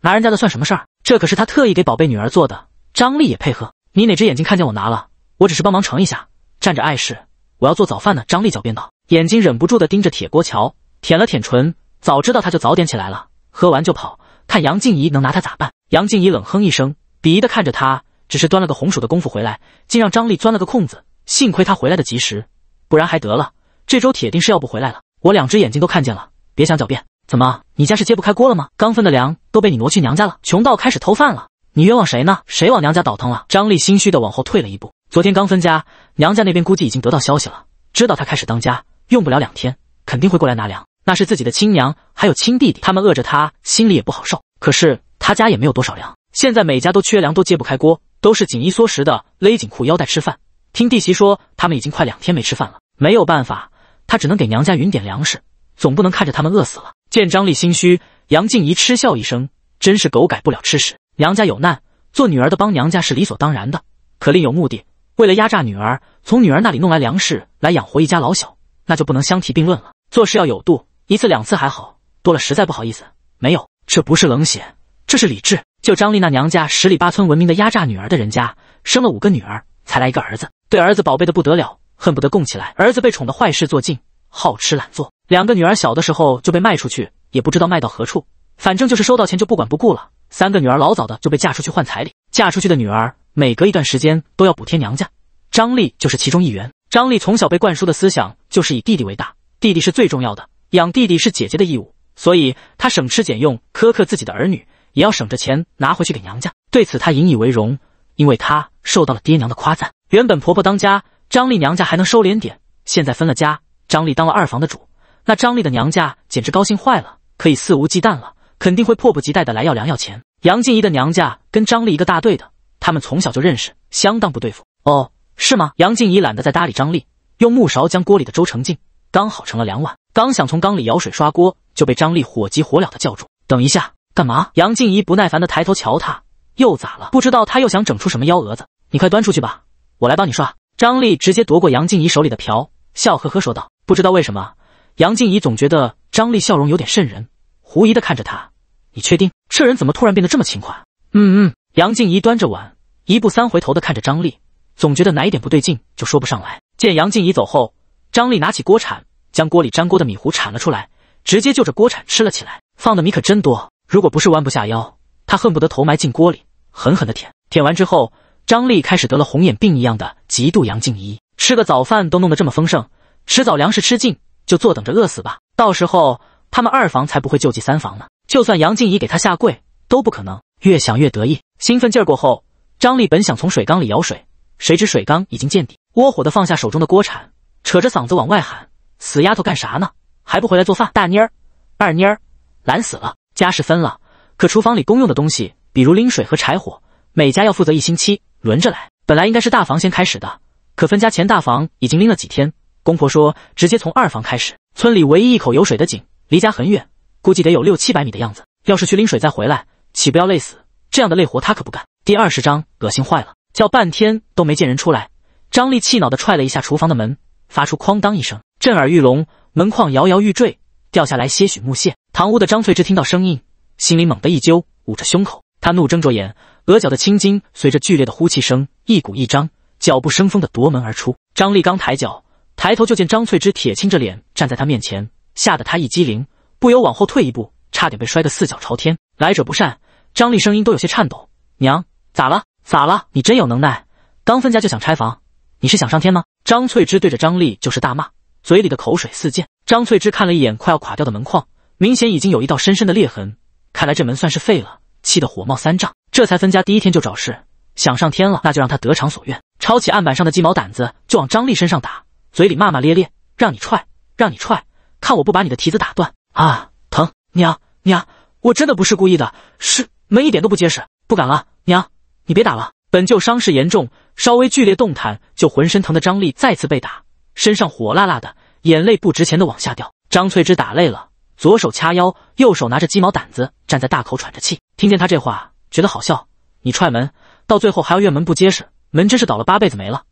拿人家的算什么事儿？这可是他特意给宝贝女儿做的。张丽也配合，你哪只眼睛看见我拿了？我只是帮忙盛一下，站着碍事，我要做早饭呢。张丽狡辩道。眼睛忍不住的盯着铁锅瞧，舔了舔唇，早知道他就早点起来了，喝完就跑，看杨静怡能拿他咋办？杨静怡冷哼一声，鄙夷的看着他，只是端了个红薯的功夫回来，竟让张丽钻了个空子，幸亏他回来的及时，不然还得了？这周铁定是要不回来了，我两只眼睛都看见了，别想狡辩。怎么，你家是揭不开锅了吗？刚分的粮都被你挪去娘家了，穷到开始偷饭了？你冤枉谁呢？谁往娘家倒腾了？张丽心虚的往后退了一步，昨天刚分家，娘家那边估计已经得到消息了，知道他开始当家。用不了两天，肯定会过来拿粮。那是自己的亲娘，还有亲弟弟，他们饿着，他心里也不好受。可是他家也没有多少粮，现在每家都缺粮，都揭不开锅，都是紧衣缩食的勒紧裤腰带吃饭。听弟媳说，他们已经快两天没吃饭了。没有办法，他只能给娘家匀点粮食，总不能看着他们饿死了。见张丽心虚，杨静怡嗤笑一声：“真是狗改不了吃屎。娘家有难，做女儿的帮娘家是理所当然的，可另有目的，为了压榨女儿，从女儿那里弄来粮食来养活一家老小。”那就不能相提并论了。做事要有度，一次两次还好，多了实在不好意思。没有，这不是冷血，这是理智。就张丽那娘家十里八村闻名的压榨女儿的人家，生了五个女儿才来一个儿子，对儿子宝贝的不得了，恨不得供起来。儿子被宠的坏事做尽，好吃懒做。两个女儿小的时候就被卖出去，也不知道卖到何处，反正就是收到钱就不管不顾了。三个女儿老早的就被嫁出去换彩礼，嫁出去的女儿每隔一段时间都要补贴娘家，张丽就是其中一员。张丽从小被灌输的思想就是以弟弟为大，弟弟是最重要的，养弟弟是姐姐的义务，所以她省吃俭用，苛刻自己的儿女，也要省着钱拿回去给娘家。对此，她引以为荣，因为她受到了爹娘的夸赞。原本婆婆当家，张丽娘家还能收敛点，现在分了家，张丽当了二房的主，那张丽的娘家简直高兴坏了，可以肆无忌惮了，肯定会迫不及待的来要粮要钱。杨静怡的娘家跟张丽一个大队的，他们从小就认识，相当不对付哦。是吗？杨静怡懒得再搭理张丽，用木勺将锅里的粥盛净，刚好盛了两碗。刚想从缸里舀水刷锅，就被张丽火急火燎的叫住：“等一下，干嘛？”杨静怡不耐烦的抬头瞧他，又咋了？不知道他又想整出什么幺蛾子？你快端出去吧，我来帮你刷。张丽直接夺过杨静怡手里的瓢，笑呵呵说道：“不知道为什么，杨静怡总觉得张丽笑容有点瘆人，狐疑的看着他。你确定？这人怎么突然变得这么勤快？”“嗯嗯。”杨静怡端着碗，一步三回头的看着张丽。总觉得哪一点不对劲，就说不上来。见杨静怡走后，张丽拿起锅铲，将锅里粘锅的米糊铲了出来，直接就着锅铲吃了起来。放的米可真多，如果不是弯不下腰，他恨不得头埋进锅里，狠狠的舔。舔完之后，张丽开始得了红眼病一样的嫉妒杨静怡，吃个早饭都弄得这么丰盛，迟早粮食吃尽，就坐等着饿死吧。到时候他们二房才不会救济三房呢。就算杨静怡给他下跪，都不可能。越想越得意，兴奋劲儿过后，张丽本想从水缸里舀水。谁知水缸已经见底，窝火的放下手中的锅铲，扯着嗓子往外喊：“死丫头干啥呢？还不回来做饭！大妮儿，二妮儿，懒死了！家是分了，可厨房里公用的东西，比如拎水和柴火，每家要负责一星期，轮着来。本来应该是大房先开始的，可分家前大房已经拎了几天，公婆说直接从二房开始。村里唯一一口有水的井，离家很远，估计得有六七百米的样子。要是去拎水再回来，岂不要累死？这样的累活他可不干。”第二十章，恶心坏了。叫半天都没见人出来，张丽气恼地踹了一下厨房的门，发出哐当一声，震耳欲聋，门框摇摇欲坠，掉下来些许木屑。堂屋的张翠芝听到声音，心里猛地一揪，捂着胸口，她怒睁着眼，额角的青筋随着剧烈的呼气声一鼓一张，脚步生风地夺门而出。张丽刚抬脚抬头，就见张翠芝铁青着脸站在她面前，吓得她一激灵，不由往后退一步，差点被摔得四脚朝天。来者不善，张丽声音都有些颤抖：“娘，咋了？”咋了？你真有能耐，刚分家就想拆房？你是想上天吗？张翠芝对着张丽就是大骂，嘴里的口水四溅。张翠芝看了一眼快要垮掉的门框，明显已经有一道深深的裂痕，看来这门算是废了。气得火冒三丈，这才分家第一天就找事，想上天了，那就让他得偿所愿。抄起案板上的鸡毛掸子就往张丽身上打，嘴里骂骂咧咧：“让你踹，让你踹，看我不把你的蹄子打断啊！”疼，娘娘，我真的不是故意的，是门一点都不结实，不敢了，娘。你别打了，本就伤势严重，稍微剧烈动弹就浑身疼的张力再次被打，身上火辣辣的，眼泪不值钱的往下掉。张翠芝打累了，左手掐腰，右手拿着鸡毛掸子，站在大口喘着气。听见他这话，觉得好笑。你踹门，到最后还要怨门不结实，门真是倒了八辈子霉了。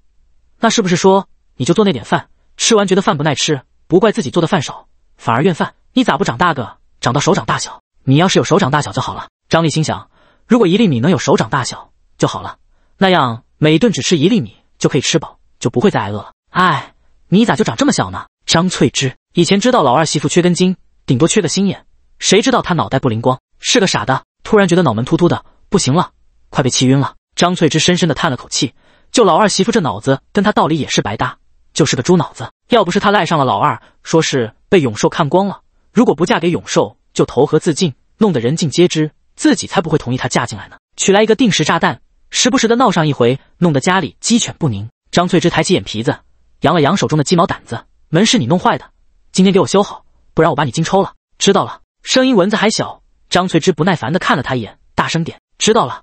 那是不是说你就做那点饭，吃完觉得饭不耐吃，不怪自己做的饭少，反而怨饭？你咋不长大个，长到手掌大小？你要是有手掌大小就好了。张力心想，如果一粒米能有手掌大小。就好了，那样每顿只吃一粒米就可以吃饱，就不会再挨饿了。哎，你咋就长这么小呢？张翠芝以前知道老二媳妇缺根筋，顶多缺个心眼，谁知道她脑袋不灵光，是个傻的。突然觉得脑门突突的，不行了，快被气晕了。张翠芝深深的叹了口气，就老二媳妇这脑子，跟她道理也是白搭，就是个猪脑子。要不是她赖上了老二，说是被永寿看光了，如果不嫁给永寿，就投河自尽，弄得人尽皆知，自己才不会同意她嫁进来呢。取来一个定时炸弹。时不时的闹上一回，弄得家里鸡犬不宁。张翠芝抬起眼皮子，扬了扬手中的鸡毛掸子：“门是你弄坏的，今天给我修好，不然我把你筋抽了。”知道了，声音蚊子还小。张翠芝不耐烦的看了他一眼：“大声点。”知道了。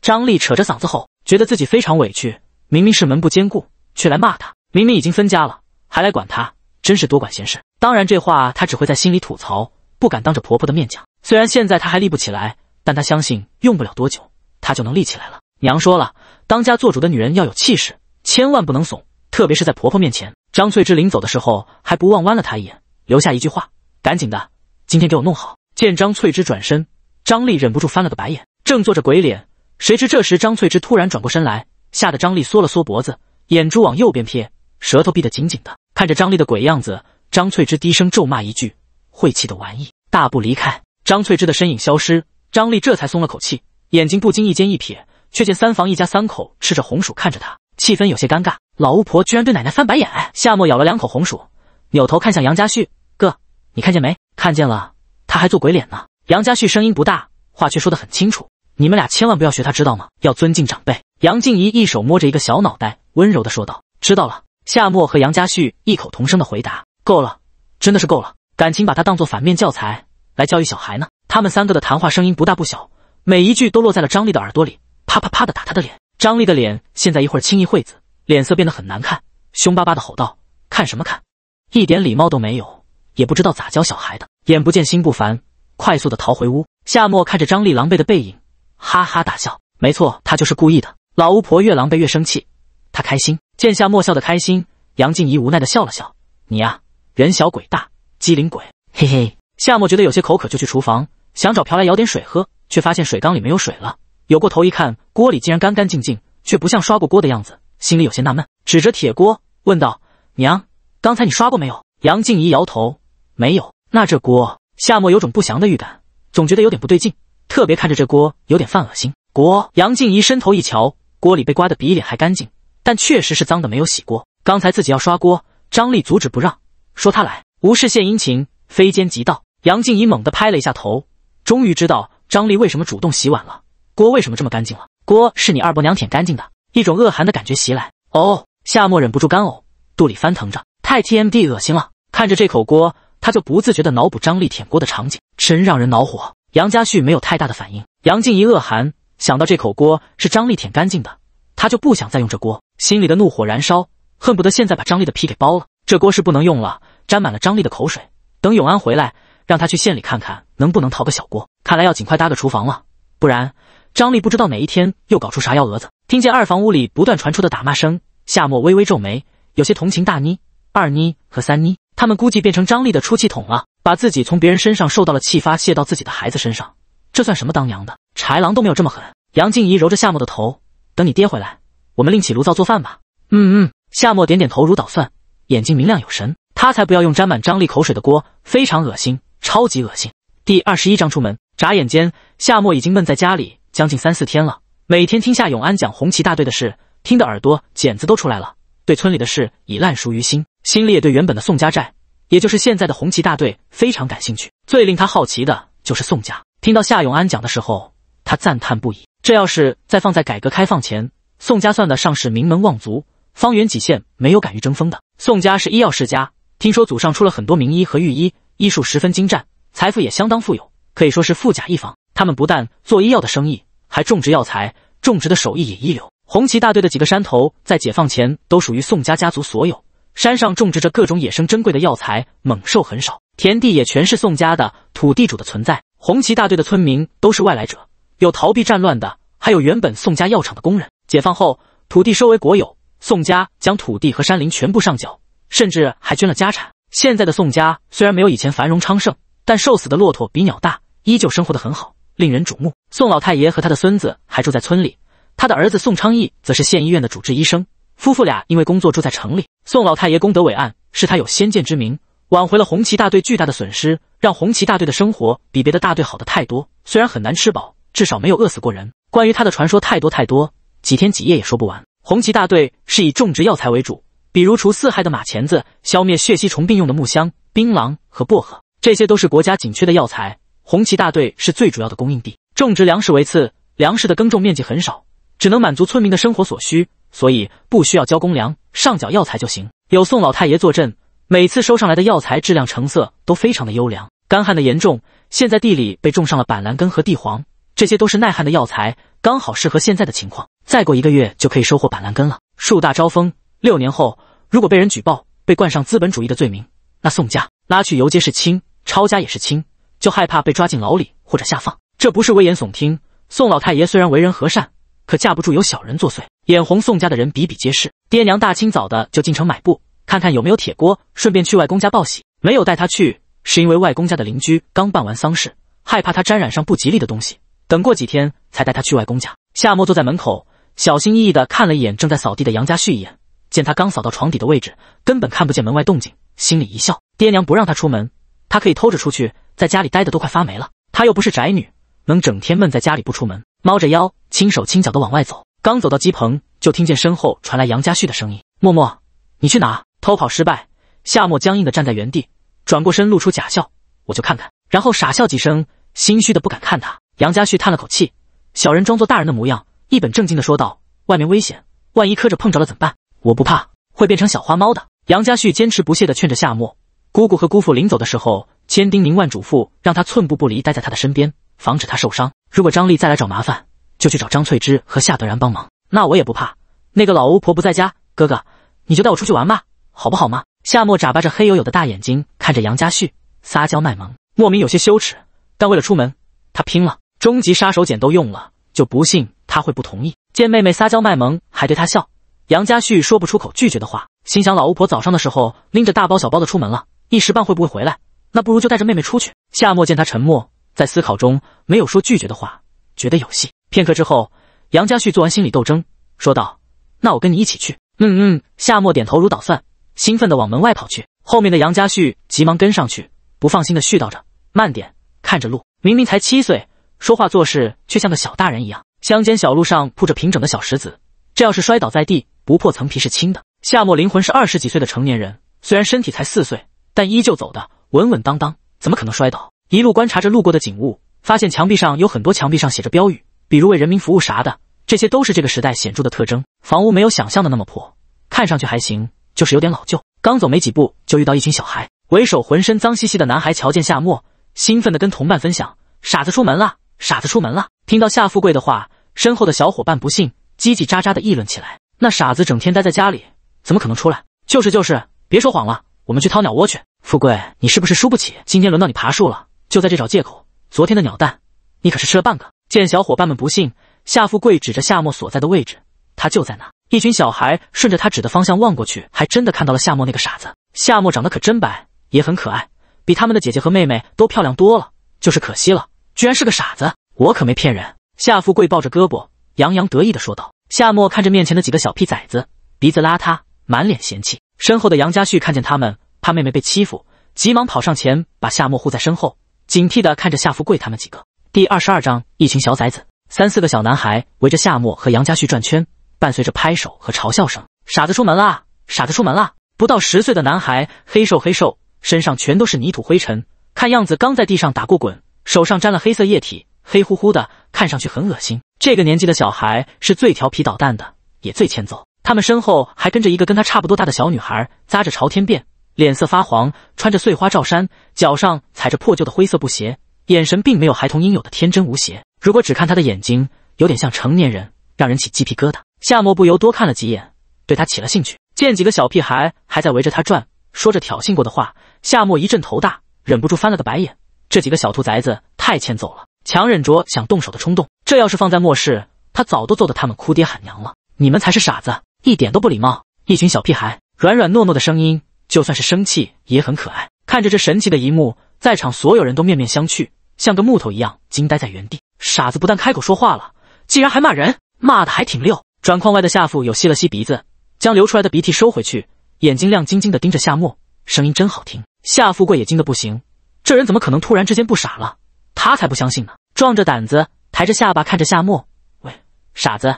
张丽扯着嗓子吼，觉得自己非常委屈。明明是门不坚固，却来骂他；明明已经分家了，还来管他，真是多管闲事。当然，这话她只会在心里吐槽，不敢当着婆婆的面讲。虽然现在她还立不起来，但她相信用不了多久，她就能立起来了。娘说了，当家做主的女人要有气势，千万不能怂，特别是在婆婆面前。张翠芝临走的时候还不忘弯了她一眼，留下一句话：“赶紧的，今天给我弄好。”见张翠芝转身，张丽忍不住翻了个白眼，正做着鬼脸。谁知这时张翠芝突然转过身来，吓得张丽缩了缩脖子，眼珠往右边瞥，舌头闭得紧紧的。看着张丽的鬼样子，张翠芝低声咒骂一句：“晦气的玩意！”大步离开。张翠芝的身影消失，张丽这才松了口气，眼睛不经意间一瞥。却见三房一家三口吃着红薯，看着他，气氛有些尴尬。老巫婆居然对奶奶翻白眼。夏末咬了两口红薯，扭头看向杨家旭哥：“你看见没？看见了，他还做鬼脸呢。”杨家旭声音不大，话却说得很清楚：“你们俩千万不要学他，知道吗？要尊敬长辈。”杨静怡一手摸着一个小脑袋，温柔地说道：“知道了。”夏末和杨家旭异口同声地回答：“够了，真的是够了，感情把他当做反面教材来教育小孩呢。”他们三个的谈话声音不大不小，每一句都落在了张丽的耳朵里。啪啪啪的打他的脸，张丽的脸现在一会儿青一会紫，脸色变得很难看，凶巴巴的吼道：“看什么看，一点礼貌都没有，也不知道咋教小孩的。”眼不见心不烦，快速的逃回屋。夏沫看着张丽狼狈的背影，哈哈大笑。没错，他就是故意的。老巫婆越狼狈越生气，她开心，见夏沫笑得开心，杨静怡无奈的笑了笑：“你呀，人小鬼大，机灵鬼。”嘿嘿。夏沫觉得有些口渴，就去厨房想找瓢来舀点水喝，却发现水缸里没有水了。扭过头一看，锅里竟然干干净净，却不像刷过锅的样子，心里有些纳闷，指着铁锅问道：“娘，刚才你刷过没有？”杨静怡摇头：“没有。”那这锅……夏沫有种不祥的预感，总觉得有点不对劲，特别看着这锅有点犯恶心。锅……杨静怡伸头一瞧，锅里被刮得比脸还干净，但确实是脏的，没有洗过。刚才自己要刷锅，张丽阻止不让，说他来，无事献殷勤，非奸即盗。杨静怡猛地拍了一下头，终于知道张丽为什么主动洗碗了。锅为什么这么干净了？锅是你二伯娘舔干净的。一种恶寒的感觉袭来，哦，夏末忍不住干呕，肚里翻腾着，太 TMD 恶心了。看着这口锅，他就不自觉的脑补张力舔锅的场景，真让人恼火。杨家旭没有太大的反应，杨静一恶寒，想到这口锅是张力舔干净的，他就不想再用这锅，心里的怒火燃烧，恨不得现在把张力的皮给剥了。这锅是不能用了，沾满了张力的口水。等永安回来，让他去县里看看能不能淘个小锅，看来要尽快搭个厨房了，不然。张丽不知道哪一天又搞出啥幺蛾子，听见二房屋里不断传出的打骂声，夏末微微皱眉，有些同情大妮、二妮和三妮，他们估计变成张丽的出气筒了，把自己从别人身上受到了气发泄到自己的孩子身上，这算什么当娘的？豺狼都没有这么狠。杨静怡揉着夏末的头，等你爹回来，我们另起炉灶做饭吧。嗯嗯，夏末点点头，如捣蒜，眼睛明亮有神，他才不要用沾满张丽口水的锅，非常恶心，超级恶心。第二十一章出门。眨眼间，夏末已经闷在家里将近三四天了。每天听夏永安讲红旗大队的事，听得耳朵茧子都出来了。对村里的事已烂熟于心，心里也对原本的宋家寨，也就是现在的红旗大队非常感兴趣。最令他好奇的就是宋家。听到夏永安讲的时候，他赞叹不已。这要是在放在改革开放前，宋家算得上是名门望族，方圆几县没有敢于争锋的。宋家是医药世家，听说祖上出了很多名医和御医，医术十分精湛，财富也相当富有。可以说是富甲一方。他们不但做医药的生意，还种植药材，种植的手艺也一流。红旗大队的几个山头在解放前都属于宋家家族所有，山上种植着各种野生珍贵的药材，猛兽很少，田地也全是宋家的土地主的存在。红旗大队的村民都是外来者，有逃避战乱的，还有原本宋家药厂的工人。解放后，土地收为国有，宋家将土地和山林全部上缴，甚至还捐了家产。现在的宋家虽然没有以前繁荣昌盛，但瘦死的骆驼比鸟大。依旧生活得很好，令人瞩目。宋老太爷和他的孙子还住在村里，他的儿子宋昌义则是县医院的主治医生。夫妇俩因为工作住在城里。宋老太爷功德伟岸，是他有先见之明，挽回了红旗大队巨大的损失，让红旗大队的生活比别的大队好的太多。虽然很难吃饱，至少没有饿死过人。关于他的传说太多太多，几天几夜也说不完。红旗大队是以种植药材为主，比如除四害的马钱子，消灭血吸虫病用的木香、槟榔和薄荷，这些都是国家紧缺的药材。红旗大队是最主要的供应地，种植粮食为次，粮食的耕种面积很少，只能满足村民的生活所需，所以不需要交公粮，上缴药材就行。有宋老太爷坐镇，每次收上来的药材质量成色都非常的优良。干旱的严重，现在地里被种上了板蓝根和地黄，这些都是耐旱的药材，刚好适合现在的情况。再过一个月就可以收获板蓝根了。树大招风，六年后如果被人举报，被冠上资本主义的罪名，那宋家拉去游街是轻，抄家也是轻。就害怕被抓进牢里或者下放，这不是危言耸听。宋老太爷虽然为人和善，可架不住有小人作祟，眼红宋家的人比比皆是。爹娘大清早的就进城买布，看看有没有铁锅，顺便去外公家报喜。没有带他去，是因为外公家的邻居刚办完丧事，害怕他沾染上不吉利的东西。等过几天才带他去外公家。夏末坐在门口，小心翼翼地看了一眼正在扫地的杨家旭一眼，见他刚扫到床底的位置，根本看不见门外动静，心里一笑。爹娘不让他出门。他可以偷着出去，在家里待的都快发霉了。他又不是宅女，能整天闷在家里不出门？猫着腰，轻手轻脚的往外走。刚走到鸡棚，就听见身后传来杨家旭的声音：“默默，你去哪？”偷跑失败，夏末僵硬的站在原地，转过身，露出假笑：“我就看看。”然后傻笑几声，心虚的不敢看他。杨家旭叹了口气，小人装作大人的模样，一本正经的说道：“外面危险，万一磕着碰着了怎么办？”“我不怕，会变成小花猫的。”杨家旭坚持不懈的劝着夏末。姑姑和姑父临走的时候，千叮咛万嘱咐，让他寸步不离，待在他的身边，防止他受伤。如果张丽再来找麻烦，就去找张翠芝和夏德然帮忙。那我也不怕，那个老巫婆不在家。哥哥，你就带我出去玩吧，好不好吗？夏沫眨巴着黑黝黝的大眼睛，看着杨家旭撒娇卖萌，莫名有些羞耻，但为了出门，他拼了，终极杀手锏都用了，就不信他会不同意。见妹妹撒娇卖萌，还对他笑，杨家旭说不出口拒绝的话，心想老巫婆早上的时候拎着大包小包的出门了。一时半会不会回来，那不如就带着妹妹出去。夏末见他沉默，在思考中没有说拒绝的话，觉得有戏。片刻之后，杨家旭做完心理斗争，说道：“那我跟你一起去。”嗯嗯，夏末点头如捣蒜，兴奋地往门外跑去。后面的杨家旭急忙跟上去，不放心地絮叨着：“慢点，看着路。”明明才七岁，说话做事却像个小大人一样。乡间小路上铺着平整的小石子，这要是摔倒在地，不破层皮是轻的。夏末灵魂是二十几岁的成年人，虽然身体才四岁。但依旧走的稳稳当当，怎么可能摔倒？一路观察着路过的景物，发现墙壁上有很多墙壁上写着标语，比如“为人民服务”啥的，这些都是这个时代显著的特征。房屋没有想象的那么破，看上去还行，就是有点老旧。刚走没几步，就遇到一群小孩，为首浑身脏兮兮的男孩瞧见夏末，兴奋的跟同伴分享：“傻子出门了，傻子出门了。”听到夏富贵的话，身后的小伙伴不信，叽叽喳喳的议论起来：“那傻子整天待在家里，怎么可能出来？就是就是，别说谎了。”我们去掏鸟窝去，富贵，你是不是输不起？今天轮到你爬树了，就在这找借口。昨天的鸟蛋，你可是吃了半个。见小伙伴们不信，夏富贵指着夏末所在的位置，他就在那。一群小孩顺着他指的方向望过去，还真的看到了夏末那个傻子。夏末长得可真白，也很可爱，比他们的姐姐和妹妹都漂亮多了，就是可惜了，居然是个傻子。我可没骗人。夏富贵抱着胳膊，洋洋得意的说道。夏末看着面前的几个小屁崽子，鼻子邋遢，满脸嫌弃，身后的杨家旭看见他们，怕妹妹被欺负，急忙跑上前把夏沫护在身后，警惕地看着夏富贵他们几个。第二十二章，一群小崽子，三四个小男孩围着夏沫和杨家旭转圈，伴随着拍手和嘲笑声：“傻子出门啦，傻子出门啦！”不到十岁的男孩，黑瘦黑瘦，身上全都是泥土灰尘，看样子刚在地上打过滚，手上沾了黑色液体，黑乎乎的，看上去很恶心。这个年纪的小孩是最调皮捣蛋的，也最欠揍。他们身后还跟着一个跟他差不多大的小女孩，扎着朝天辫，脸色发黄，穿着碎花罩衫，脚上踩着破旧的灰色布鞋，眼神并没有孩童应有的天真无邪。如果只看他的眼睛，有点像成年人，让人起鸡皮疙瘩。夏末不由多看了几眼，对他起了兴趣。见几个小屁孩还在围着他转，说着挑衅过的话，夏末一阵头大，忍不住翻了个白眼。这几个小兔崽子太欠揍了，强忍着想动手的冲动。这要是放在末世，他早都揍得他们哭爹喊娘了。你们才是傻子。一点都不礼貌，一群小屁孩，软软糯糯的声音，就算是生气也很可爱。看着这神奇的一幕，在场所有人都面面相觑，像个木头一样惊呆在原地。傻子不但开口说话了，竟然还骂人，骂的还挺溜。转框外的夏富有吸了吸鼻子，将流出来的鼻涕收回去，眼睛亮晶晶的盯着夏沫，声音真好听。夏富贵也惊得不行，这人怎么可能突然之间不傻了？他才不相信呢！壮着胆子抬着下巴看着夏沫，喂，傻子。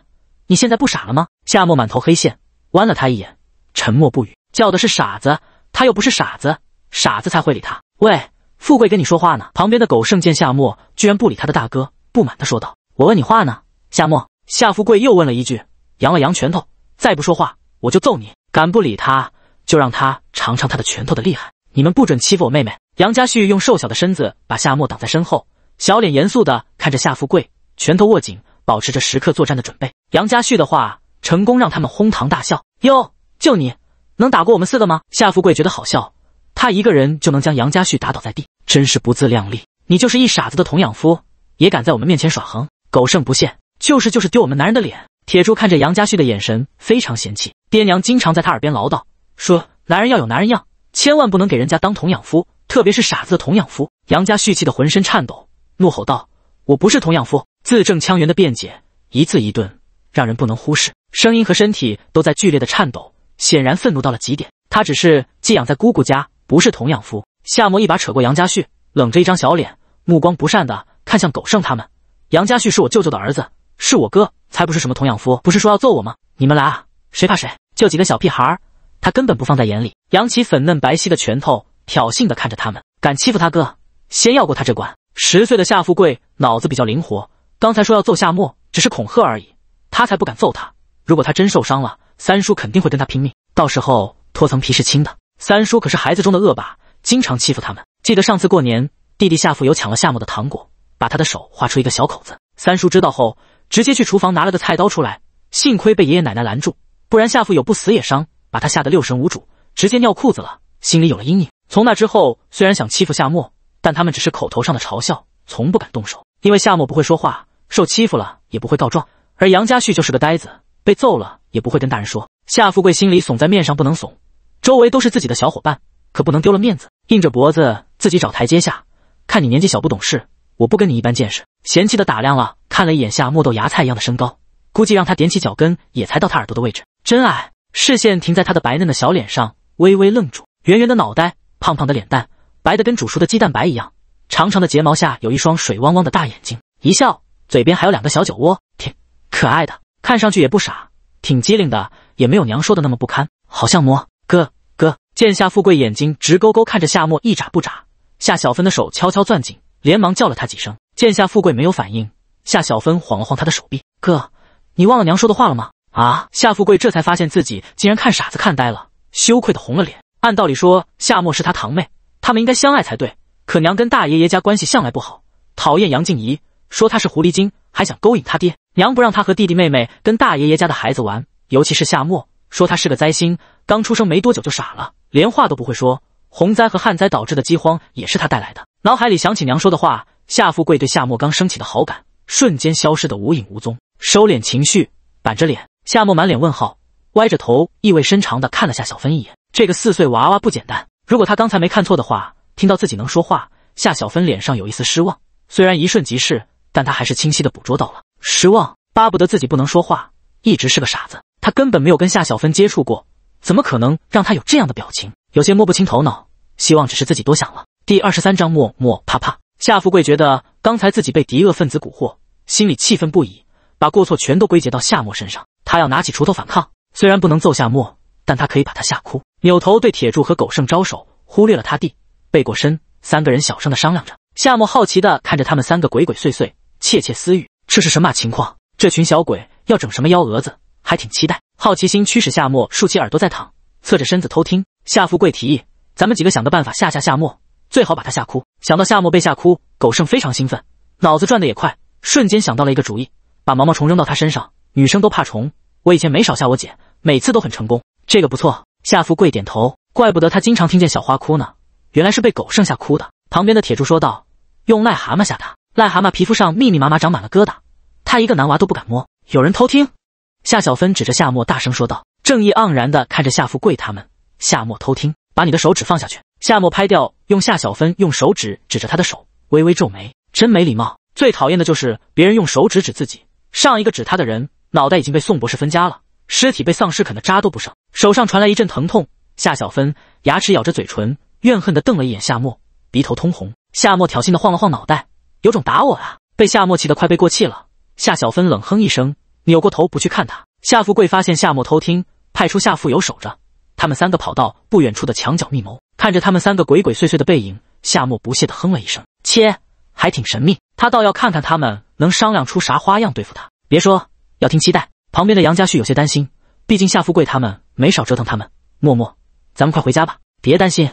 你现在不傻了吗？夏末满头黑线，剜了他一眼，沉默不语。叫的是傻子，他又不是傻子，傻子才会理他。喂，富贵跟你说话呢。旁边的狗剩见夏末居然不理他的大哥，不满的说道：“我问你话呢，夏末。”夏富贵又问了一句，扬了扬拳头：“再不说话，我就揍你！敢不理他，就让他尝尝他的拳头的厉害！你们不准欺负我妹妹！”杨家旭用瘦小的身子把夏末挡在身后，小脸严肃的看着夏富贵，拳头握紧。保持着时刻作战的准备。杨家旭的话成功让他们哄堂大笑。哟，就你能打过我们四个吗？夏富贵觉得好笑，他一个人就能将杨家旭打倒在地，真是不自量力。你就是一傻子的童养夫，也敢在我们面前耍横？狗剩不屑，就是就是丢我们男人的脸。铁柱看着杨家旭的眼神非常嫌弃，爹娘经常在他耳边唠叨，说男人要有男人样，千万不能给人家当童养夫，特别是傻子的童养夫。杨家旭气得浑身颤抖，怒吼道：“我不是童养夫！”字正腔圆的辩解，一字一顿，让人不能忽视。声音和身体都在剧烈的颤抖，显然愤怒到了极点。他只是寄养在姑姑家，不是童养夫。夏沫一把扯过杨家旭，冷着一张小脸，目光不善的看向狗剩他们。杨家旭是我舅舅的儿子，是我哥，才不是什么童养夫。不是说要揍我吗？你们来啊，谁怕谁？就几个小屁孩，他根本不放在眼里。扬起粉嫩白皙的拳头，挑衅的看着他们，敢欺负他哥，先要过他这关。十岁的夏富贵脑子比较灵活。刚才说要揍夏沫，只是恐吓而已，他才不敢揍他。如果他真受伤了，三叔肯定会跟他拼命，到时候脱层皮是轻的。三叔可是孩子中的恶霸，经常欺负他们。记得上次过年，弟弟夏富有抢了夏沫的糖果，把他的手划出一个小口子。三叔知道后，直接去厨房拿了个菜刀出来，幸亏被爷爷奶奶拦住，不然夏富有不死也伤，把他吓得六神无主，直接尿裤子了，心里有了阴影。从那之后，虽然想欺负夏沫，但他们只是口头上的嘲笑，从不敢动手。因为夏末不会说话，受欺负了也不会告状，而杨家旭就是个呆子，被揍了也不会跟大人说。夏富贵心里怂，在面上不能怂，周围都是自己的小伙伴，可不能丢了面子，硬着脖子自己找台阶下。看你年纪小不懂事，我不跟你一般见识。嫌弃的打量了，看了一眼夏末豆芽菜一样的身高，估计让他踮起脚跟也才到他耳朵的位置，真矮。视线停在他的白嫩的小脸上，微微愣住，圆圆的脑袋，胖胖的脸蛋，白的跟煮熟的鸡蛋白一样。长长的睫毛下有一双水汪汪的大眼睛，一笑嘴边还有两个小酒窝，挺可爱的，看上去也不傻，挺机灵的，也没有娘说的那么不堪。好像摸哥哥，见夏富贵眼睛直勾勾看着夏末一眨不眨，夏小芬的手悄悄攥紧，连忙叫了他几声。见夏富贵没有反应，夏小芬晃了晃他的手臂，哥，你忘了娘说的话了吗？啊！夏富贵这才发现自己竟然看傻子看呆了，羞愧的红了脸。按道理说，夏末是他堂妹，他们应该相爱才对。可娘跟大爷爷家关系向来不好，讨厌杨静怡，说她是狐狸精，还想勾引她爹。娘不让她和弟弟妹妹跟大爷爷家的孩子玩，尤其是夏末，说她是个灾星，刚出生没多久就傻了，连话都不会说。洪灾和旱灾导致的饥荒也是她带来的。脑海里想起娘说的话，夏富贵对夏末刚升起的好感瞬间消失的无影无踪，收敛情绪，板着脸。夏末满脸问号，歪着头，意味深长的看了下小芬一眼。这个四岁娃娃不简单，如果他刚才没看错的话。听到自己能说话，夏小芬脸上有一丝失望，虽然一瞬即逝，但她还是清晰的捕捉到了失望。巴不得自己不能说话，一直是个傻子。他根本没有跟夏小芬接触过，怎么可能让他有这样的表情？有些摸不清头脑，希望只是自己多想了。第二十三章默默啪啪。夏富贵觉得刚才自己被敌恶分子蛊惑，心里气愤不已，把过错全都归结到夏默身上。他要拿起锄头反抗，虽然不能揍夏默，但他可以把他吓哭。扭头对铁柱和狗剩招手，忽略了他弟。背过身，三个人小声的商量着。夏末好奇的看着他们三个鬼鬼祟祟、窃窃私语，这是神马情况？这群小鬼要整什么幺蛾子？还挺期待。好奇心驱使夏末竖起耳朵在躺，侧着身子偷听。夏富贵提议，咱们几个想个办法吓吓夏末，最好把她吓哭。想到夏末被吓哭，狗剩非常兴奋，脑子转的也快，瞬间想到了一个主意，把毛毛虫扔到她身上。女生都怕虫，我以前没少吓我姐，每次都很成功。这个不错。夏富贵点头，怪不得她经常听见小花哭呢。原来是被狗剩下哭的。旁边的铁柱说道：“用癞蛤蟆吓他，癞蛤蟆皮肤上密密麻麻长满了疙瘩，他一个男娃都不敢摸。”有人偷听，夏小芬指着夏末大声说道：“正义盎然的看着夏富贵他们。”夏末偷听，把你的手指放下去。夏末拍掉，用夏小芬用手指指着他的手，微微皱眉：“真没礼貌，最讨厌的就是别人用手指指自己。上一个指他的人，脑袋已经被宋博士分家了，尸体被丧尸啃得渣都不剩。”手上传来一阵疼痛，夏小芬牙齿咬着嘴唇。怨恨的瞪了一眼夏末，鼻头通红。夏末挑衅的晃了晃脑袋，有种打我啊！被夏末气得快背过气了。夏小芬冷哼一声，扭过头不去看他。夏富贵发现夏末偷听，派出夏富有守着。他们三个跑到不远处的墙角密谋。看着他们三个鬼鬼祟祟的背影，夏末不屑的哼了一声：“切，还挺神秘。他倒要看看他们能商量出啥花样对付他。”别说，要听期待。旁边的杨家旭有些担心，毕竟夏富贵他们没少折腾他们。默默，咱们快回家吧，别担心。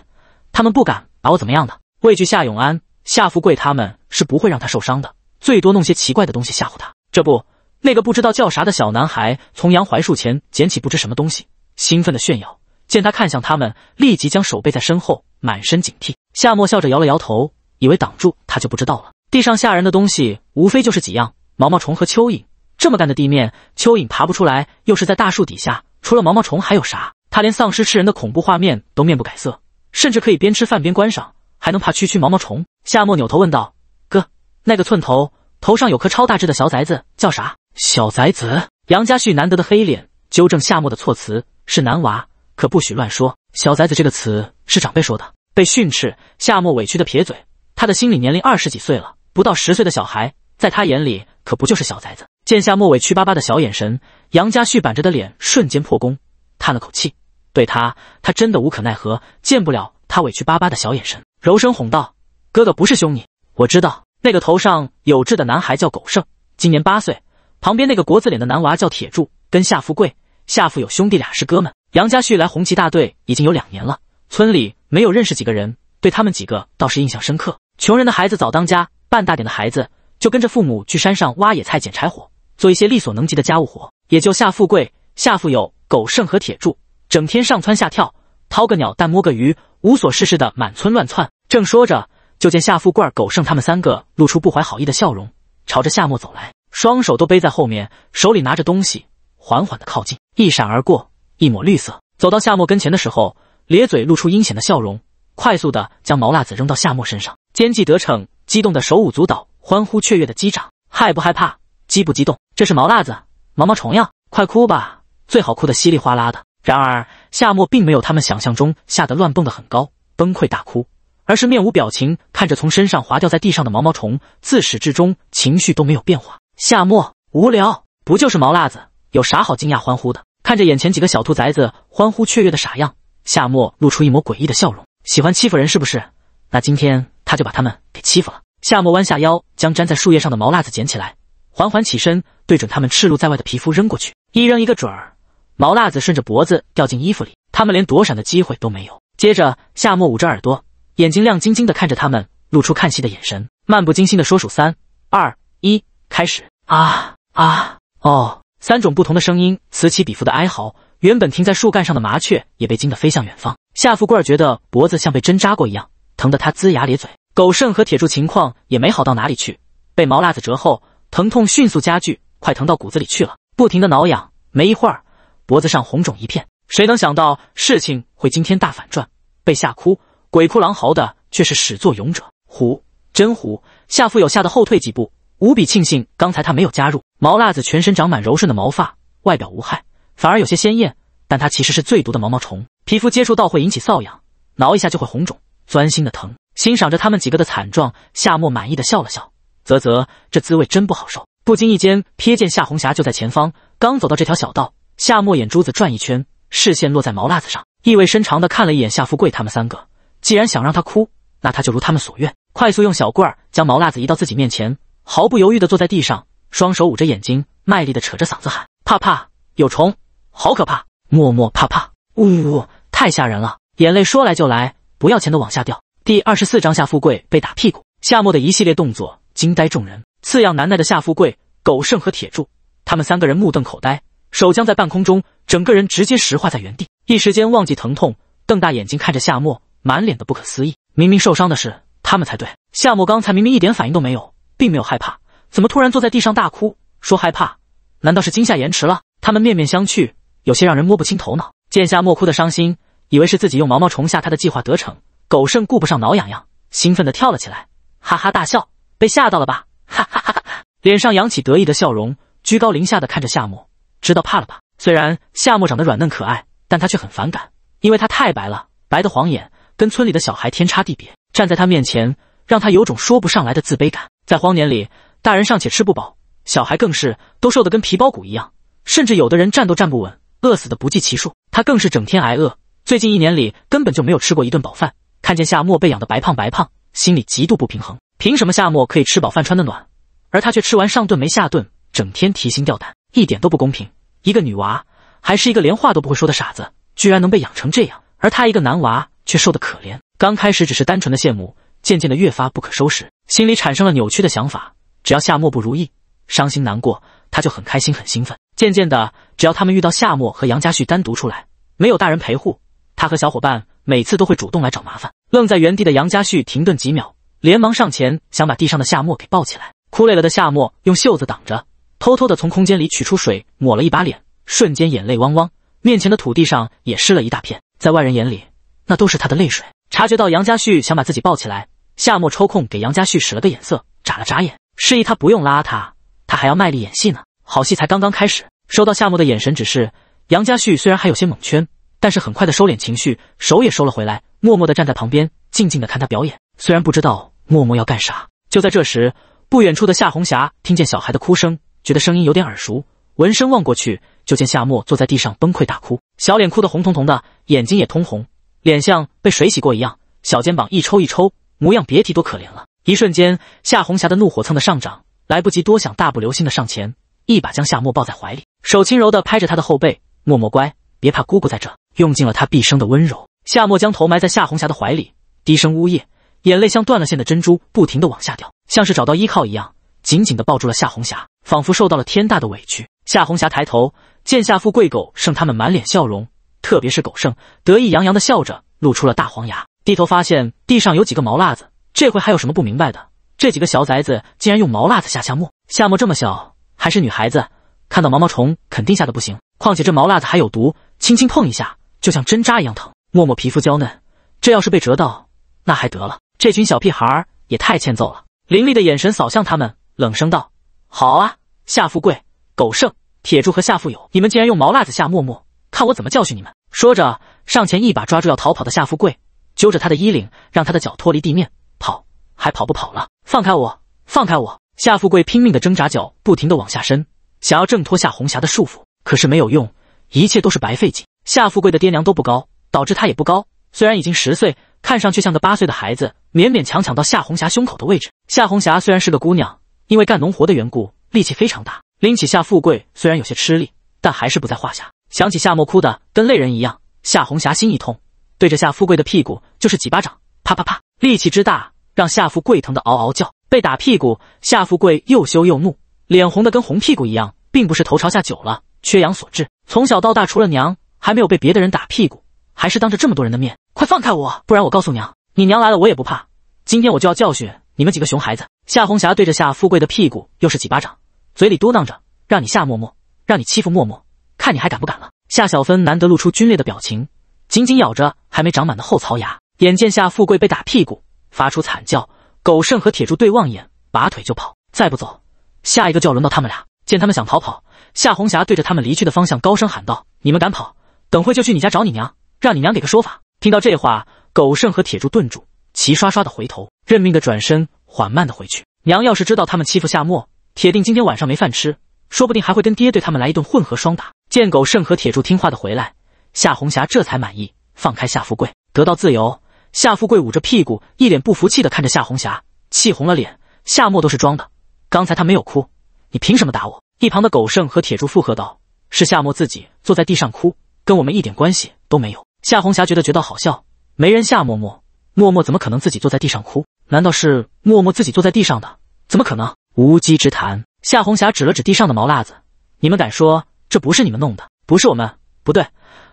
他们不敢把我怎么样的，畏惧夏永安、夏富贵，他们是不会让他受伤的，最多弄些奇怪的东西吓唬他。这不，那个不知道叫啥的小男孩从杨槐树前捡起不知什么东西，兴奋地炫耀。见他看向他们，立即将手背在身后，满身警惕。夏末笑着摇了摇头，以为挡住他就不知道了。地上吓人的东西无非就是几样，毛毛虫和蚯蚓。这么干的地面，蚯蚓爬不出来，又是在大树底下，除了毛毛虫还有啥？他连丧尸吃人的恐怖画面都面不改色。甚至可以边吃饭边观赏，还能怕区区毛毛虫？夏末扭头问道：“哥，那个寸头头上有颗超大只的小崽子叫啥？”小崽子杨家旭难得的黑脸纠正夏末的措辞：“是男娃，可不许乱说。小崽子这个词是长辈说的。”被训斥，夏末委屈的撇嘴。他的心理年龄二十几岁了，不到十岁的小孩在他眼里可不就是小崽子。见夏末委屈巴巴的小眼神，杨家旭板着的脸瞬间破功，叹了口气。对他，他真的无可奈何，见不了他委屈巴巴的小眼神，柔声哄道：“哥哥不是凶你，我知道。”那个头上有痣的男孩叫狗剩，今年八岁。旁边那个国字脸的男娃叫铁柱，跟夏富贵、夏富有兄弟俩是哥们。杨家旭来红旗大队已经有两年了，村里没有认识几个人，对他们几个倒是印象深刻。穷人的孩子早当家，半大点的孩子就跟着父母去山上挖野菜、捡柴火，做一些力所能及的家务活。也就夏富贵、夏富有、狗剩和铁柱。整天上蹿下跳，掏个鸟蛋摸个鱼，无所事事的满村乱窜。正说着，就见夏富贵、狗剩他们三个露出不怀好意的笑容，朝着夏末走来，双手都背在后面，手里拿着东西，缓缓的靠近。一闪而过，一抹绿色。走到夏末跟前的时候，咧嘴露出阴险的笑容，快速的将毛辣子扔到夏末身上，奸计得逞，激动的手舞足蹈，欢呼雀跃的击掌。害不害怕？激不激动？这是毛辣子，毛毛虫呀！快哭吧，最好哭的稀里哗啦的。然而，夏末并没有他们想象中吓得乱蹦的很高，崩溃大哭，而是面无表情看着从身上滑掉在地上的毛毛虫，自始至终情绪都没有变化。夏末无聊，不就是毛辣子，有啥好惊讶欢呼的？看着眼前几个小兔崽子欢呼雀跃的傻样，夏末露出一抹诡异的笑容。喜欢欺负人是不是？那今天他就把他们给欺负了。夏末弯下腰，将粘在树叶上的毛辣子捡起来，缓缓起身，对准他们赤露在外的皮肤扔过去，一扔一个准儿。毛辣子顺着脖子掉进衣服里，他们连躲闪的机会都没有。接着，夏末捂着耳朵，眼睛亮晶晶的看着他们，露出看戏的眼神，漫不经心的说：“数三二一，开始！”啊啊！哦，三种不同的声音此起彼伏的哀嚎，原本停在树干上的麻雀也被惊得飞向远方。夏富贵觉得脖子像被针扎过一样，疼得他龇牙咧嘴。狗剩和铁柱情况也没好到哪里去，被毛辣子折后，疼痛迅速加剧，快疼到骨子里去了，不停的挠痒。没一会儿。脖子上红肿一片，谁能想到事情会惊天大反转？被吓哭、鬼哭狼嚎的却是始作俑者虎，真虎。夏富有吓得后退几步，无比庆幸刚才他没有加入。毛辣子全身长满柔顺的毛发，外表无害，反而有些鲜艳，但它其实是最毒的毛毛虫，皮肤接触到会引起瘙痒，挠一下就会红肿，钻心的疼。欣赏着他们几个的惨状，夏末满意的笑了笑，啧啧，这滋味真不好受。不经意间瞥见夏红霞就在前方，刚走到这条小道。夏末眼珠子转一圈，视线落在毛辣子上，意味深长地看了一眼夏富贵他们三个。既然想让他哭，那他就如他们所愿。快速用小棍儿将毛辣子移到自己面前，毫不犹豫地坐在地上，双手捂着眼睛，卖力地扯着嗓子喊：“怕怕，有虫，好可怕！默默怕怕，呜呜，太吓人了！”眼泪说来就来，不要钱的往下掉。第二十四章：夏富贵被打屁股。夏末的一系列动作惊呆众人，刺痒难耐的夏富贵、狗剩和铁柱他们三个人目瞪口呆。手僵在半空中，整个人直接石化在原地，一时间忘记疼痛，瞪大眼睛看着夏末，满脸的不可思议。明明受伤的是他们才对，夏末刚才明明一点反应都没有，并没有害怕，怎么突然坐在地上大哭，说害怕？难道是惊吓延迟了？他们面面相觑，有些让人摸不清头脑。见夏末哭的伤心，以为是自己用毛毛虫吓他的计划得逞，狗剩顾不上挠痒痒，兴奋的跳了起来，哈哈大笑，被吓到了吧？哈哈哈哈！脸上扬起得意的笑容，居高临下的看着夏末。知道怕了吧？虽然夏沫长得软嫩可爱，但他却很反感，因为他太白了，白得晃眼，跟村里的小孩天差地别。站在他面前，让他有种说不上来的自卑感。在荒年里，大人尚且吃不饱，小孩更是都瘦得跟皮包骨一样，甚至有的人站都站不稳，饿死的不计其数。他更是整天挨饿，最近一年里根本就没有吃过一顿饱饭。看见夏沫被养的白胖白胖，心里极度不平衡。凭什么夏沫可以吃饱饭穿得暖，而他却吃完上顿没下顿，整天提心吊胆？一点都不公平！一个女娃，还是一个连话都不会说的傻子，居然能被养成这样，而他一个男娃却瘦得可怜。刚开始只是单纯的羡慕，渐渐的越发不可收拾，心里产生了扭曲的想法。只要夏沫不如意，伤心难过，他就很开心很兴奋。渐渐的，只要他们遇到夏末和杨家旭单独出来，没有大人陪护，他和小伙伴每次都会主动来找麻烦。愣在原地的杨家旭停顿几秒，连忙上前想把地上的夏末给抱起来。哭累了的夏末用袖子挡着。偷偷的从空间里取出水，抹了一把脸，瞬间眼泪汪汪。面前的土地上也湿了一大片，在外人眼里，那都是他的泪水。察觉到杨家旭想把自己抱起来，夏末抽空给杨家旭使了个眼色，眨了眨眼，示意他不用拉他，他还要卖力演戏呢，好戏才刚刚开始。收到夏末的眼神指示，杨家旭虽然还有些懵圈，但是很快的收敛情绪，手也收了回来，默默的站在旁边，静静的看他表演，虽然不知道默默要干啥。就在这时，不远处的夏红霞听见小孩的哭声。觉得声音有点耳熟，闻声望过去，就见夏沫坐在地上崩溃大哭，小脸哭得红彤彤的，眼睛也通红，脸像被水洗过一样，小肩膀一抽一抽，模样别提多可怜了。一瞬间，夏红霞的怒火蹭的上涨，来不及多想，大步流星的上前，一把将夏沫抱在怀里，手轻柔的拍着她的后背，默默乖，别怕，姑姑在这。用尽了她毕生的温柔，夏沫将头埋在夏红霞的怀里，低声呜咽，眼泪像断了线的珍珠，不停的往下掉，像是找到依靠一样。紧紧地抱住了夏红霞，仿佛受到了天大的委屈。夏红霞抬头见夏富贵、狗剩他们满脸笑容，特别是狗剩得意洋洋地笑着，露出了大黄牙。低头发现地上有几个毛辣子，这回还有什么不明白的？这几个小崽子竟然用毛辣子吓夏沫。夏沫这么小，还是女孩子，看到毛毛虫肯定吓得不行。况且这毛辣子还有毒，轻轻碰一下就像针扎一样疼。沫沫皮肤娇嫩，这要是被蛰到，那还得了？这群小屁孩也太欠揍了！凌厉的眼神扫向他们。冷声道：“好啊，夏富贵、狗剩、铁柱和夏富有，你们竟然用毛辣子吓默默，看我怎么教训你们！”说着，上前一把抓住要逃跑的夏富贵，揪着他的衣领，让他的脚脱离地面，跑还跑不跑了？放开我，放开我！夏富贵拼命的挣扎，脚不停的往下伸，想要挣脱夏红霞的束缚，可是没有用，一切都是白费劲。夏富贵的爹娘都不高，导致他也不高，虽然已经十岁，看上去像个八岁的孩子，勉勉强强到夏红霞胸口的位置。夏红霞虽然是个姑娘，因为干农活的缘故，力气非常大，拎起夏富贵虽然有些吃力，但还是不在话下。想起夏末哭的跟泪人一样，夏红霞心一痛，对着夏富贵的屁股就是几巴掌，啪啪啪，力气之大，让夏富贵疼的嗷嗷叫。被打屁股，夏富贵又羞又怒，脸红的跟红屁股一样，并不是头朝下久了缺氧所致。从小到大，除了娘，还没有被别的人打屁股，还是当着这么多人的面，快放开我，不然我告诉娘，你娘来了我也不怕。今天我就要教训你们几个熊孩子。夏红霞对着夏富贵的屁股又是几巴掌，嘴里嘟囔着：“让你夏默默，让你欺负默默，看你还敢不敢了。”夏小芬难得露出皲裂的表情，紧紧咬着还没长满的后槽牙。眼见夏富贵被打屁股，发出惨叫，狗剩和铁柱对望眼，拔腿就跑。再不走，下一个就要轮到他们俩。见他们想逃跑，夏红霞对着他们离去的方向高声喊道：“你们敢跑，等会就去你家找你娘，让你娘给个说法。”听到这话，狗剩和铁柱顿住，齐刷刷的回头，认命的转身。缓慢的回去，娘要是知道他们欺负夏沫，铁定今天晚上没饭吃，说不定还会跟爹对他们来一顿混合双打。见狗剩和铁柱听话的回来，夏红霞这才满意，放开夏富贵，得到自由。夏富贵捂着屁股，一脸不服气的看着夏红霞，气红了脸。夏沫都是装的，刚才他没有哭，你凭什么打我？一旁的狗剩和铁柱附和道：“是夏沫自己坐在地上哭，跟我们一点关系都没有。”夏红霞觉得觉得好笑，没人夏默默默默怎么可能自己坐在地上哭？难道是默默自己坐在地上的？怎么可能？无稽之谈！夏红霞指了指地上的毛辣子，你们敢说这不是你们弄的？不是我们？不对，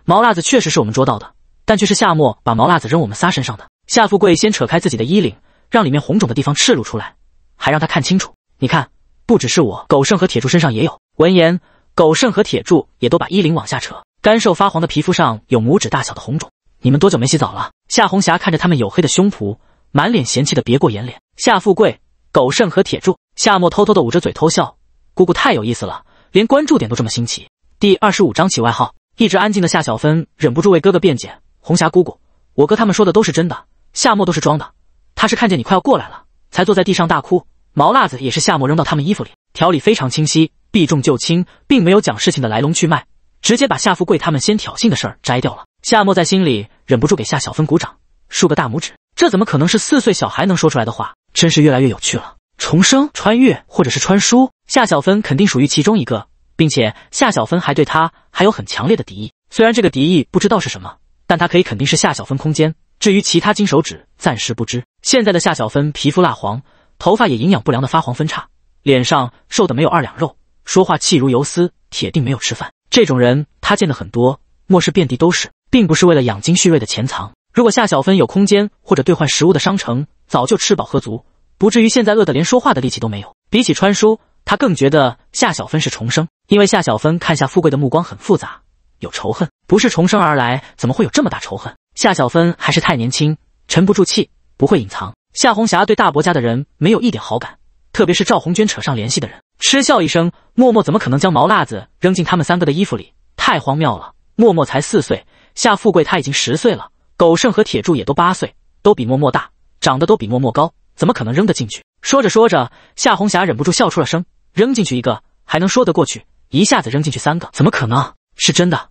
毛辣子确实是我们捉到的，但却是夏末把毛辣子扔我们仨身上的。夏富贵先扯开自己的衣领，让里面红肿的地方赤露出来，还让他看清楚。你看，不只是我，狗剩和铁柱身上也有。闻言，狗剩和铁柱也都把衣领往下扯，干瘦发黄的皮肤上有拇指大小的红肿。你们多久没洗澡了？夏红霞看着他们黝黑的胸脯。满脸嫌弃的别过眼脸，夏富贵、狗剩和铁柱，夏末偷偷的捂着嘴偷笑，姑姑太有意思了，连关注点都这么新奇。第二十五章起外号，一直安静的夏小芬忍不住为哥哥辩解：“红霞姑姑，我哥他们说的都是真的，夏末都是装的，他是看见你快要过来了，才坐在地上大哭。毛辣子也是夏末扔到他们衣服里，条理非常清晰，避重就轻，并没有讲事情的来龙去脉，直接把夏富贵他们先挑衅的事儿摘掉了。夏末在心里忍不住给夏小芬鼓掌，竖个大拇指。”这怎么可能是四岁小孩能说出来的话？真是越来越有趣了。重生、穿越，或者是穿书，夏小芬肯定属于其中一个，并且夏小芬还对他还有很强烈的敌意。虽然这个敌意不知道是什么，但他可以肯定是夏小芬空间。至于其他金手指，暂时不知。现在的夏小芬皮肤蜡黄，头发也营养不良的发黄分叉，脸上瘦的没有二两肉，说话气如游丝，铁定没有吃饭。这种人他见的很多，末世遍地都是，并不是为了养精蓄锐的潜藏。如果夏小芬有空间或者兑换食物的商城，早就吃饱喝足，不至于现在饿得连说话的力气都没有。比起川叔，他更觉得夏小芬是重生，因为夏小芬看夏富贵的目光很复杂，有仇恨，不是重生而来，怎么会有这么大仇恨？夏小芬还是太年轻，沉不住气，不会隐藏。夏红霞对大伯家的人没有一点好感，特别是赵红娟扯上联系的人，嗤笑一声，默默怎么可能将毛辣子扔进他们三个的衣服里？太荒谬了，默默才四岁，夏富贵他已经十岁了。狗剩和铁柱也都八岁，都比默默大，长得都比默默高，怎么可能扔得进去？说着说着，夏红霞忍不住笑出了声。扔进去一个还能说得过去，一下子扔进去三个，怎么可能？是真的，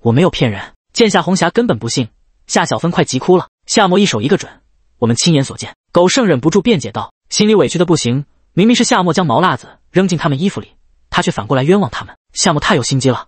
我没有骗人。见夏红霞根本不信，夏小芬快急哭了。夏沫一手一个准，我们亲眼所见。狗剩忍不住辩解道，心里委屈的不行。明明是夏沫将毛辣子扔进他们衣服里，他却反过来冤枉他们。夏沫太有心机了，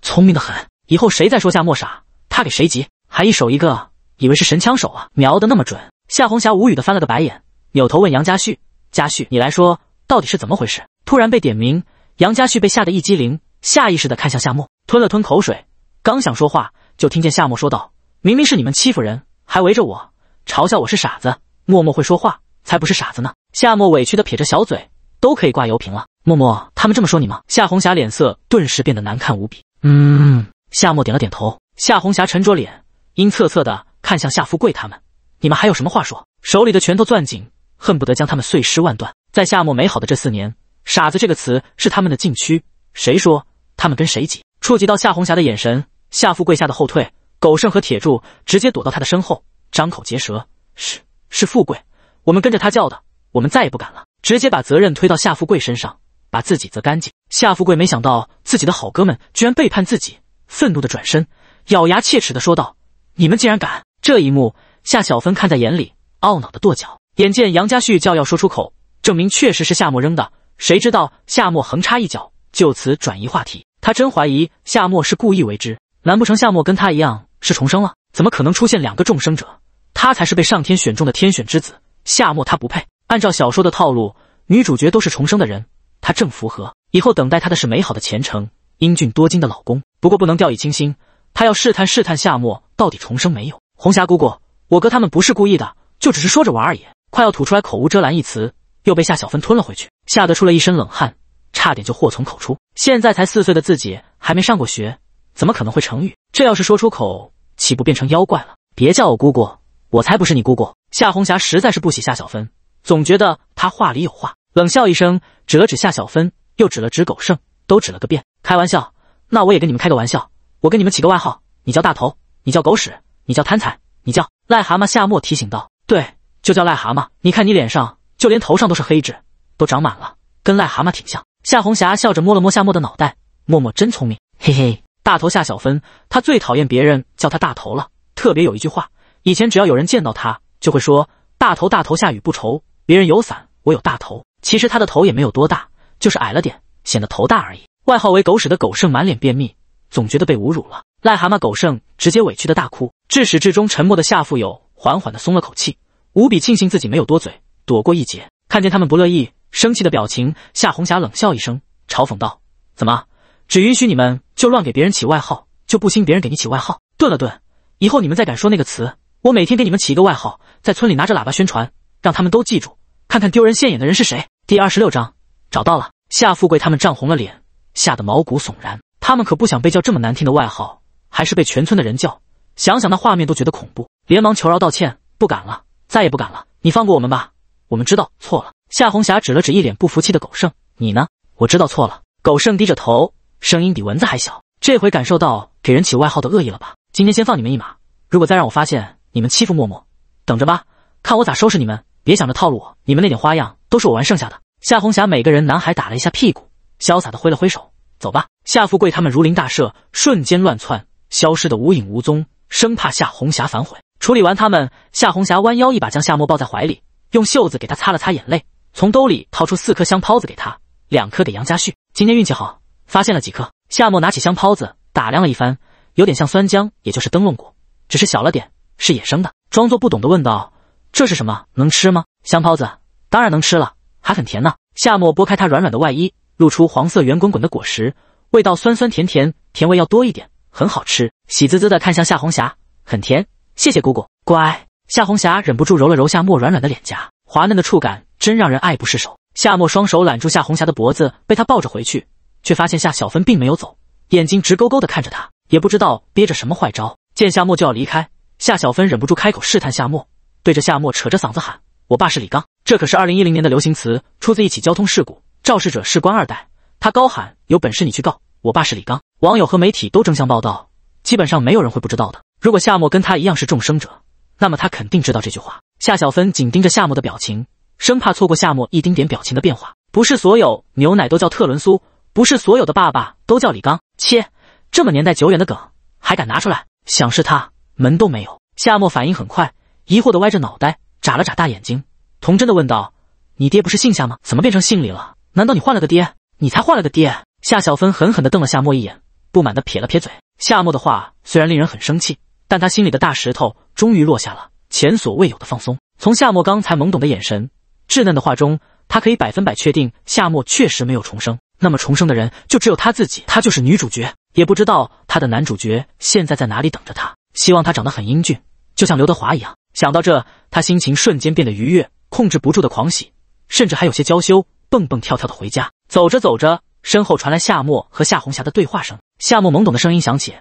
聪明的很。以后谁再说夏沫傻，他给谁急。还一手一个。以为是神枪手啊，瞄得那么准。夏红霞无语的翻了个白眼，扭头问杨家旭：“家旭，你来说，到底是怎么回事？”突然被点名，杨家旭被吓得一激灵，下意识的看向夏沫，吞了吞口水，刚想说话，就听见夏沫说道：“明明是你们欺负人，还围着我嘲笑我是傻子。默默会说话，才不是傻子呢。”夏沫委屈的撇着小嘴，都可以挂油瓶了。默默，他们这么说你吗？夏红霞脸色顿时变得难看无比。嗯。夏沫点了点头。夏红霞沉着脸，阴恻恻的。看向夏富贵他们，你们还有什么话说？手里的拳头攥紧，恨不得将他们碎尸万段。在夏末美好的这四年，傻子这个词是他们的禁区，谁说他们跟谁急。触及到夏红霞的眼神，夏富贵吓得后退，狗剩和铁柱直接躲到他的身后，张口结舌：“是是富贵，我们跟着他叫的，我们再也不敢了。”直接把责任推到夏富贵身上，把自己则干净。夏富贵没想到自己的好哥们居然背叛自己，愤怒的转身，咬牙切齿的说道：“你们竟然敢！”这一幕，夏小芬看在眼里，懊恼的跺脚。眼见杨家旭就要说出口，证明确实是夏末扔的，谁知道夏末横插一脚，就此转移话题。他真怀疑夏末是故意为之，难不成夏末跟他一样是重生了？怎么可能出现两个重生者？他才是被上天选中的天选之子，夏末他不配。按照小说的套路，女主角都是重生的人，他正符合。以后等待他的是美好的前程，英俊多金的老公。不过不能掉以轻心，他要试探试探夏末到底重生没有。红霞姑姑，我哥他们不是故意的，就只是说着玩而已。快要吐出来口无遮拦一词，又被夏小芬吞了回去，吓得出了一身冷汗，差点就祸从口出。现在才四岁的自己还没上过学，怎么可能会成语？这要是说出口，岂不变成妖怪了？别叫我姑姑，我才不是你姑姑。夏红霞实在是不喜夏小芬，总觉得她话里有话，冷笑一声，指了指夏小芬，又指了指狗剩，都指了个遍。开玩笑，那我也跟你们开个玩笑，我跟你们起个外号，你叫大头，你叫狗屎。你叫贪财，你叫癞蛤蟆。夏末提醒道：“对，就叫癞蛤蟆。你看你脸上，就连头上都是黑痣，都长满了，跟癞蛤蟆挺像。”夏红霞笑着摸了摸夏末的脑袋：“默默真聪明，嘿嘿。”大头夏小芬，他最讨厌别人叫他大头了，特别有一句话，以前只要有人见到他，就会说大头大头下雨不愁，别人有伞，我有大头。其实他的头也没有多大，就是矮了点，显得头大而已。外号为狗屎的狗剩满脸便秘，总觉得被侮辱了。癞蛤蟆狗剩直接委屈的大哭，至始至终沉默的夏富有缓缓的松了口气，无比庆幸自己没有多嘴，躲过一劫。看见他们不乐意、生气的表情，夏红霞冷笑一声，嘲讽道：“怎么，只允许你们就乱给别人起外号，就不兴别人给你起外号？”顿了顿，以后你们再敢说那个词，我每天给你们起一个外号，在村里拿着喇叭宣传，让他们都记住，看看丢人现眼的人是谁。”第二十六章找到了夏富贵，他们涨红了脸，吓得毛骨悚然。他们可不想被叫这么难听的外号。还是被全村的人叫，想想那画面都觉得恐怖，连忙求饶道歉，不敢了，再也不敢了。你放过我们吧，我们知道错了。夏红霞指了指一脸不服气的狗剩，你呢？我知道错了。狗剩低着头，声音比蚊子还小。这回感受到给人起外号的恶意了吧？今天先放你们一马，如果再让我发现你们欺负默默，等着吧，看我咋收拾你们！别想着套路我，你们那点花样都是我玩剩下的。夏红霞每个人男孩打了一下屁股，潇洒的挥了挥手，走吧。夏富贵他们如临大赦，瞬间乱窜。消失得无影无踪，生怕夏红霞反悔。处理完他们，夏红霞弯腰一把将夏沫抱在怀里，用袖子给他擦了擦眼泪，从兜里掏出四颗香泡子给他，两颗给杨家旭。今天运气好，发现了几颗。夏末拿起香泡子打量了一番，有点像酸浆，也就是灯笼果，只是小了点，是野生的。装作不懂的问道：“这是什么？能吃吗？”香泡子当然能吃了，还很甜呢。夏末拨开它软软的外衣，露出黄色圆滚滚的果实，味道酸酸甜甜，甜味要多一点。很好吃，喜滋滋的看向夏红霞，很甜，谢谢姑姑，乖。夏红霞忍不住揉了揉夏沫软软的脸颊，滑嫩的触感真让人爱不释手。夏末双手揽住夏红霞的脖子，被她抱着回去，却发现夏小芬并没有走，眼睛直勾勾的看着她，也不知道憋着什么坏招。见夏末就要离开，夏小芬忍不住开口试探夏末，对着夏末扯着嗓子喊：“我爸是李刚，这可是二零一零年的流行词，出自一起交通事故，肇事者是官二代。”他高喊：“有本事你去告。”我爸是李刚，网友和媒体都争相报道，基本上没有人会不知道的。如果夏末跟他一样是重生者，那么他肯定知道这句话。夏小芬紧盯着夏末的表情，生怕错过夏末一丁点表情的变化。不是所有牛奶都叫特仑苏，不是所有的爸爸都叫李刚。切，这么年代久远的梗还敢拿出来？想是他门都没有。夏末反应很快，疑惑的歪着脑袋，眨了眨大眼睛，童真的问道：“你爹不是姓夏吗？怎么变成姓李了？难道你换了个爹？你才换了个爹！”夏小芬狠狠地瞪了夏沫一眼，不满地撇了撇嘴。夏沫的话虽然令人很生气，但他心里的大石头终于落下了，前所未有的放松。从夏沫刚才懵懂的眼神、稚嫩的话中，他可以百分百确定夏沫确实没有重生。那么重生的人就只有他自己，他就是女主角，也不知道他的男主角现在在哪里等着他。希望他长得很英俊，就像刘德华一样。想到这，他心情瞬间变得愉悦，控制不住的狂喜，甚至还有些娇羞，蹦蹦跳跳的回家。走着走着。身后传来夏末和夏红霞的对话声，夏末懵懂的声音响起：“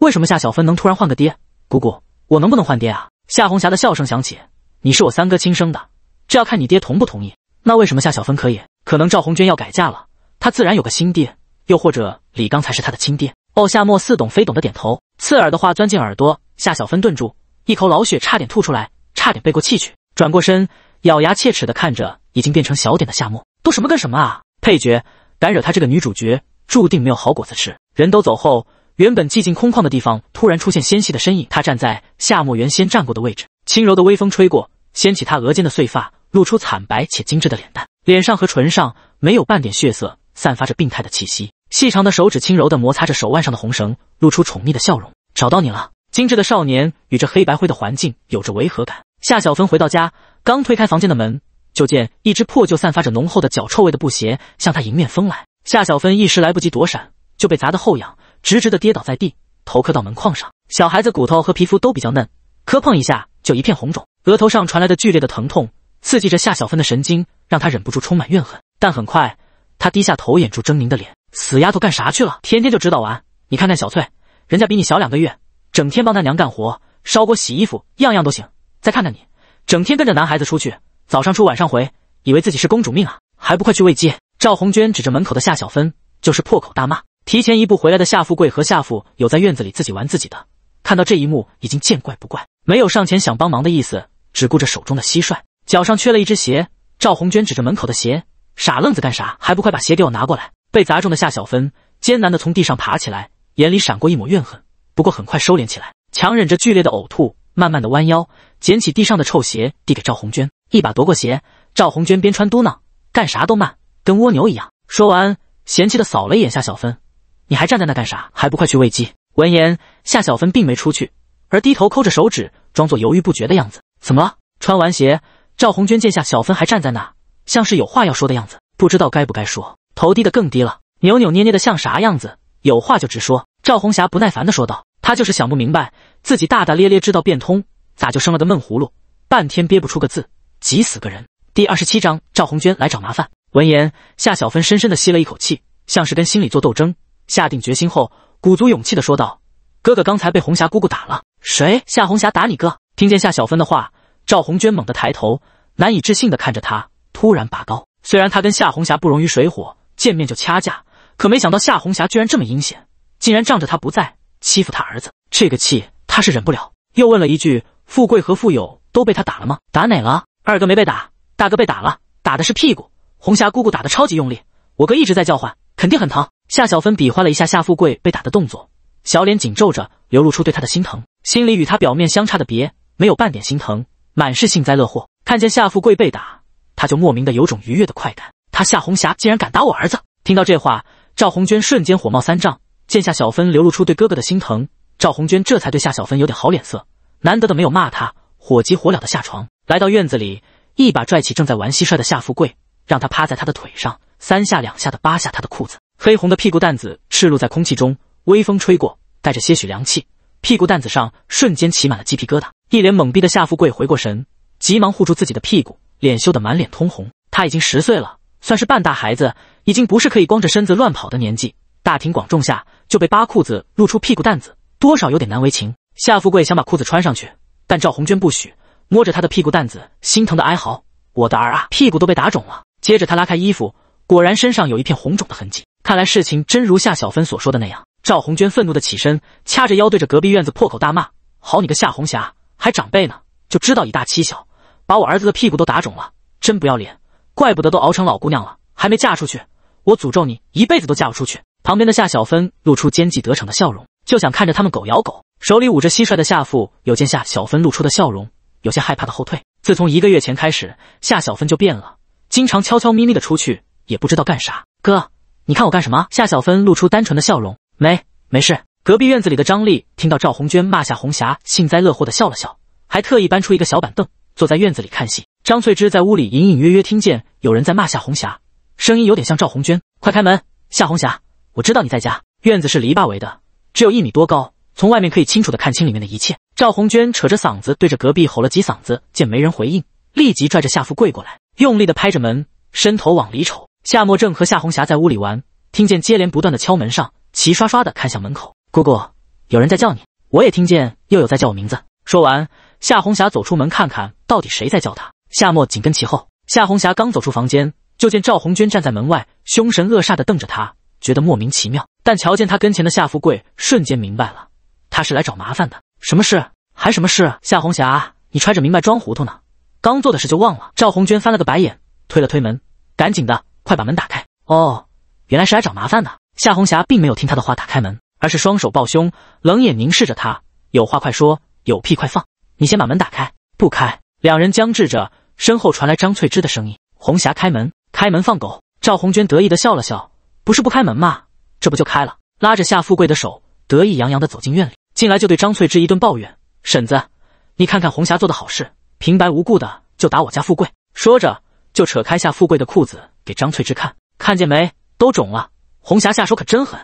为什么夏小芬能突然换个爹？姑姑，我能不能换爹啊？”夏红霞的笑声响起：“你是我三哥亲生的，这要看你爹同不同意。”那为什么夏小芬可以？可能赵红娟要改嫁了，她自然有个新爹；又或者李刚才是她的亲爹。哦，夏末似懂非懂的点头。刺耳的话钻进耳朵，夏小芬顿住，一口老血差点吐出来，差点背过气去。转过身，咬牙切齿的看着已经变成小点的夏末，都什么跟什么啊？配角。敢惹他这个女主角，注定没有好果子吃。人都走后，原本寂静空旷的地方突然出现纤细的身影。他站在夏末原先站过的位置，轻柔的微风吹过，掀起他额间的碎发，露出惨白且精致的脸蛋，脸上和唇上没有半点血色，散发着病态的气息。细长的手指轻柔地摩擦着手腕上的红绳，露出宠溺的笑容。找到你了，精致的少年与这黑白灰的环境有着违和感。夏小芬回到家，刚推开房间的门。就见一只破旧、散发着浓厚的脚臭味的布鞋向他迎面风来，夏小芬一时来不及躲闪，就被砸得后仰，直直的跌倒在地，头磕到门框上。小孩子骨头和皮肤都比较嫩，磕碰一下就一片红肿。额头上传来的剧烈的疼痛刺激着夏小芬的神经，让她忍不住充满怨恨。但很快，她低下头掩住狰狞的脸：“死丫头干啥去了？天天就知道玩。你看看小翠，人家比你小两个月，整天帮她娘干活、烧锅、洗衣服，样样都行。再看看你，整天跟着男孩子出去。”早上出，晚上回，以为自己是公主命啊！还不快去喂鸡！赵红娟指着门口的夏小芬，就是破口大骂。提前一步回来的夏富贵和夏富有在院子里自己玩自己的，看到这一幕已经见怪不怪，没有上前想帮忙的意思，只顾着手中的蟋蟀，脚上缺了一只鞋。赵红娟指着门口的鞋，傻愣子干啥？还不快把鞋给我拿过来！被砸中的夏小芬艰难的从地上爬起来，眼里闪过一抹怨恨，不过很快收敛起来，强忍着剧烈的呕吐，慢慢的弯腰捡起地上的臭鞋，递给赵红娟。一把夺过鞋，赵红娟边穿嘟囔：“干啥都慢，跟蜗牛一样。”说完，嫌弃的扫了一眼夏小芬：“你还站在那干啥？还不快去喂鸡？”闻言，夏小芬并没出去，而低头抠着手指，装作犹豫不决的样子。怎么了？穿完鞋，赵红娟见夏小芬还站在那，像是有话要说的样子，不知道该不该说，头低得更低了，扭扭捏捏的，像啥样子？有话就直说。赵红霞不耐烦的说道：“她就是想不明白，自己大大咧咧，知道变通，咋就生了个闷葫芦，半天憋不出个字。”急死个人！第二十七章，赵红娟来找麻烦。闻言，夏小芬深深的吸了一口气，像是跟心里做斗争，下定决心后，鼓足勇气的说道：“哥哥刚才被红霞姑姑打了。”“谁？”“夏红霞打你哥。”听见夏小芬的话，赵红娟猛地抬头，难以置信的看着他，突然拔高。虽然他跟夏红霞不容于水火，见面就掐架，可没想到夏红霞居然这么阴险，竟然仗着他不在欺负他儿子，这个气他是忍不了。又问了一句：“富贵和富有都被他打了吗？打哪了？”二哥没被打，大哥被打了，打的是屁股。红霞姑姑打的超级用力，我哥一直在叫唤，肯定很疼。夏小芬比划了一下夏富贵被打的动作，小脸紧皱着，流露出对她的心疼，心里与她表面相差的别没有半点心疼，满是幸灾乐祸。看见夏富贵被打，他就莫名的有种愉悦的快感。他夏红霞竟然敢打我儿子！听到这话，赵红娟瞬间火冒三丈。见夏小芬流露出对哥哥的心疼，赵红娟这才对夏小芬有点好脸色，难得的没有骂她。火急火燎的下床。来到院子里，一把拽起正在玩蟋蟀的夏富贵，让他趴在他的腿上，三下两下的扒下他的裤子，黑红的屁股蛋子赤露在空气中，微风吹过，带着些许凉气，屁股蛋子上瞬间起满了鸡皮疙瘩。一脸懵逼的夏富贵回过神，急忙护住自己的屁股，脸羞得满脸通红。他已经十岁了，算是半大孩子，已经不是可以光着身子乱跑的年纪。大庭广众下就被扒裤子，露出屁股蛋子，多少有点难为情。夏富贵想把裤子穿上去，但赵红娟不许。摸着他的屁股蛋子，心疼的哀嚎：“我的儿啊，屁股都被打肿了。”接着他拉开衣服，果然身上有一片红肿的痕迹，看来事情真如夏小芬所说的那样。赵红娟愤怒的起身，掐着腰对着隔壁院子破口大骂：“好你个夏红霞，还长辈呢，就知道以大欺小，把我儿子的屁股都打肿了，真不要脸！怪不得都熬成老姑娘了，还没嫁出去。我诅咒你一辈子都嫁不出去！”旁边的夏小芬露出奸计得逞的笑容，就想看着他们狗咬狗，手里捂着蟋蟀的夏父，有见夏小芬露出的笑容。有些害怕的后退。自从一个月前开始，夏小芬就变了，经常悄悄咪咪的出去，也不知道干啥。哥，你看我干什么？夏小芬露出单纯的笑容，没没事。隔壁院子里的张丽听到赵红娟骂夏红霞，幸灾乐祸地笑了笑，还特意搬出一个小板凳，坐在院子里看戏。张翠芝在屋里隐隐约约听见有人在骂夏红霞，声音有点像赵红娟。快开门，夏红霞，我知道你在家。院子是篱笆围的，只有一米多高。从外面可以清楚的看清里面的一切。赵红娟扯着嗓子对着隔壁吼了几嗓子，见没人回应，立即拽着夏富贵过来，用力的拍着门，伸头往里瞅。夏沫正和夏红霞在屋里玩，听见接连不断的敲门声，齐刷刷的看向门口。姑姑，有人在叫你。我也听见又有在叫我名字。说完，夏红霞走出门看看到底谁在叫她。夏沫紧跟其后。夏红霞刚走出房间，就见赵红娟站在门外，凶神恶煞的瞪着她，觉得莫名其妙。但瞧见她跟前的夏富贵，瞬间明白了。他是来找麻烦的，什么事？还什么事？夏红霞，你揣着明白装糊涂呢，刚做的事就忘了。赵红娟翻了个白眼，推了推门，赶紧的，快把门打开。哦，原来是来找麻烦的。夏红霞并没有听他的话打开门，而是双手抱胸，冷眼凝视着他，有话快说，有屁快放。你先把门打开。不开。两人僵滞着，身后传来张翠芝的声音：“红霞，开门，开门放狗。”赵红娟得意的笑了笑，不是不开门吗？这不就开了？拉着夏富贵的手，得意洋洋的走进院里。进来就对张翠芝一顿抱怨：“婶子，你看看红霞做的好事，平白无故的就打我家富贵。”说着就扯开夏富贵的裤子给张翠芝看，看见没，都肿了。红霞下手可真狠！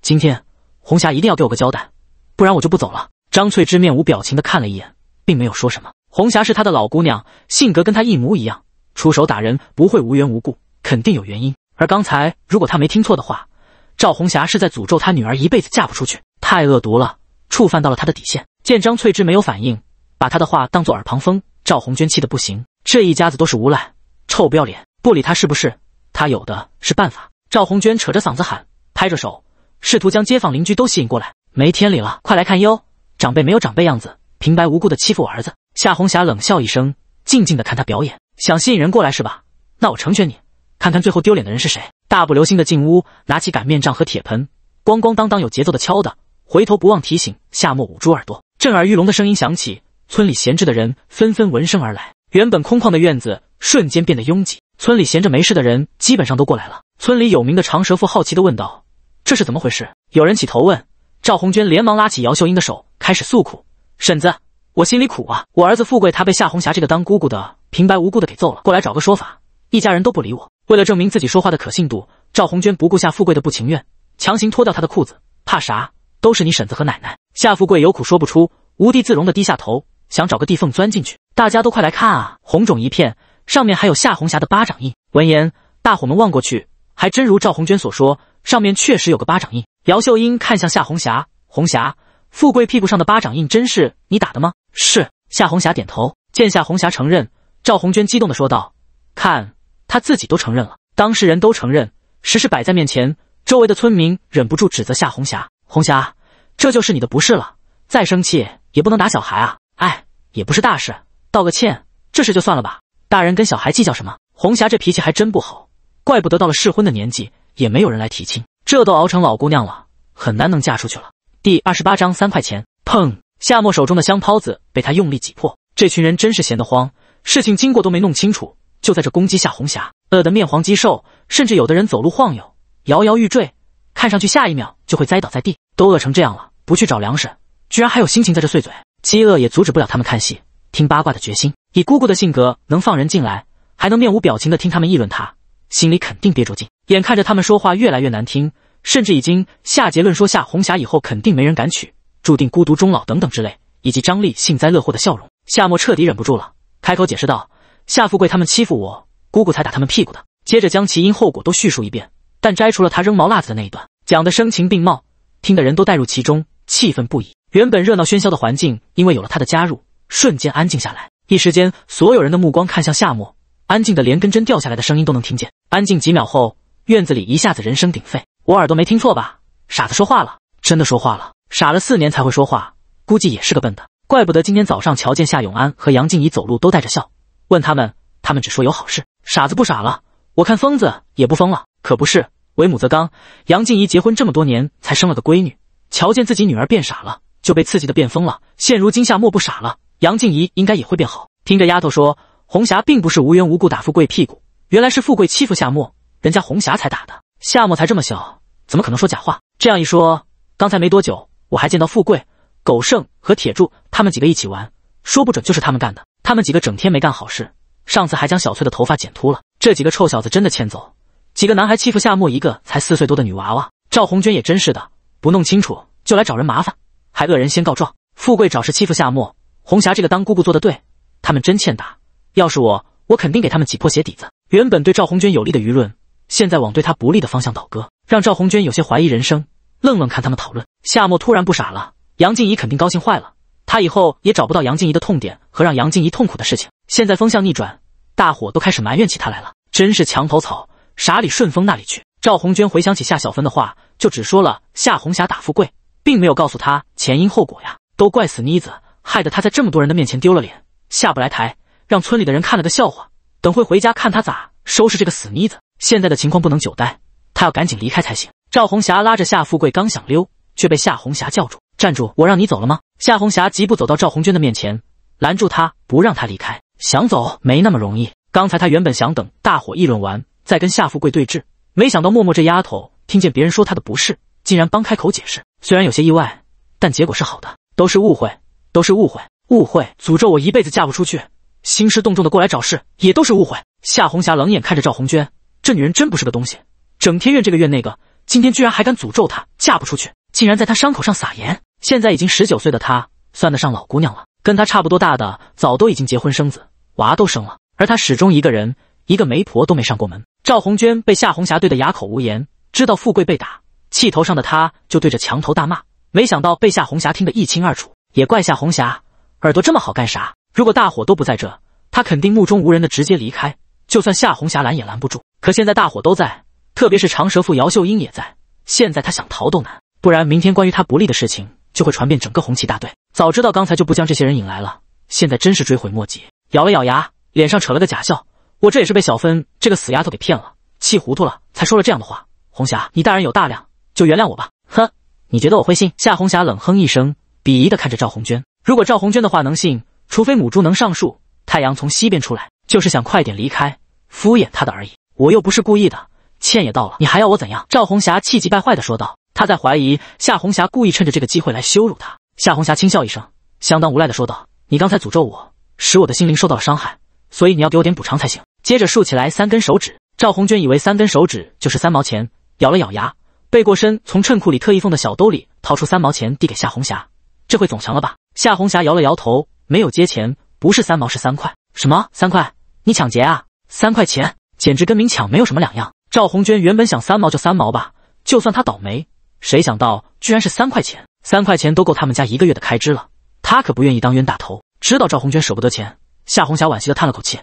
今天红霞一定要给我个交代，不然我就不走了。张翠芝面无表情的看了一眼，并没有说什么。红霞是她的老姑娘，性格跟她一模一样，出手打人不会无缘无故，肯定有原因。而刚才如果她没听错的话，赵红霞是在诅咒她女儿一辈子嫁不出去，太恶毒了。触犯到了他的底线，见张翠芝没有反应，把他的话当作耳旁风。赵红娟气得不行，这一家子都是无赖，臭不要脸！不理他是不是？他有的是办法。赵红娟扯着嗓子喊，拍着手，试图将街坊邻居都吸引过来。没天理了，快来看哟！长辈没有长辈样子，平白无故的欺负我儿子。夏红霞冷笑一声，静静的看他表演，想吸引人过来是吧？那我成全你，看看最后丢脸的人是谁。大步流星的进屋，拿起擀面杖和铁盆，咣咣当当有节奏的敲的。回头不忘提醒夏末捂住耳朵，震耳欲聋的声音响起，村里闲置的人纷纷闻声而来，原本空旷的院子瞬间变得拥挤。村里闲着没事的人基本上都过来了。村里有名的长舌妇好奇地问道：“这是怎么回事？”有人起头问，赵红娟连忙拉起姚秀英的手，开始诉苦：“婶子，我心里苦啊，我儿子富贵他被夏红霞这个当姑姑的平白无故的给揍了，过来找个说法，一家人都不理我。为了证明自己说话的可信度，赵红娟不顾夏富贵的不情愿，强行脱掉他的裤子，怕啥？”都是你婶子和奶奶夏富贵有苦说不出，无地自容的低下头，想找个地缝钻进去。大家都快来看啊！红肿一片，上面还有夏红霞的巴掌印。闻言，大伙们望过去，还真如赵红娟所说，上面确实有个巴掌印。姚秀英看向夏红霞，红霞，富贵屁股上的巴掌印真是你打的吗？是。夏红霞点头。见夏红霞承认，赵红娟激动的说道：“看，他自己都承认了，当事人都承认，实事摆在面前。”周围的村民忍不住指责夏红霞。红霞，这就是你的不是了。再生气也不能打小孩啊！哎，也不是大事，道个歉，这事就算了吧。大人跟小孩计较什么？红霞这脾气还真不好，怪不得到了适婚的年纪也没有人来提亲，这都熬成老姑娘了，很难能嫁出去了。第二十八章三块钱。砰！夏末手中的香泡子被他用力挤破。这群人真是闲得慌，事情经过都没弄清楚，就在这攻击夏红霞，饿得面黄肌瘦，甚至有的人走路晃悠，摇摇欲坠。看上去下一秒就会栽倒在地，都饿成这样了，不去找粮食，居然还有心情在这碎嘴。饥饿也阻止不了他们看戏、听八卦的决心。以姑姑的性格，能放人进来，还能面无表情的听他们议论，她心里肯定憋着劲。眼看着他们说话越来越难听，甚至已经下结论说夏红霞以后肯定没人敢娶，注定孤独终老等等之类，以及张丽幸灾乐祸的笑容，夏末彻底忍不住了，开口解释道：“夏富贵他们欺负我，姑姑才打他们屁股的。”接着将其因后果都叙述一遍。但摘除了他扔毛辣子的那一段，讲的声情并茂，听的人都带入其中，气愤不已。原本热闹喧嚣的环境，因为有了他的加入，瞬间安静下来。一时间，所有人的目光看向夏末，安静的连根针掉下来的声音都能听见。安静几秒后，院子里一下子人声鼎沸。我耳朵没听错吧？傻子说话了，真的说话了。傻了四年才会说话，估计也是个笨的。怪不得今天早上瞧见夏永安和杨静怡走路都带着笑，问他们，他们只说有好事。傻子不傻了，我看疯子也不疯了。可不是，为母则刚。杨静怡结婚这么多年，才生了个闺女，瞧见自己女儿变傻了，就被刺激的变疯了。现如今夏沫不傻了，杨静怡应该也会变好。听着丫头说，红霞并不是无缘无故打富贵屁股，原来是富贵欺负夏沫，人家红霞才打的。夏沫才这么小，怎么可能说假话？这样一说，刚才没多久，我还见到富贵、狗剩和铁柱他们几个一起玩，说不准就是他们干的。他们几个整天没干好事，上次还将小翠的头发剪秃了。这几个臭小子真的欠揍。几个男孩欺负夏沫，一个才四岁多的女娃娃。赵红娟也真是的，不弄清楚就来找人麻烦，还恶人先告状。富贵找事欺负夏沫，红霞这个当姑姑做的对，他们真欠打。要是我，我肯定给他们挤破鞋底子。原本对赵红娟有利的舆论，现在往对她不利的方向倒戈，让赵红娟有些怀疑人生，愣愣看他们讨论。夏沫突然不傻了，杨静怡肯定高兴坏了，她以后也找不到杨静怡的痛点和让杨静怡痛苦的事情。现在风向逆转，大伙都开始埋怨起她来了，真是墙头草。啥里顺风那里去？赵红娟回想起夏小芬的话，就只说了夏红霞打富贵，并没有告诉她前因后果呀！都怪死妮子，害得她在这么多人的面前丢了脸，下不来台，让村里的人看了个笑话。等会回家看她咋收拾这个死妮子。现在的情况不能久待，她要赶紧离开才行。赵红霞拉着夏富贵刚想溜，却被夏红霞叫住：“站住！我让你走了吗？”夏红霞急步走到赵红娟的面前，拦住她，不让她离开。想走没那么容易。刚才她原本想等大伙议论完。在跟夏富贵对峙，没想到默默这丫头听见别人说她的不是，竟然帮开口解释。虽然有些意外，但结果是好的，都是误会，都是误会，误会！诅咒我一辈子嫁不出去，兴师动众的过来找事，也都是误会。夏红霞冷眼看着赵红娟，这女人真不是个东西，整天怨这个怨那个，今天居然还敢诅咒她嫁不出去，竟然在她伤口上撒盐。现在已经十九岁的她，算得上老姑娘了，跟她差不多大的早都已经结婚生子，娃都生了，而她始终一个人，一个媒婆都没上过门。赵红娟被夏红霞怼得哑口无言，知道富贵被打，气头上的她就对着墙头大骂。没想到被夏红霞听得一清二楚，也怪夏红霞耳朵这么好干啥？如果大伙都不在这，她肯定目中无人的直接离开，就算夏红霞拦也拦不住。可现在大伙都在，特别是长舌妇姚秀英也在，现在她想逃都难。不然明天关于她不利的事情就会传遍整个红旗大队。早知道刚才就不将这些人引来了，现在真是追悔莫及。咬了咬牙，脸上扯了个假笑。我这也是被小芬这个死丫头给骗了，气糊涂了，才说了这样的话。红霞，你大人有大量，就原谅我吧。呵，你觉得我会信？夏红霞冷哼一声，鄙夷的看着赵红娟。如果赵红娟的话能信，除非母猪能上树。太阳从西边出来，就是想快点离开，敷衍她的而已。我又不是故意的，歉也到了，你还要我怎样？赵红霞气急败坏的说道。她在怀疑夏红霞故意趁着这个机会来羞辱她。夏红霞轻笑一声，相当无赖的说道：“你刚才诅咒我，使我的心灵受到了伤害。”所以你要给我点补偿才行。接着竖起来三根手指，赵红娟以为三根手指就是三毛钱，咬了咬牙，背过身，从衬裤里特意缝的小兜里掏出三毛钱，递给夏红霞。这回总行了吧？夏红霞摇了摇头，没有接钱，不是三毛是三块。什么？三块？你抢劫啊？三块钱，简直跟明抢没有什么两样。赵红娟原本想三毛就三毛吧，就算她倒霉，谁想到居然是三块钱？三块钱都够他们家一个月的开支了，她可不愿意当冤大头。知道赵红娟舍不得钱。夏红霞惋惜的叹了口气：“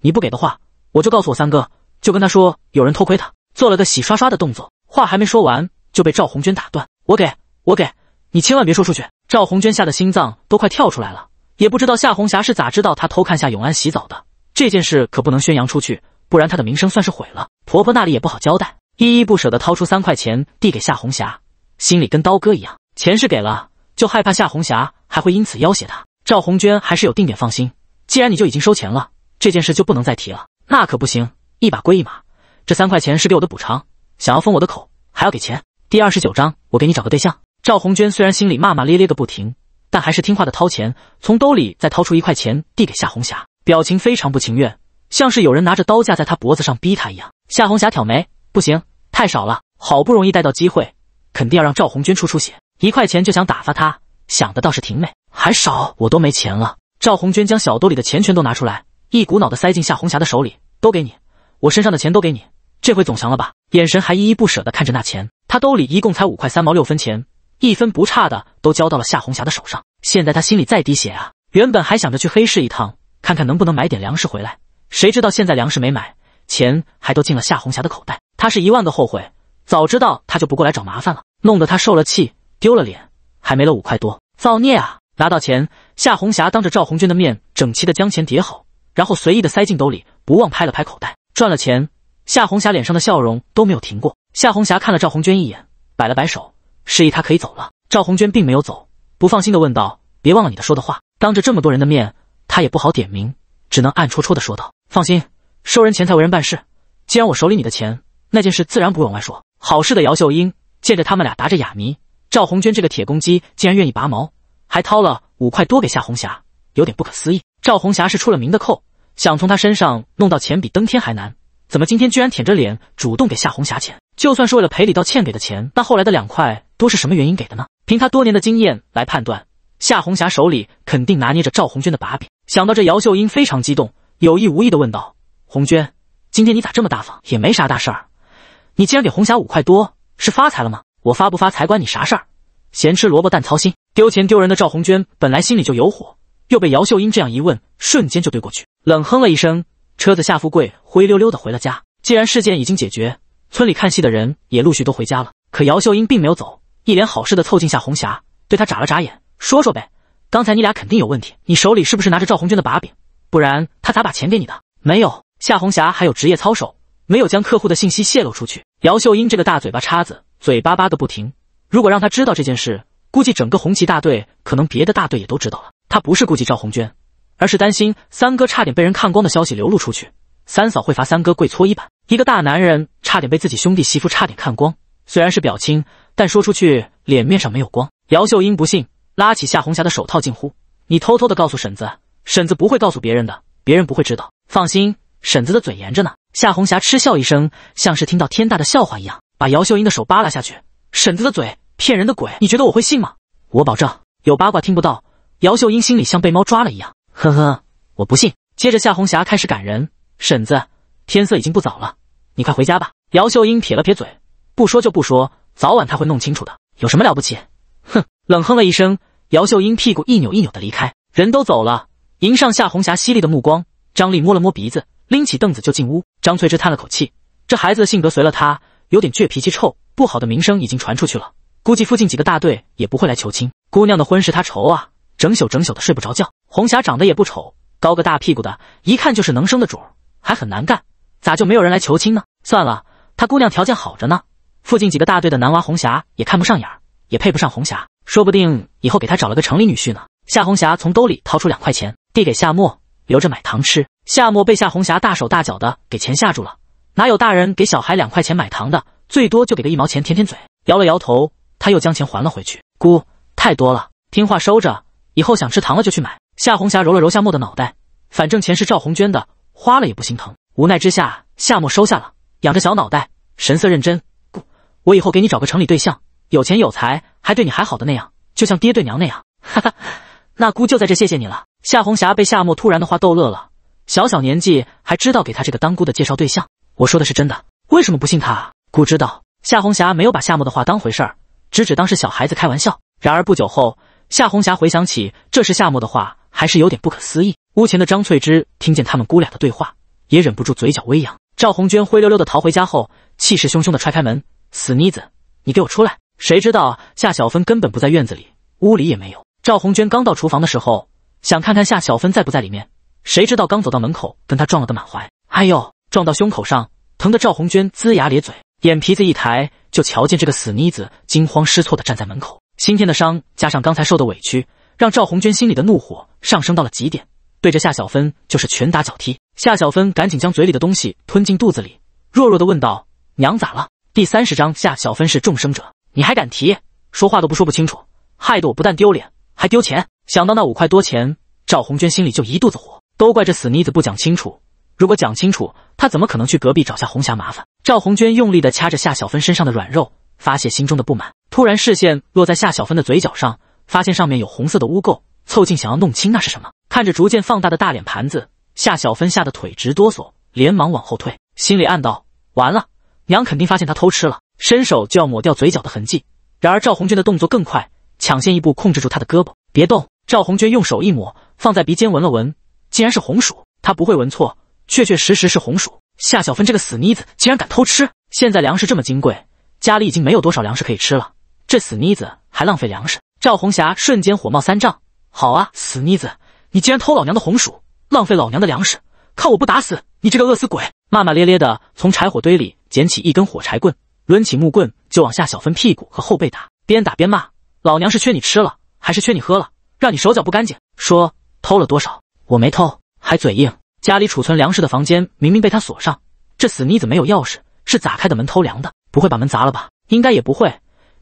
你不给的话，我就告诉我三哥，就跟他说有人偷窥他。”做了个洗刷刷的动作，话还没说完就被赵红娟打断：“我给我给你，千万别说出去。”赵红娟吓得心脏都快跳出来了，也不知道夏红霞是咋知道她偷看夏永安洗澡的。这件事可不能宣扬出去，不然她的名声算是毁了，婆婆那里也不好交代。依依不舍地掏出三块钱递给夏红霞，心里跟刀割一样。钱是给了，就害怕夏红霞还会因此要挟她。赵红娟还是有定点放心。既然你就已经收钱了，这件事就不能再提了。那可不行，一把归一把。这三块钱是给我的补偿，想要封我的口，还要给钱。第二十九章，我给你找个对象。赵红娟虽然心里骂骂咧咧个不停，但还是听话的掏钱，从兜里再掏出一块钱递给夏红霞，表情非常不情愿，像是有人拿着刀架在她脖子上逼她一样。夏红霞挑眉，不行，太少了。好不容易逮到机会，肯定要让赵红娟出出血。一块钱就想打发她，想的倒是挺美，还少，我都没钱了。赵红娟将小兜里的钱全都拿出来，一股脑的塞进夏红霞的手里，都给你，我身上的钱都给你，这回总行了吧？眼神还依依不舍的看着那钱。他兜里一共才五块三毛六分钱，一分不差的都交到了夏红霞的手上。现在他心里再滴血啊！原本还想着去黑市一趟，看看能不能买点粮食回来，谁知道现在粮食没买，钱还都进了夏红霞的口袋。他是一万个后悔，早知道他就不过来找麻烦了，弄得他受了气，丢了脸，还没了五块多，造孽啊！拿到钱。夏红霞当着赵红娟的面，整齐的将钱叠好，然后随意的塞进兜里，不忘拍了拍口袋，赚了钱。夏红霞脸上的笑容都没有停过。夏红霞看了赵红娟一眼，摆了摆手，示意她可以走了。赵红娟并没有走，不放心的问道：“别忘了你的说的话。”当着这么多人的面，她也不好点名，只能暗戳戳的说道：“放心，收人钱财为人办事，既然我手里你的钱，那件事自然不会往外说。”好事的姚秀英见着他们俩打着哑谜，赵红娟这个铁公鸡竟然愿意拔毛，还掏了。五块多给夏红霞，有点不可思议。赵红霞是出了名的扣，想从她身上弄到钱比登天还难。怎么今天居然舔着脸主动给夏红霞钱？就算是为了赔礼道歉给的钱，那后来的两块多是什么原因给的呢？凭他多年的经验来判断，夏红霞手里肯定拿捏着赵红娟的把柄。想到这，姚秀英非常激动，有意无意的问道：“红娟，今天你咋这么大方？也没啥大事儿，你竟然给红霞五块多，是发财了吗？我发不发财关你啥事儿？”咸吃萝卜淡操心，丢钱丢人的赵红娟本来心里就有火，又被姚秀英这样一问，瞬间就怼过去，冷哼了一声。车子夏富贵灰溜溜的回了家。既然事件已经解决，村里看戏的人也陆续都回家了。可姚秀英并没有走，一脸好事的凑近夏红霞，对她眨了眨眼，说说呗，刚才你俩肯定有问题，你手里是不是拿着赵红娟的把柄？不然他咋把钱给你的？没有。夏红霞还有职业操守，没有将客户的信息泄露出去。姚秀英这个大嘴巴叉子，嘴巴叭个不停。如果让他知道这件事，估计整个红旗大队可能别的大队也都知道了。他不是顾及赵红娟，而是担心三哥差点被人看光的消息流露出去，三嫂会罚三哥跪搓衣板。一个大男人差点被自己兄弟媳妇差点看光，虽然是表亲，但说出去脸面上没有光。姚秀英不信，拉起夏红霞的手套，近乎：“你偷偷的告诉婶子，婶子不会告诉别人的，别人不会知道。放心，婶子的嘴严着呢。”夏红霞嗤笑一声，像是听到天大的笑话一样，把姚秀英的手扒拉下去。婶子的嘴，骗人的鬼，你觉得我会信吗？我保证有八卦听不到。姚秀英心里像被猫抓了一样，呵呵，我不信。接着夏红霞开始赶人，婶子，天色已经不早了，你快回家吧。姚秀英撇了撇嘴，不说就不说，早晚他会弄清楚的，有什么了不起？哼，冷哼了一声，姚秀英屁股一扭一扭的离开。人都走了，迎上夏红霞犀利的目光，张丽摸了摸鼻子，拎起凳子就进屋。张翠芝叹了口气，这孩子的性格随了他。有点倔脾气，臭不好的名声已经传出去了，估计附近几个大队也不会来求亲。姑娘的婚事他愁啊，整宿整宿的睡不着觉。红霞长得也不丑，高个大屁股的，一看就是能生的主儿，还很难干，咋就没有人来求亲呢？算了，他姑娘条件好着呢，附近几个大队的男娃红霞也看不上眼儿，也配不上红霞，说不定以后给他找了个城里女婿呢。夏红霞从兜里掏出两块钱，递给夏沫，留着买糖吃。夏沫被夏红霞大手大脚的给钱吓住了。哪有大人给小孩两块钱买糖的？最多就给个一毛钱舔舔嘴。摇了摇头，他又将钱还了回去。姑，太多了，听话收着，以后想吃糖了就去买。夏红霞揉了揉夏沫的脑袋，反正钱是赵红娟的，花了也不心疼。无奈之下，夏末收下了，仰着小脑袋，神色认真。姑，我以后给你找个城里对象，有钱有才，还对你还好的那样，就像爹对娘那样。哈哈，那姑就在这谢谢你了。夏红霞被夏末突然的话逗乐了，小小年纪还知道给他这个当姑的介绍对象。我说的是真的，为什么不信他？姑知道夏红霞没有把夏沫的话当回事儿，只只当是小孩子开玩笑。然而不久后，夏红霞回想起这时夏沫的话，还是有点不可思议。屋前的张翠芝听见他们姑俩的对话，也忍不住嘴角微扬。赵红娟灰溜溜的逃回家后，气势汹汹的踹开门：“死妮子，你给我出来！”谁知道夏小芬根本不在院子里，屋里也没有。赵红娟刚到厨房的时候，想看看夏小芬在不在里面，谁知道刚走到门口，跟她撞了个满怀，哎呦！撞到胸口上，疼得赵红娟龇牙咧嘴，眼皮子一抬就瞧见这个死妮子惊慌失措地站在门口。今天的伤加上刚才受的委屈，让赵红娟心里的怒火上升到了极点，对着夏小芬就是拳打脚踢。夏小芬赶紧将嘴里的东西吞进肚子里，弱弱地问道：“娘咋了？”第三十章，夏小芬是重生者，你还敢提？说话都不说不清楚，害得我不但丢脸还丢钱。想到那五块多钱，赵红娟心里就一肚子火，都怪这死妮子不讲清楚。如果讲清楚，他怎么可能去隔壁找夏红霞麻烦？赵红娟用力的掐着夏小芬身上的软肉，发泄心中的不满。突然，视线落在夏小芬的嘴角上，发现上面有红色的污垢，凑近想要弄清那是什么。看着逐渐放大的大脸盘子，夏小芬吓得腿直哆嗦，连忙往后退，心里暗道：完了，娘肯定发现她偷吃了。伸手就要抹掉嘴角的痕迹，然而赵红娟的动作更快，抢先一步控制住她的胳膊，别动。赵红娟用手一抹，放在鼻尖闻了闻，竟然是红薯，她不会闻错。确确实实是红薯。夏小芬这个死妮子竟然敢偷吃！现在粮食这么金贵，家里已经没有多少粮食可以吃了，这死妮子还浪费粮食！赵红霞瞬间火冒三丈：“好啊，死妮子，你竟然偷老娘的红薯，浪费老娘的粮食，看我不打死你这个饿死鬼！”骂骂咧咧的从柴火堆里捡起一根火柴棍，抡起木棍就往夏小芬屁股和后背打，边打边骂：“老娘是缺你吃了，还是缺你喝了？让你手脚不干净！”说：“偷了多少？我没偷，还嘴硬。”家里储存粮食的房间明明被他锁上，这死妮子没有钥匙是咋开的门偷粮的？不会把门砸了吧？应该也不会，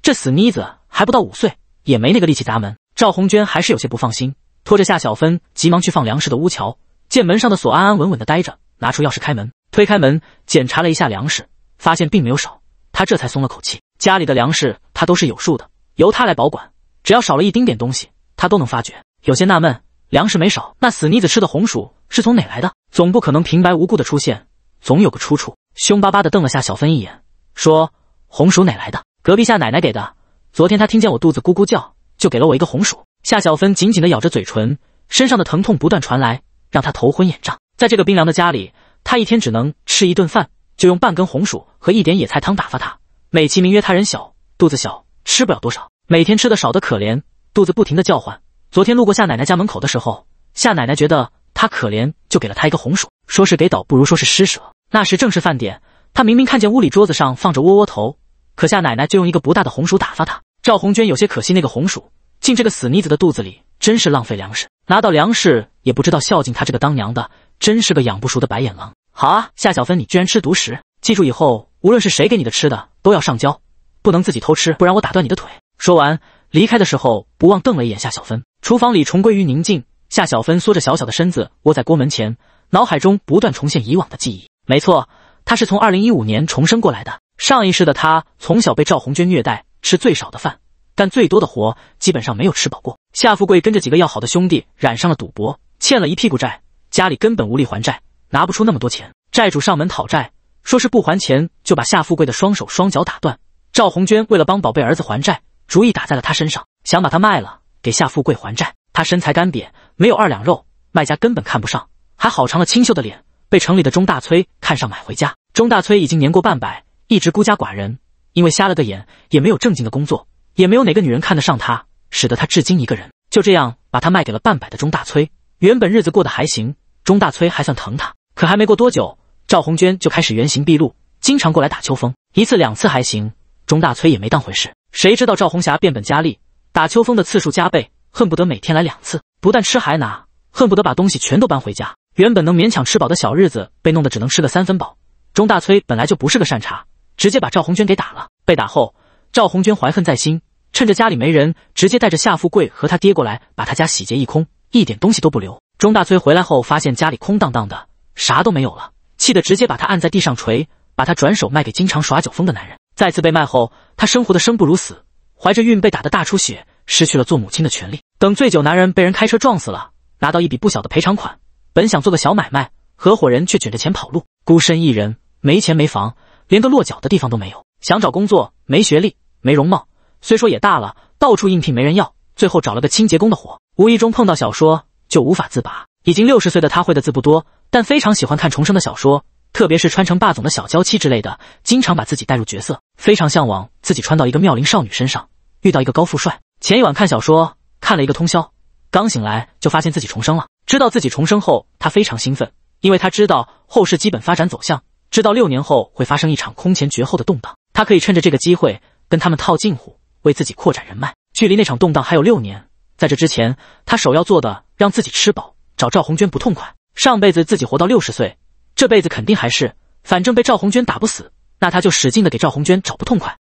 这死妮子还不到五岁，也没那个力气砸门。赵红娟还是有些不放心，拖着夏小芬急忙去放粮食的屋桥，见门上的锁安安稳稳的待着，拿出钥匙开门，推开门检查了一下粮食，发现并没有少，她这才松了口气。家里的粮食她都是有数的，由她来保管，只要少了一丁点东西，她都能发觉。有些纳闷。粮食没少，那死妮子吃的红薯是从哪来的？总不可能平白无故的出现，总有个出处。凶巴巴地瞪了下小芬一眼，说：“红薯哪来的？隔壁夏奶奶给的。昨天她听见我肚子咕咕叫，就给了我一个红薯。”夏小芬紧紧地咬着嘴唇，身上的疼痛不断传来，让她头昏眼胀。在这个冰凉的家里，她一天只能吃一顿饭，就用半根红薯和一点野菜汤打发她，美其名曰她人小，肚子小吃不了多少，每天吃的少的可怜，肚子不停地叫唤。昨天路过夏奶奶家门口的时候，夏奶奶觉得她可怜，就给了她一个红薯，说是给倒，不如说是施舍。那时正是饭点，她明明看见屋里桌子上放着窝窝头，可夏奶奶就用一个不大的红薯打发她。赵红娟有些可惜那个红薯，进这个死妮子的肚子里真是浪费粮食。拿到粮食也不知道孝敬她这个当娘的，真是个养不熟的白眼狼。好啊，夏小芬，你居然吃独食！记住以后，无论是谁给你的吃的，都要上交，不能自己偷吃，不然我打断你的腿！说完。离开的时候，不忘瞪了一眼夏小芬。厨房里重归于宁静，夏小芬缩着小小的身子窝在锅门前，脑海中不断重现以往的记忆。没错，她是从二零一五年重生过来的。上一世的她从小被赵红娟虐待，吃最少的饭，但最多的活基本上没有吃饱过。夏富贵跟着几个要好的兄弟染上了赌博，欠了一屁股债，家里根本无力还债，拿不出那么多钱。债主上门讨债，说是不还钱就把夏富贵的双手双脚打断。赵红娟为了帮宝贝儿子还债。主意打在了他身上，想把他卖了给夏富贵还债。他身材干瘪，没有二两肉，卖家根本看不上。还好长了清秀的脸，被城里的钟大崔看上，买回家。钟大崔已经年过半百，一直孤家寡人，因为瞎了个眼，也没有正经的工作，也没有哪个女人看得上他，使得他至今一个人。就这样把他卖给了半百的钟大崔。原本日子过得还行，钟大崔还算疼他。可还没过多久，赵红娟就开始原形毕露，经常过来打秋风。一次两次还行，钟大崔也没当回事。谁知道赵红霞变本加厉，打秋风的次数加倍，恨不得每天来两次。不但吃还拿，恨不得把东西全都搬回家。原本能勉强吃饱的小日子被弄得只能吃个三分饱。钟大崔本来就不是个善茬，直接把赵红娟给打了。被打后，赵红娟怀恨在心，趁着家里没人，直接带着夏富贵和他爹过来，把他家洗劫一空，一点东西都不留。钟大崔回来后，发现家里空荡荡的，啥都没有了，气得直接把他按在地上锤，把他转手卖给经常耍酒疯的男人。再次被卖后，他生活的生不如死，怀着孕被打得大出血，失去了做母亲的权利。等醉酒男人被人开车撞死了，拿到一笔不小的赔偿款，本想做个小买卖，合伙人却卷着钱跑路，孤身一人，没钱没房，连个落脚的地方都没有。想找工作，没学历，没容貌，虽说也大了，到处应聘没人要，最后找了个清洁工的活。无意中碰到小说，就无法自拔。已经六十岁的他，会的字不多，但非常喜欢看重生的小说。特别是穿成霸总的小娇妻之类的，经常把自己带入角色，非常向往自己穿到一个妙龄少女身上，遇到一个高富帅。前一晚看小说看了一个通宵，刚醒来就发现自己重生了。知道自己重生后，他非常兴奋，因为他知道后世基本发展走向，知道六年后会发生一场空前绝后的动荡，他可以趁着这个机会跟他们套近乎，为自己扩展人脉。距离那场动荡还有六年，在这之前，他首要做的让自己吃饱，找赵红娟不痛快。上辈子自己活到六十岁。这辈子肯定还是，反正被赵红娟打不死，那他就使劲的给赵红娟找不痛快。